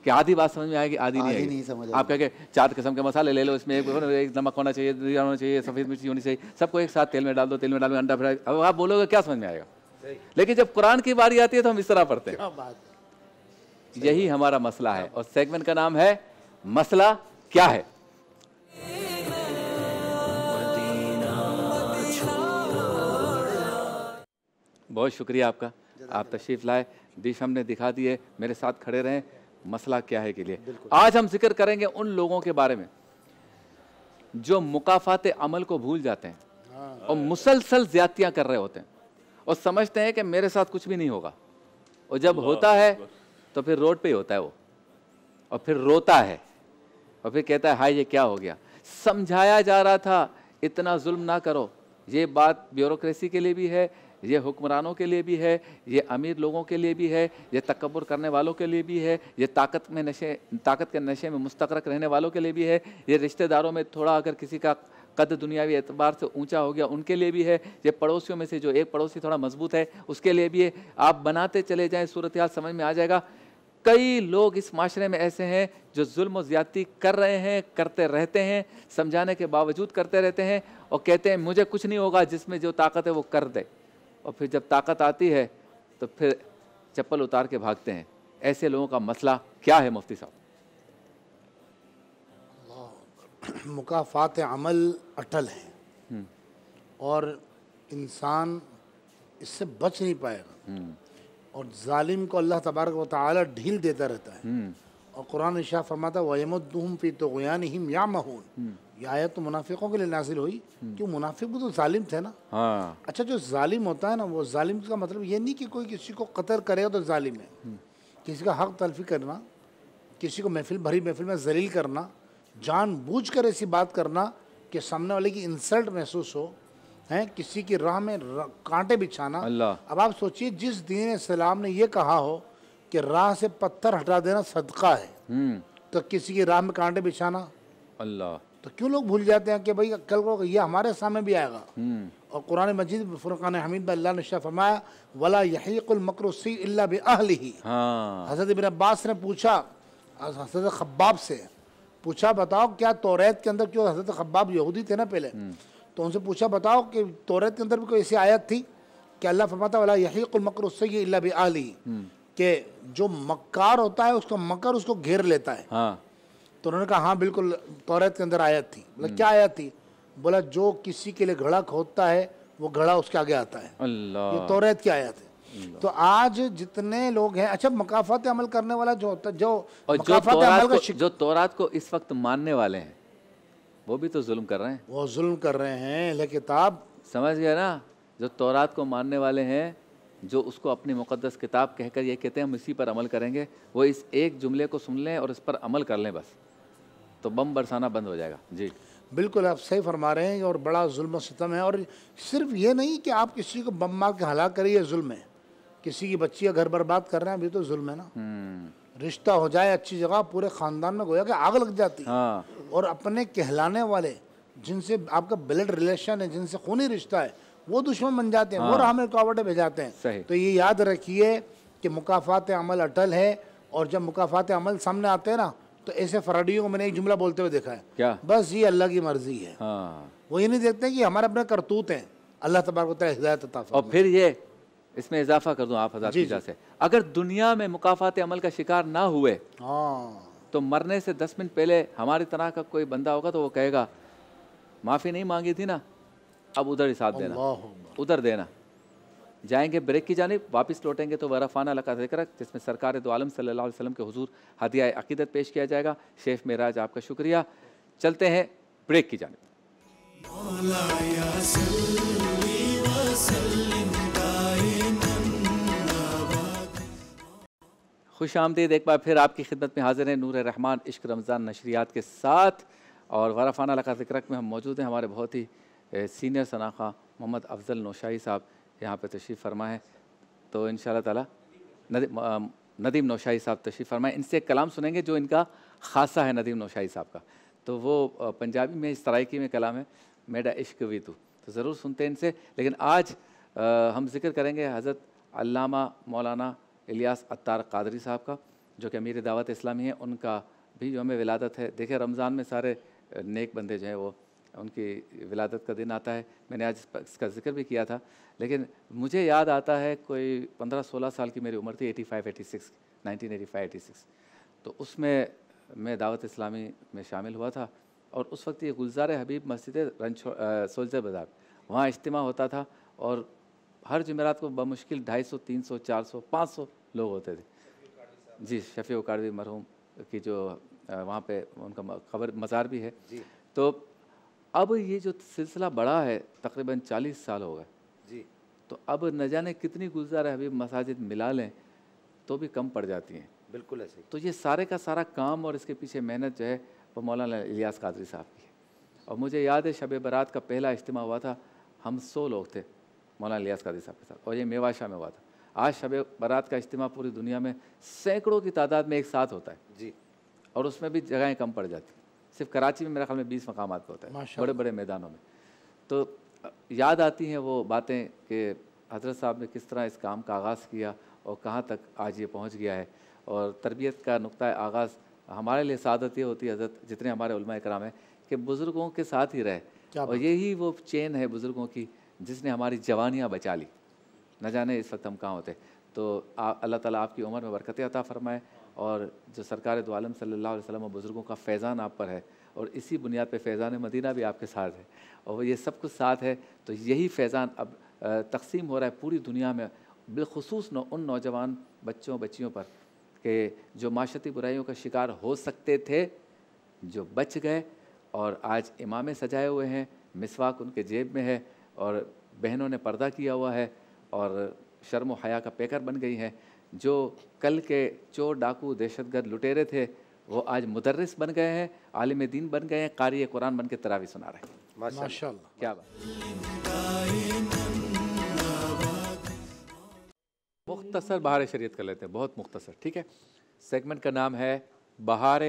कि आधी बात समझ में आएगी आधी, नहीं, आएगी। नहीं समझ आप कह के चार किस्म के मसाले ले लो इसमें एक, एक नमक होना चाहिए होना चाहिए सफ़ेद मिर्ची होनी चाहिए सबको एक साथ तेल में डाल दो तेल में डाल दो अंडा फ्राई अब आप बोलोगे क्या समझ में आएगा लेकिन जब कुरान की बारी आती है तो हम इस तरह पढ़ते हैं यही हमारा मसला है और सेगमेंट का नाम है मसला क्या है बहुत शुक्रिया आपका आप तशरीफ लाए डिश हमने दिखा दी है मेरे साथ खड़े रहे मसला क्या है के लिए आज हम जिक्र करेंगे उन लोगों के बारे में जो मुकाफात अमल को भूल जाते हैं हाँ। और मुसलसल ज्यादतियां कर रहे होते हैं और समझते हैं कि मेरे साथ कुछ भी नहीं होगा और जब होता है तो फिर रोड पे ही होता है वो और फिर रोता है और फिर कहता है हाय ये क्या हो गया समझाया जा रहा था इतना जुल्म ना करो ये बात ब्यूरोक्रेसी के लिए भी है ये हुक्मरानों के लिए भी है ये अमीर लोगों के लिए भी है ये तकबर करने वालों के लिए भी है ये ताकत में नशे ताकत के नशे में मुस्तरक रहने वालों के लिए भी है ये रिश्तेदारों में थोड़ा अगर किसी का कद दुनियावी एतबार से ऊंचा हो गया उनके लिए भी है ये पड़ोसियों में से जो एक पड़ोसी थोड़ा मजबूत है उसके लिए भी है आप बनाते चले जाएँ सूरत हाल समझ में आ जाएगा कई लोग इस माशरे में ऐसे हैं जो जुल्म ज़्यादती कर रहे हैं करते रहते हैं समझाने के बावजूद करते रहते हैं और कहते हैं मुझे कुछ नहीं होगा जिसमें जो ताकत है वो कर दे और फिर जब ताकत आती है तो फिर चप्पल उतार के भागते हैं ऐसे लोगों का मसला क्या है मुफ्ती साहब मुकाफ़ात अमल अटल हैं हम्म। और इंसान इससे बच नहीं पाएगा हम्म। और जालिम को अल्लाह तबारक व ताला ढील देता रहता है हम्म। और कुरान शाह फरमाता वमदम फ़ी तो गयान या महून यह आयत तो मुनाफिकों के लिए नाजिल हुई कि मुनाफिक भी तो जालिम थे ना हाँ। अच्छा जो जालिम होता है ना वो जालिम का मतलब ये नहीं कि कोई किसी को कतर करेगा तो ालिम है किसी का हक तलफी करना किसी को महफिल भरी महफिल में जलील करना जानबूझकर ऐसी बात करना कि सामने वाले की इंसल्ट महसूस हो है किसी की राह में कांटे बिछाना अब आप सोचिए जिस दीन सलाम ने यह कहा हो कि राह से पत्थर हटा देना सदका है हम्म। तो किसी की राह में कांटे बिछाना अल्लाह तो क्यों लोग भूल जाते हैं कि भाई कल को ये हमारे सामने भी आएगा हम्म। और कुरान मजीद फुरकान हमीद अल्लाह ने शाह फरमाया वला यहीकुलमकरसी अल्ला बहली ही हजरत हाँ। इबन अब्बास ने पूछा हजरत खब्बाब से पूछा बताओ क्या तोरेत के अंदर क्यों हजरत खब्बाब यहूदी थे ना पहले हम्म। तो उनसे पूछा बताओ कि तोरेत के अंदर भी कोई ऐसी आयत थी कि अल्लाह फरमाता वाला यही मकर उससे ये अल्लाह भी आली हम्म। के जो मक्कार होता है उसका मकर उसको घेर लेता है हाँ। तो उन्होंने कहा हाँ बिल्कुल तोरेत के अंदर आयत थी बोला क्या आयत थी बोला जो किसी के लिए घड़ा खोदता है वो घड़ा उसके आगे आता है अल्लाह ये तोरेत की आयत है तो आज जितने लोग हैं अच्छा मकाफत अमल करने वाला जो होता जो जो तोरात को, जो तोरात को इस वक्त मानने वाले हैं वो भी तो जुल्म कर रहे हैं वो जुल्म कर रहे हैं किताब समझ गया ना जो तोरात को मानने वाले हैं जो उसको अपनी मुकदस किताब कहकर ये कहते हैं हम इसी पर अमल करेंगे वो इस एक जुमले को सुन लें और इस पर अमल कर लें बस तो बम बरसाना बंद हो जाएगा जी बिल्कुल आप सही फरमा रहे हैं और बड़ा जुल्म सितम है और सिर्फ ये नहीं कि आप किसी को बम मार के हला करिए जुल्म है किसी की बच्ची का घर बर्बाद कर रहे हैं अभी तो जुल्म है ना हम्म। रिश्ता हो जाए अच्छी जगह पूरे खानदान में गोया कि आग लग जाती है हाँ। और अपने कहलाने वाले जिनसे आपका ब्लड रिलेशन है जिनसे खूनी रिश्ता है वो दुश्मन बन जाते हैं हाँ। वो राह में रुकावटें भेजाते हैं तो ये याद रखिए कि मुकाफात अमल अटल है और जब मुकाफात अमल सामने आते हैं ना तो ऐसे फराडियों को मैंने एक जुमला बोलते हुए देखा है क्या? बस ये अल्लाह की मर्जी है हाँ। वो ये नहीं देखते कि हमारे अपने करतूत हैं अल्लाह तबारक हिदायत और फिर ये इसमें इजाफा कर दूँ आप हज़ार जी। से अगर दुनिया में मुकाफात अमल का शिकार ना हुए हाँ। तो मरने से दस मिनट पहले हमारी तरह का कोई बंदा होगा तो वो कहेगा माफ़ी नहीं मांगी थी ना अब उधर हिसाब देना उधर देना जाएंगे ब्रेक की जानब वापस लौटेंगे तो वरफाना लगा जिक्र जिसमें सरकार तो आलम सल्ला वसलम के हजूर हदिया अकीदत पेश किया जाएगा शेफ़ मेराज आपका शुक्रिया चलते हैं ब्रेक की जानब खुश आमदीद एक बार फिर आपकी खिदमत में हाजिर हैं नूर रहमान इश्क रमज़ान नशरियात के साथ और वाराफाना का ज़िक्रक में हम मौजूद हैं हमारे बहुत ही सीनियर शनाखा मोहम्मद अफजल नौशाही साहब यहाँ पर तशरीफ़ फरमा है तो इन शाह नदीम नदीम नौशाही साहब तशरीफ़ फरमाए इनसे एक कलाम सुनेंगे जो इनका खासा है नदीम नौशाही साहब का तो वो पंजाबी में इस तराइकी में कलाम है मेडा इश्क वी तू तो ज़रूर सुनते हैं इनसे लेकिन आज हम जिक्र करेंगे हज़रत अल्लामा मौलाना इलियास अत्तार कादरी साहब का जो कि अमीर दावत इस्लामी है उनका भी जो हमें विलादत है देखिए रमज़ान में सारे नेक बंदे जो हैं वो उनकी विलादत का दिन आता है मैंने आज इसका जिक्र भी किया था लेकिन मुझे याद आता है कोई पंद्रह सोलह साल की मेरी उम्र थी eighty five eighty six nineteen eighty five eighty six तो उसमें मैं दावत इस्लामी में शामिल हुआ था और उस वक्त ये गुलजार हबीब मस्जिद रनछो सोल्जर बाज़ार वहाँ इज्तम होता था और हर जमेरात को बमुश्किल ढाई सौ तीन सौ चार सौ पाँच सौ लोग होते थे जी शफ़ी उकारवी मरहूम की जो वहाँ पे उनका खबर मज़ार भी है तो अब ये जो सिलसिला बड़ा है तकरीबन चालीस साल हो गए जी तो अब न जाने कितनी गुजार है अभी मसाजिद मिला लें तो भी कम पड़ जाती हैं बिल्कुल ऐसे तो ये सारे का सारा काम और इसके पीछे मेहनत जो है वो मौलाना इलियास कादरी साहब की है और मुझे याद है शब बारात का पहला इज्तम हुआ था हम सौ लोग थे मौलाना इलियास कादरी साहब के साथ और ये मेवाशा में हुआ था आज शब बारात का इज्तम पूरी दुनिया में सैकड़ों की तादाद में एक साथ होता है जी और उसमें भी जगहें कम पड़ जाती सिर्फ कराची में मेरा ख्याल में बीस मकाम पर होता है बड़े बड़े मैदानों में तो याद आती हैं वो बातें कि हजरत साहब ने किस तरह इस काम का आगाज़ किया और कहाँ तक आज ये पहुँच गया है और तरबियत का नुकता आगाज़ हमारे लिए सादत ये होती है हजरत जितने हमारे उलमा कराम हैं कि बुज़ुर्गों के साथ ही रहे और यही वो चेन है बुज़ुर्गों की जिसने हमारी जवानियाँ बचा ली न जाने इस वक्त हम कहाँ होते तो अल्लाह ताला आपकी उम्र में बरकत अता फ़रमाए और जो सरकार दो आलम सल्ला वसम बुज़ुर्गों का फैज़ान आप पर है और इसी बुनियाद पर फैज़ान मदीना भी आपके साथ है और ये सब कुछ साथ है तो यही फैज़ान अब तकसीम हो रहा है पूरी दुनिया में बिलखसूस नौ उन नौजवान बच्चों बच्चियों पर कि जो माशती बुराइयों का शिकार हो सकते थे जो बच गए और आज इमामे सजाए हुए हैं मिसवाक उनके जेब में है और बहनों ने पर्दा किया हुआ है और शर्म हया का पेकर बन गई हैं जो कल के चोर डाकू दहशतगर्द लुटेरे थे वो आज मुदरस बन गए हैं आलिम दीन बन गए हैं कारी कुरान बन के तरावी सुना रहे हैं क्या बात मुख्तसर बहार शरीत कर लेते हैं बहुत मुख्तसर ठीक है सेगमेंट का नाम है बहार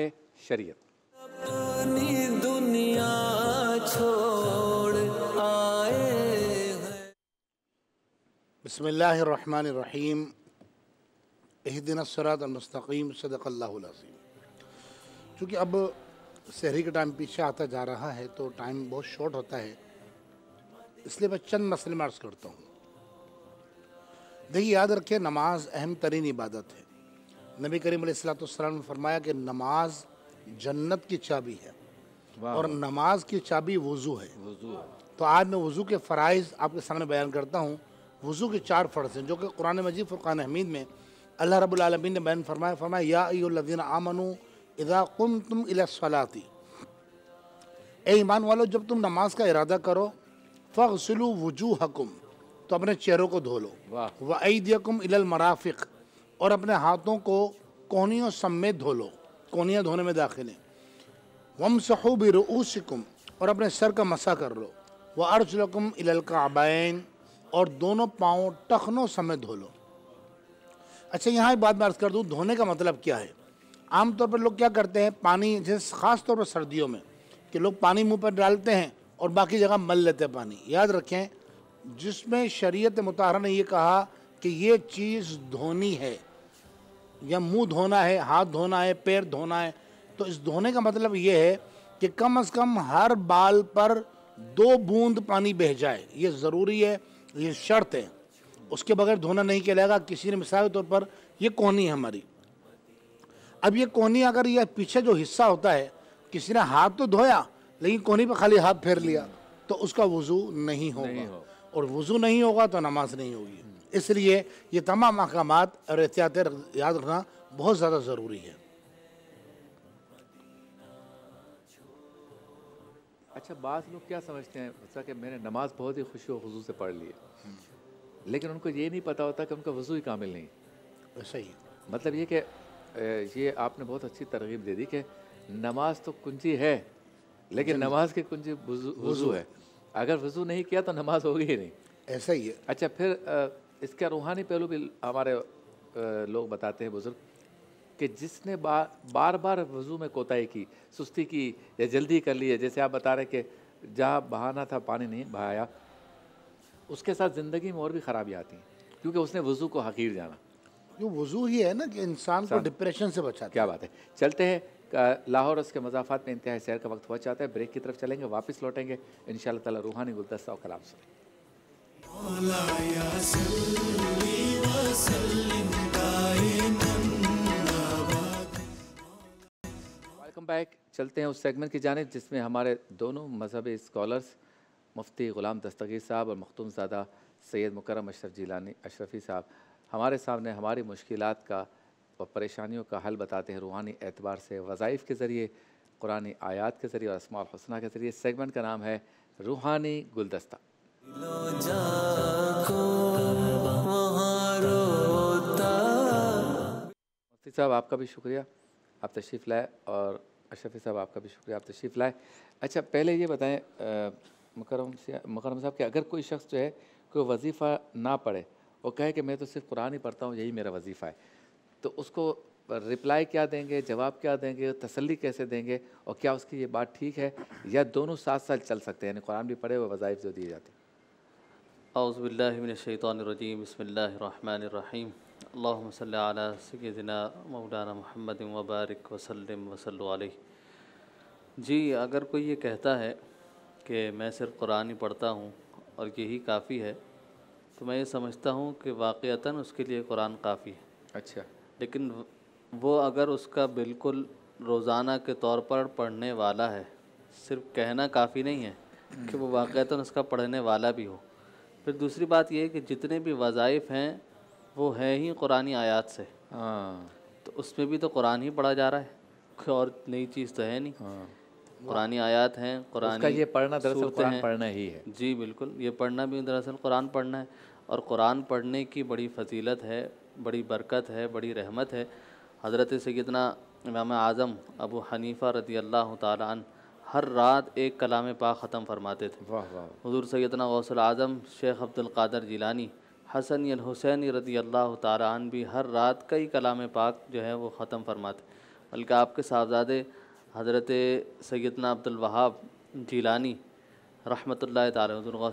शरीत الصراط المستقيم صدق الله العظيم चूँकि अब शहरी का टाइम पीछे आता जा रहा है तो टाइम बहुत शॉर्ट होता है इसलिए मैं चंद मसले मार्स करता हूँ देखिए याद रखिए नमाज अहम तरीन इबादत है नबी करीम सलाम ने फरमाया कि नमाज जन्नत की चाबी है और नमाज की चाबी वज़ू है।, है तो आज मैं वज़ू के फ़रज़ आपके सामने बयान करता हूँ वज़ू के चार फ़र्ज हैं जो कि कुरान मजीद फ़ुरान हमीद में अल्लाह रबालमीन ने बैन फरमाया फरमाया यादीन आमनु इज़ा कुम तुम इलाती ए ईमान वालो जब तुम नमाज का इरादा करो फ़सलू वजू हकुम तो अपने चेहरों को धो लो व ईदकुम और अपने हाथों को कोहनियों समेत धो लो कोहनियाँ धोने में दाखिल हैं वम सहूब रऊसकुम और अपने सर का मसा कर लो व अर्जलकुम इलल काबाइन और दोनों पाँव टखनों समय धो लो अच्छा यहाँ एक बात मैं अर्ज कर दूँ धोने का मतलब क्या है आमतौर पर लोग क्या करते हैं पानी जैसे ख़ास तौर पर सर्दियों में कि लोग पानी मुंह पर डालते हैं और बाकी जगह मल लेते हैं पानी याद रखें जिसमें शरीयत मुताहरा ने यह कहा कि ये चीज़ धोनी है या मुंह धोना है हाथ धोना है पैर धोना है तो इस धोने का मतलब ये है कि कम अज़ कम हर बाल पर दो बूंद पानी बह जाए ये ज़रूरी है ये शर्त है उसके बगैर धोना नहीं कहलाएगा किसी ने मिसाल के तौर पर यह कोहनी है हमारी अब ये कोहनी अगर यह पीछे जो हिस्सा होता है किसी ने हाथ तो धोया लेकिन कोहनी पर खाली हाथ फेर लिया तो उसका वज़ू नहीं होगा हो। और वज़ू नहीं होगा तो नमाज नहीं होगी इसलिए ये तमाम अहकाम और एहतियात याद रखना बहुत ज़्यादा ज़रूरी है अच्छा बात लोग क्या समझते हैं बच्चा कि मैंने नमाज बहुत ही खुशी और वजू से पढ़ ली है लेकिन उनको ये नहीं पता होता कि उनका वजू ही कामिल नहीं सही मतलब ये कि ये आपने बहुत अच्छी तरगीब दे दी कि नमाज तो कुंजी है लेकिन नमाज की कुंजी वजू है अगर वजू नहीं किया तो नमाज होगी ही नहीं ऐसा ही है अच्छा फिर इसका रूहानी पहलू भी हमारे लोग बताते हैं बुज़ुर्ग कि जिसने बा, बार बार वज़ू में कोताही की सुस्ती की या जल्दी कर ली है जैसे आप बता रहे कि जहाँ बहाना था पानी नहीं बहाया उसके साथ ज़िंदगी में और भी ख़राबी आती हैं क्योंकि उसने वज़ू को हकीर जाना जो वज़ू ही है ना कि इंसान को डिप्रेशन से बचा क्या बात है चलते हैं लाहौर उसके मजाफात में इंतहा सैर का वक्त हुआ चाहता है ब्रेक की तरफ चलेंगे वापस लौटेंगे इन ताला रूहानी गुलदस्ता और कलाम सुनें वेलकम बैक चलते हैं उस सेगमेंट की जानब जिसमें हमारे दोनों मजहब स्कॉलर्स मुफ्ती ग़ुलाम दस्तगीर साहब और मखतूम ज़्यादा सैयद मुकरम अशरफ जीलानी अशरफी साहब हमारे सामने हमारी मुश्किल का और परेशानियों का हल बताते हैं रूहानी एतबार से वज़ाइफ के ज़रिए कुरानी आयात के ज़रिए और असमाल हसना के ज़रिए सेगमेंट का नाम है रूहानी गुलदस्ता मुफ्ती साहब आपका भी शुक्रिया आप तशरीफ़ लाए और अशरफी साहब आपका भी शुक्रिया आप तशरीफ़ लाए अच्छा पहले ये बताएं मुकरम मुकरम साहब कि अगर कोई शख्स जो है कोई वजीफ़ा ना पढ़े वो कहे कि मैं तो सिर्फ कुरान ही पढ़ता हूँ यही मेरा वजीफ़ा है तो उसको रिप्लाई क्या देंगे जवाब क्या देंगे तसल्ली कैसे देंगे और क्या उसकी ये बात ठीक है या दोनों साथ साथ चल सकते हैं यानी कुरान भी पढ़े हुए वज़ाइफ जो दिए जाते हैं आउज़बिल्लिमिनशैतरजीम बसमीम अल्लाम सल महमद वबारक वसलम वसल जी अगर कोई ये कहता है कि मैं सिर्फ कुरान ही पढ़ता हूँ और यही काफ़ी है तो मैं ये समझता हूँ कि वाक़ता उसके लिए कुरान काफ़ी है अच्छा लेकिन वो अगर उसका बिल्कुल रोज़ाना के तौर पर पढ़ने वाला है सिर्फ कहना काफ़ी नहीं है कि वो वाक़ता उसका पढ़ने वाला भी हो फिर दूसरी बात यह है कि जितने भी वज़ाइफ़ हैं वो है ही कुरानी आयात से हाँ तो उसमें भी तो कुरान ही पढ़ा जा रहा है कोई और नई चीज़ तो है नहीं हाँ कुरानी आयात हैं कुरान ये पढ़ना दरअसल कुरान पढ़ना ही है जी बिल्कुल ये पढ़ना भी दरअसल कुरान पढ़ना है और कुरान पढ़ने की बड़ी फजीलत है बड़ी बरकत है बड़ी रहमत है हज़रत कितना इमाम आज़म अबू हनीफ़ा रदी अल्लाह त हर रात एक कलाम पाक ख़त्म फरमाते थे वाह वाह हजूर सैदना गौसल आज़म शेख अब्दुल कादर जिलानी हसन या हुसैन रदी अल्लाह तारान भी हर रात कई कलाम पाक जो है वो ख़त्म फरमाते बल्कि आपके साहबजादे हज़रत सैदना अब्दुलवाहाब जीलानी रहमत ला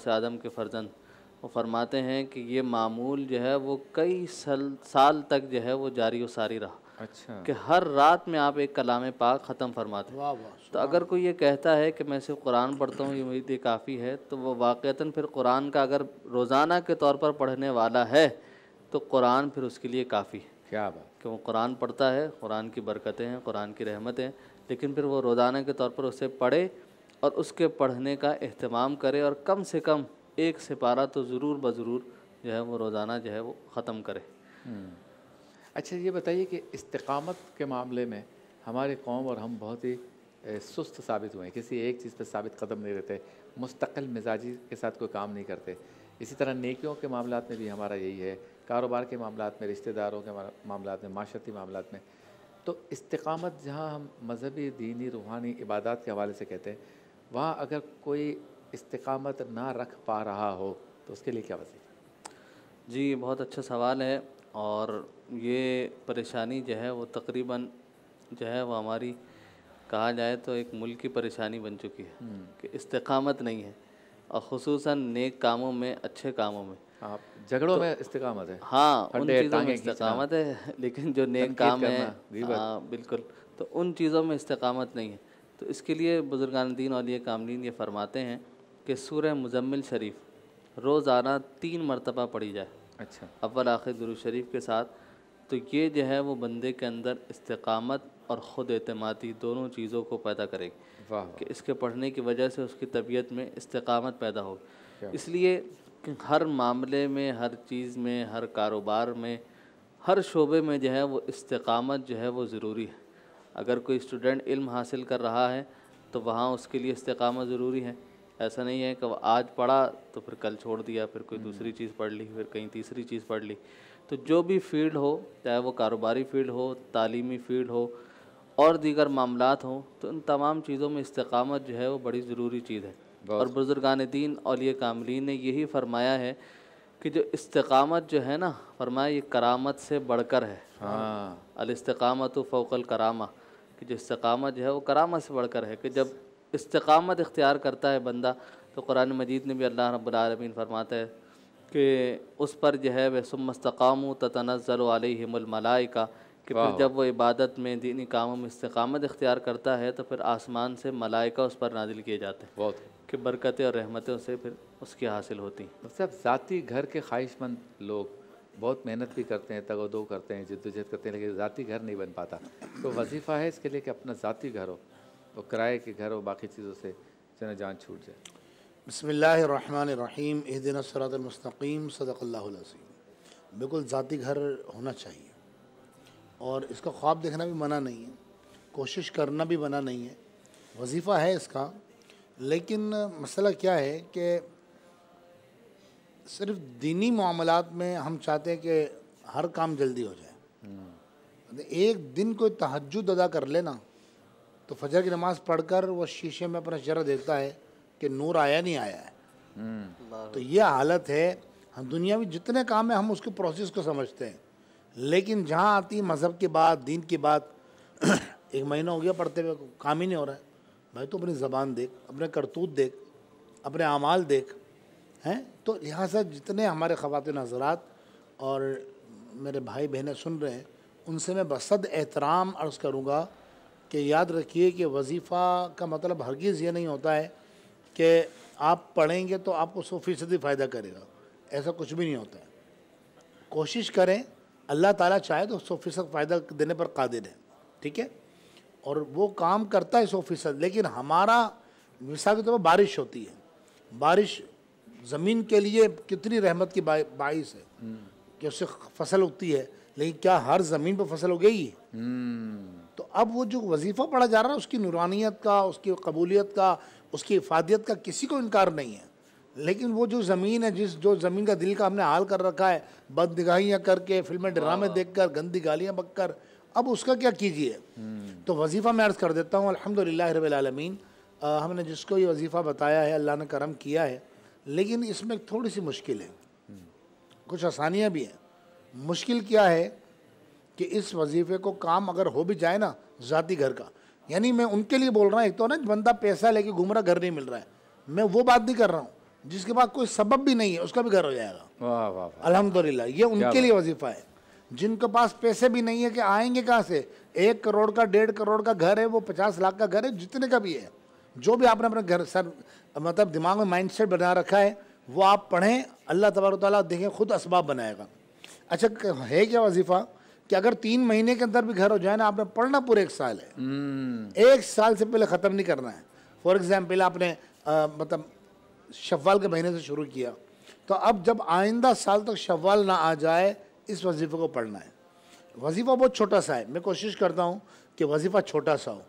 से आदम के फ़र्जंद वो फरमाते हैं कि ये मामूल जो है वो कई साल तक जो है वो जारी व सारी रहा अच्छा कि हर रात में आप एक कलाम पाक ख़त्म फरमाते वाह वाह तो अगर कोई ये कहता है कि मैं सिर्फ कुरान पढ़ता हूँ ये मुझे तो काफ़ी है तो वो वाक़ता फिर कुरान का अगर रोज़ाना के तौर पर पढ़ने वाला है तो कुरान फिर उसके लिए काफ़ी है क्या बात कि वो कुरान पढ़ता है कुरान की बरकतें हैं कुरान की रहमतें लेकिन फिर वो रोज़ाना के तौर पर उसे पढ़े और उसके पढ़ने का अहतमाम करे और कम से कम एक सिपारा तो ज़रूर ब ज़रूर जो है वो रोज़ाना जो है वो ख़त्म करे हम्म। अच्छा ये बताइए कि इस्तकामत के मामले में हमारे कौम और हम बहुत ही सुस्त साबित हुए हैं किसी एक चीज़ पर साबित कदम नहीं रहते मुस्तकिल मिजाजी के साथ कोई काम नहीं करते इसी तरह नेकियों के मामला में भी हमारा यही है कारोबार के मामला में रिश्तेदारों के मामला में माशरती मामला में तो इस्तकामत जहाँ हम मजहबी दीनी रूहानी इबादत के हवाले से कहते हैं वहाँ अगर कोई इस्तकामत ना रख पा रहा हो तो उसके लिए क्या वजह जी बहुत अच्छा सवाल है और ये परेशानी जो है वो तकरीबन जो है वो हमारी कहा जाए तो एक मुल्क की परेशानी बन चुकी है हम्म। कि इस्तकामत नहीं है और खसूस नेक कामों में अच्छे कामों में आप झगड़ों तो, में इस्तकामत है हाँ उन चीज़ों में इस्तकामत है लेकिन जो नेक काम है हाँ बिल्कुल तो उन चीज़ों में इस्तकामत नहीं है तो इसके लिए बुज़ुर्गान दीन और ये कामदीन ये फरमाते हैं कि सूर मुजम्मिल शरीफ रोज़ाना तीन मरतबा पढ़ी जाए अच्छा अव्वल आखिर गुरु शरीफ के साथ तो ये जो है वो बंदे के अंदर इस्तकामत और ख़ुद अतमादी दोनों चीज़ों को पैदा करेगी कि इसके पढ़ने की वजह से उसकी तबीयत में इस्तकामत पैदा होगी इसलिए हर मामले में हर चीज़ में हर कारोबार में हर शोबे में जो है वो इस्तकामत जो है वो ज़रूरी है अगर कोई स्टूडेंट इल्म हासिल कर रहा है तो वहाँ उसके लिए इस्तकामत ज़रूरी है ऐसा नहीं है कि आज पढ़ा तो फिर कल छोड़ दिया फिर कोई हम्म। दूसरी चीज़ पढ़ ली फिर कहीं तीसरी चीज़ पढ़ ली तो जो भी फील्ड हो चाहे वो कारोबारी फील्ड हो तालीमी फील्ड हो और दीगर मामला हों तो इन तमाम चीज़ों में इस्तकामत जो है वो बड़ी ज़रूरी चीज़ है और बुज़ुर्गान दीन और ये कामलिन ने यही फरमाया है कि जो इस्तकामत जो है ना फरमाया ये करामत से बढ़कर है हाँ। अलस्तकामत फ़ोकल करामा कि जो इस्तकामत जो है वो करामत से बढ़कर है कि जब इस्तकामत इख्तियार करता है बंदा तो कुरान मजीद ने भी अल्लाह रब्बुल फरमाता है कि उस पर जो है वह ततनज़लमलाई का कि फिर जब वो इबादत में दीनी कामों में इस्तकामत इख्तियार करता है तो फिर आसमान से मलाइका उस पर नादिल किए जाते हैं बहुत कि बरकतें और रहमतें से फिर उसकी हासिल होती हैं सब मतलब ज़ाती घर के ख्वाहिशमंद लोग बहुत मेहनत भी करते हैं तगोदो करते हैं जद्दोजहद करते हैं लेकिन ज़ाती घर नहीं बन पाता तो वजीफ़ा है इसके लिए कि अपना ज़ाती घर हो और तो किराए के घर हो बाकी चीज़ों से जो जान छूट जाए बसमीम दिन सरातमस्तकीम सदक़ल्लासीम बिल्कुल ज़ाती घर होना चाहिए और इसका ख्वाब देखना भी मना नहीं है कोशिश करना भी मना नहीं है वजीफ़ा है इसका लेकिन मसला क्या है कि सिर्फ दीनी मामलों में हम चाहते हैं कि हर काम जल्दी हो जाए हम्म। एक दिन कोई तहजद अदा कर लेना तो फजर की नमाज़ पढ़कर वो शीशे में अपना चेहरा देखता है कि नूर आया नहीं आया है हम्म। तो ये हालत है हम दुनिया में जितने काम है हम उसके प्रोसेस को समझते हैं लेकिन जहाँ आती मज़हब की बात दीन की बात एक महीना हो गया पढ़ते हुए काम ही नहीं हो रहा है भाई तो अपनी ज़बान देख अपने करतूत देख अपने अमाल देख हैं तो यहाँ से जितने हमारे ख़वान हजरात और मेरे भाई बहनें सुन रहे हैं उनसे मैं बसद एहतराम अर्ज़ करूँगा कि याद रखिए कि वजीफ़ा का मतलब हरगिज़ ये नहीं होता है कि आप पढ़ेंगे तो आपको सौ फीसदी फ़ायदा करेगा ऐसा कुछ भी नहीं होता है कोशिश करें अल्लाह ताला चाहे तो सौ फीसद फ़ायदा देने पर कादिर है ठीक है और वो काम करता है सौ फीसद लेकिन हमारा मिसाल के तौर पर बारिश होती है बारिश ज़मीन के लिए कितनी रहमत की बाइस है हम्म। कि उससे फसल उगती है लेकिन क्या हर ज़मीन पर फसल उगेगी हम्म। तो अब वो जो वजीफ़ा पढ़ा जा रहा है उसकी नुरानियत का उसकी कबूलियत का उसकी इफादियत का किसी को इनकार नहीं है लेकिन वो जो ज़मीन है जिस जो ज़मीन का दिल का हमने हाल कर रखा है बदनिगाहियाँ करके फिल्में ड्रामे हाँ। देख कर गंदी गालियाँ बक कर अब उसका क्या कीजिए हम्म। तो वजीफ़ा मैं अर्ज़ कर देता हूँ ला रबालमीन हमने जिसको ये वजीफ़ा बताया है अल्लाह ने करम किया है लेकिन इसमें थोड़ी सी मुश्किल है हम्म। कुछ आसानियाँ भी हैं मुश्किल क्या है कि इस वजीफ़े को काम अगर हो भी जाए ना ज़ाती घर का यानी मैं उनके लिए बोल रहा हूँ एक तो ना बंदा पैसा लेके घूम रहा घर नहीं मिल रहा है मैं वो बात नहीं कर रहा हूँ जिसके पास कोई सबब भी नहीं है उसका भी घर हो जाएगा अलहमदुल्ला ये उनके लिए वजीफा है जिनके पास पैसे भी नहीं है कि आएंगे कहाँ से एक करोड़ का डेढ़ करोड़ का घर है वो पचास लाख का घर है जितने का भी है जो भी आपने अपने घर सर मतलब दिमाग में माइंडसेट बना रखा है वो आप पढ़ें अल्लाह तबारा देखें खुद इसबाब बनाएगा अच्छा है क्या वजीफ़ा कि अगर तीन महीने के अंदर भी घर हो जाए ना आपने पढ़ना पूरे एक साल है हम्म। एक साल से पहले ख़त्म नहीं करना है फॉर एग्ज़ाम्पल आपने मतलब शवाल के महीने से शुरू किया तो अब जब आइंदा साल तक शवाल ना आ जाए इस वजीफ़े को पढ़ना है वजीफ़ा बहुत छोटा सा है मैं कोशिश करता हूँ कि वजीफ़ा छोटा सा हो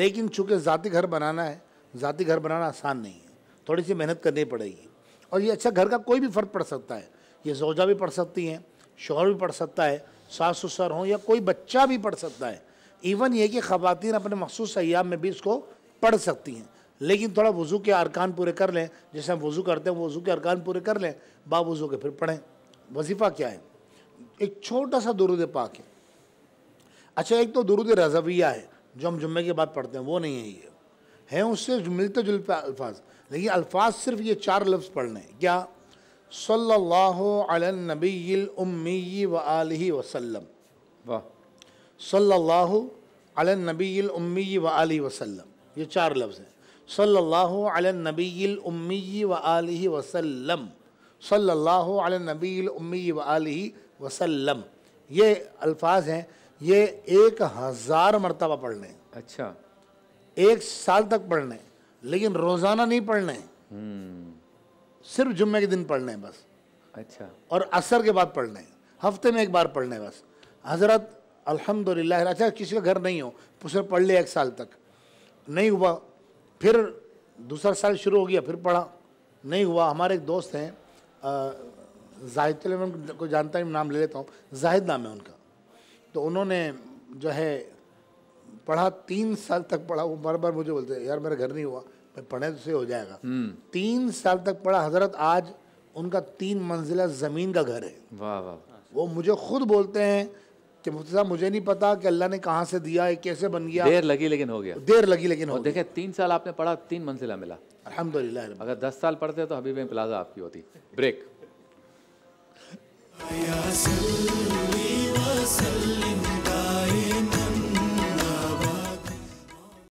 लेकिन चूँकि ज़ाती घर बनाना है ज़ाती घर बनाना आसान नहीं है थोड़ी सी मेहनत करनी पड़ेगी और ये अच्छा घर का कोई भी फ़र्क पड़ सकता है ये जोजा भी पढ़ सकती हैं शोहर भी पढ़ सकता है सास ससुर हों या कोई बच्चा भी पढ़ सकता है इवन ये कि ख़वान अपने मखसूस सयाब में भी इसको पढ़ सकती हैं लेकिन थोड़ा वज़ू के अरकान पूरे कर लें जैसे हम वज़ू करते हैं वज़ू के अरकान पूरे कर लें बावज़ू के फिर पढ़ें वजीफ़ा क्या है एक छोटा सा दुरुद पाक है अच्छा एक तो दुरुद रजविया है जो हम जुम्मे के बाद पढ़ते हैं वो नहीं है ये हैं उससे मिलते जुलते अल्फाज लेकिन अल्फाज सिर्फ ये चार लफ्ज़ पढ़ने क्या सल्लल्लाहु अलैहि नबील उम्मी व आलि वसल्लम ये चार लफ्ज़ हैं सल्लल्लाहु अलैहि नबील उम्मी व आलि वसल्लम सल्लल्लाहु अलैहि नबील उम्मी व आलि वसल्लम ये अल्फाज हैं ये एक हज़ार मरतबा पढ़ने अच्छा एक साल तक पढ़ने लेकिन रोज़ाना नहीं पढ़ने हम्म। सिर्फ जुम्मे के दिन पढ़ने हैं बस अच्छा और असर के बाद पढ़ने हैं हफ्ते में एक बार पढ़ने हैं बस हज़रत अल्हम्दुलिल्लाह अच्छा किसी का घर नहीं हो उसने पढ़ लिया एक साल तक नहीं हुआ फिर दूसरा साल शुरू हो गया फिर पढ़ा नहीं हुआ हमारे एक दोस्त हैं जाहिद को जानता ही नाम ले लेता हूँ जाहिद नाम है उनका तो उन्होंने जो है पढ़ा तीन साल तक पढ़ा वो बार बार मुझे बोलते यार मेरा घर नहीं हुआ मैं पढ़े तो से हो जाएगा हम्म। तीन साल तक पढ़ा हजरत आज उनका तीन मंजिला ज़मीन का घर है वाह वाह वो मुझे खुद बोलते हैं कि मुफ्ती साहब मुझे नहीं पता कि अल्लाह ने कहाँ से दिया है कैसे बन गया देर लगी लेकिन हो गया देर लगी लेकिन हो देखे तीन साल आपने पढ़ा तीन मंजिला मिला अलहमद अगर दस साल पढ़ते तो हबीब प्लाजा आपकी होती ब्रेक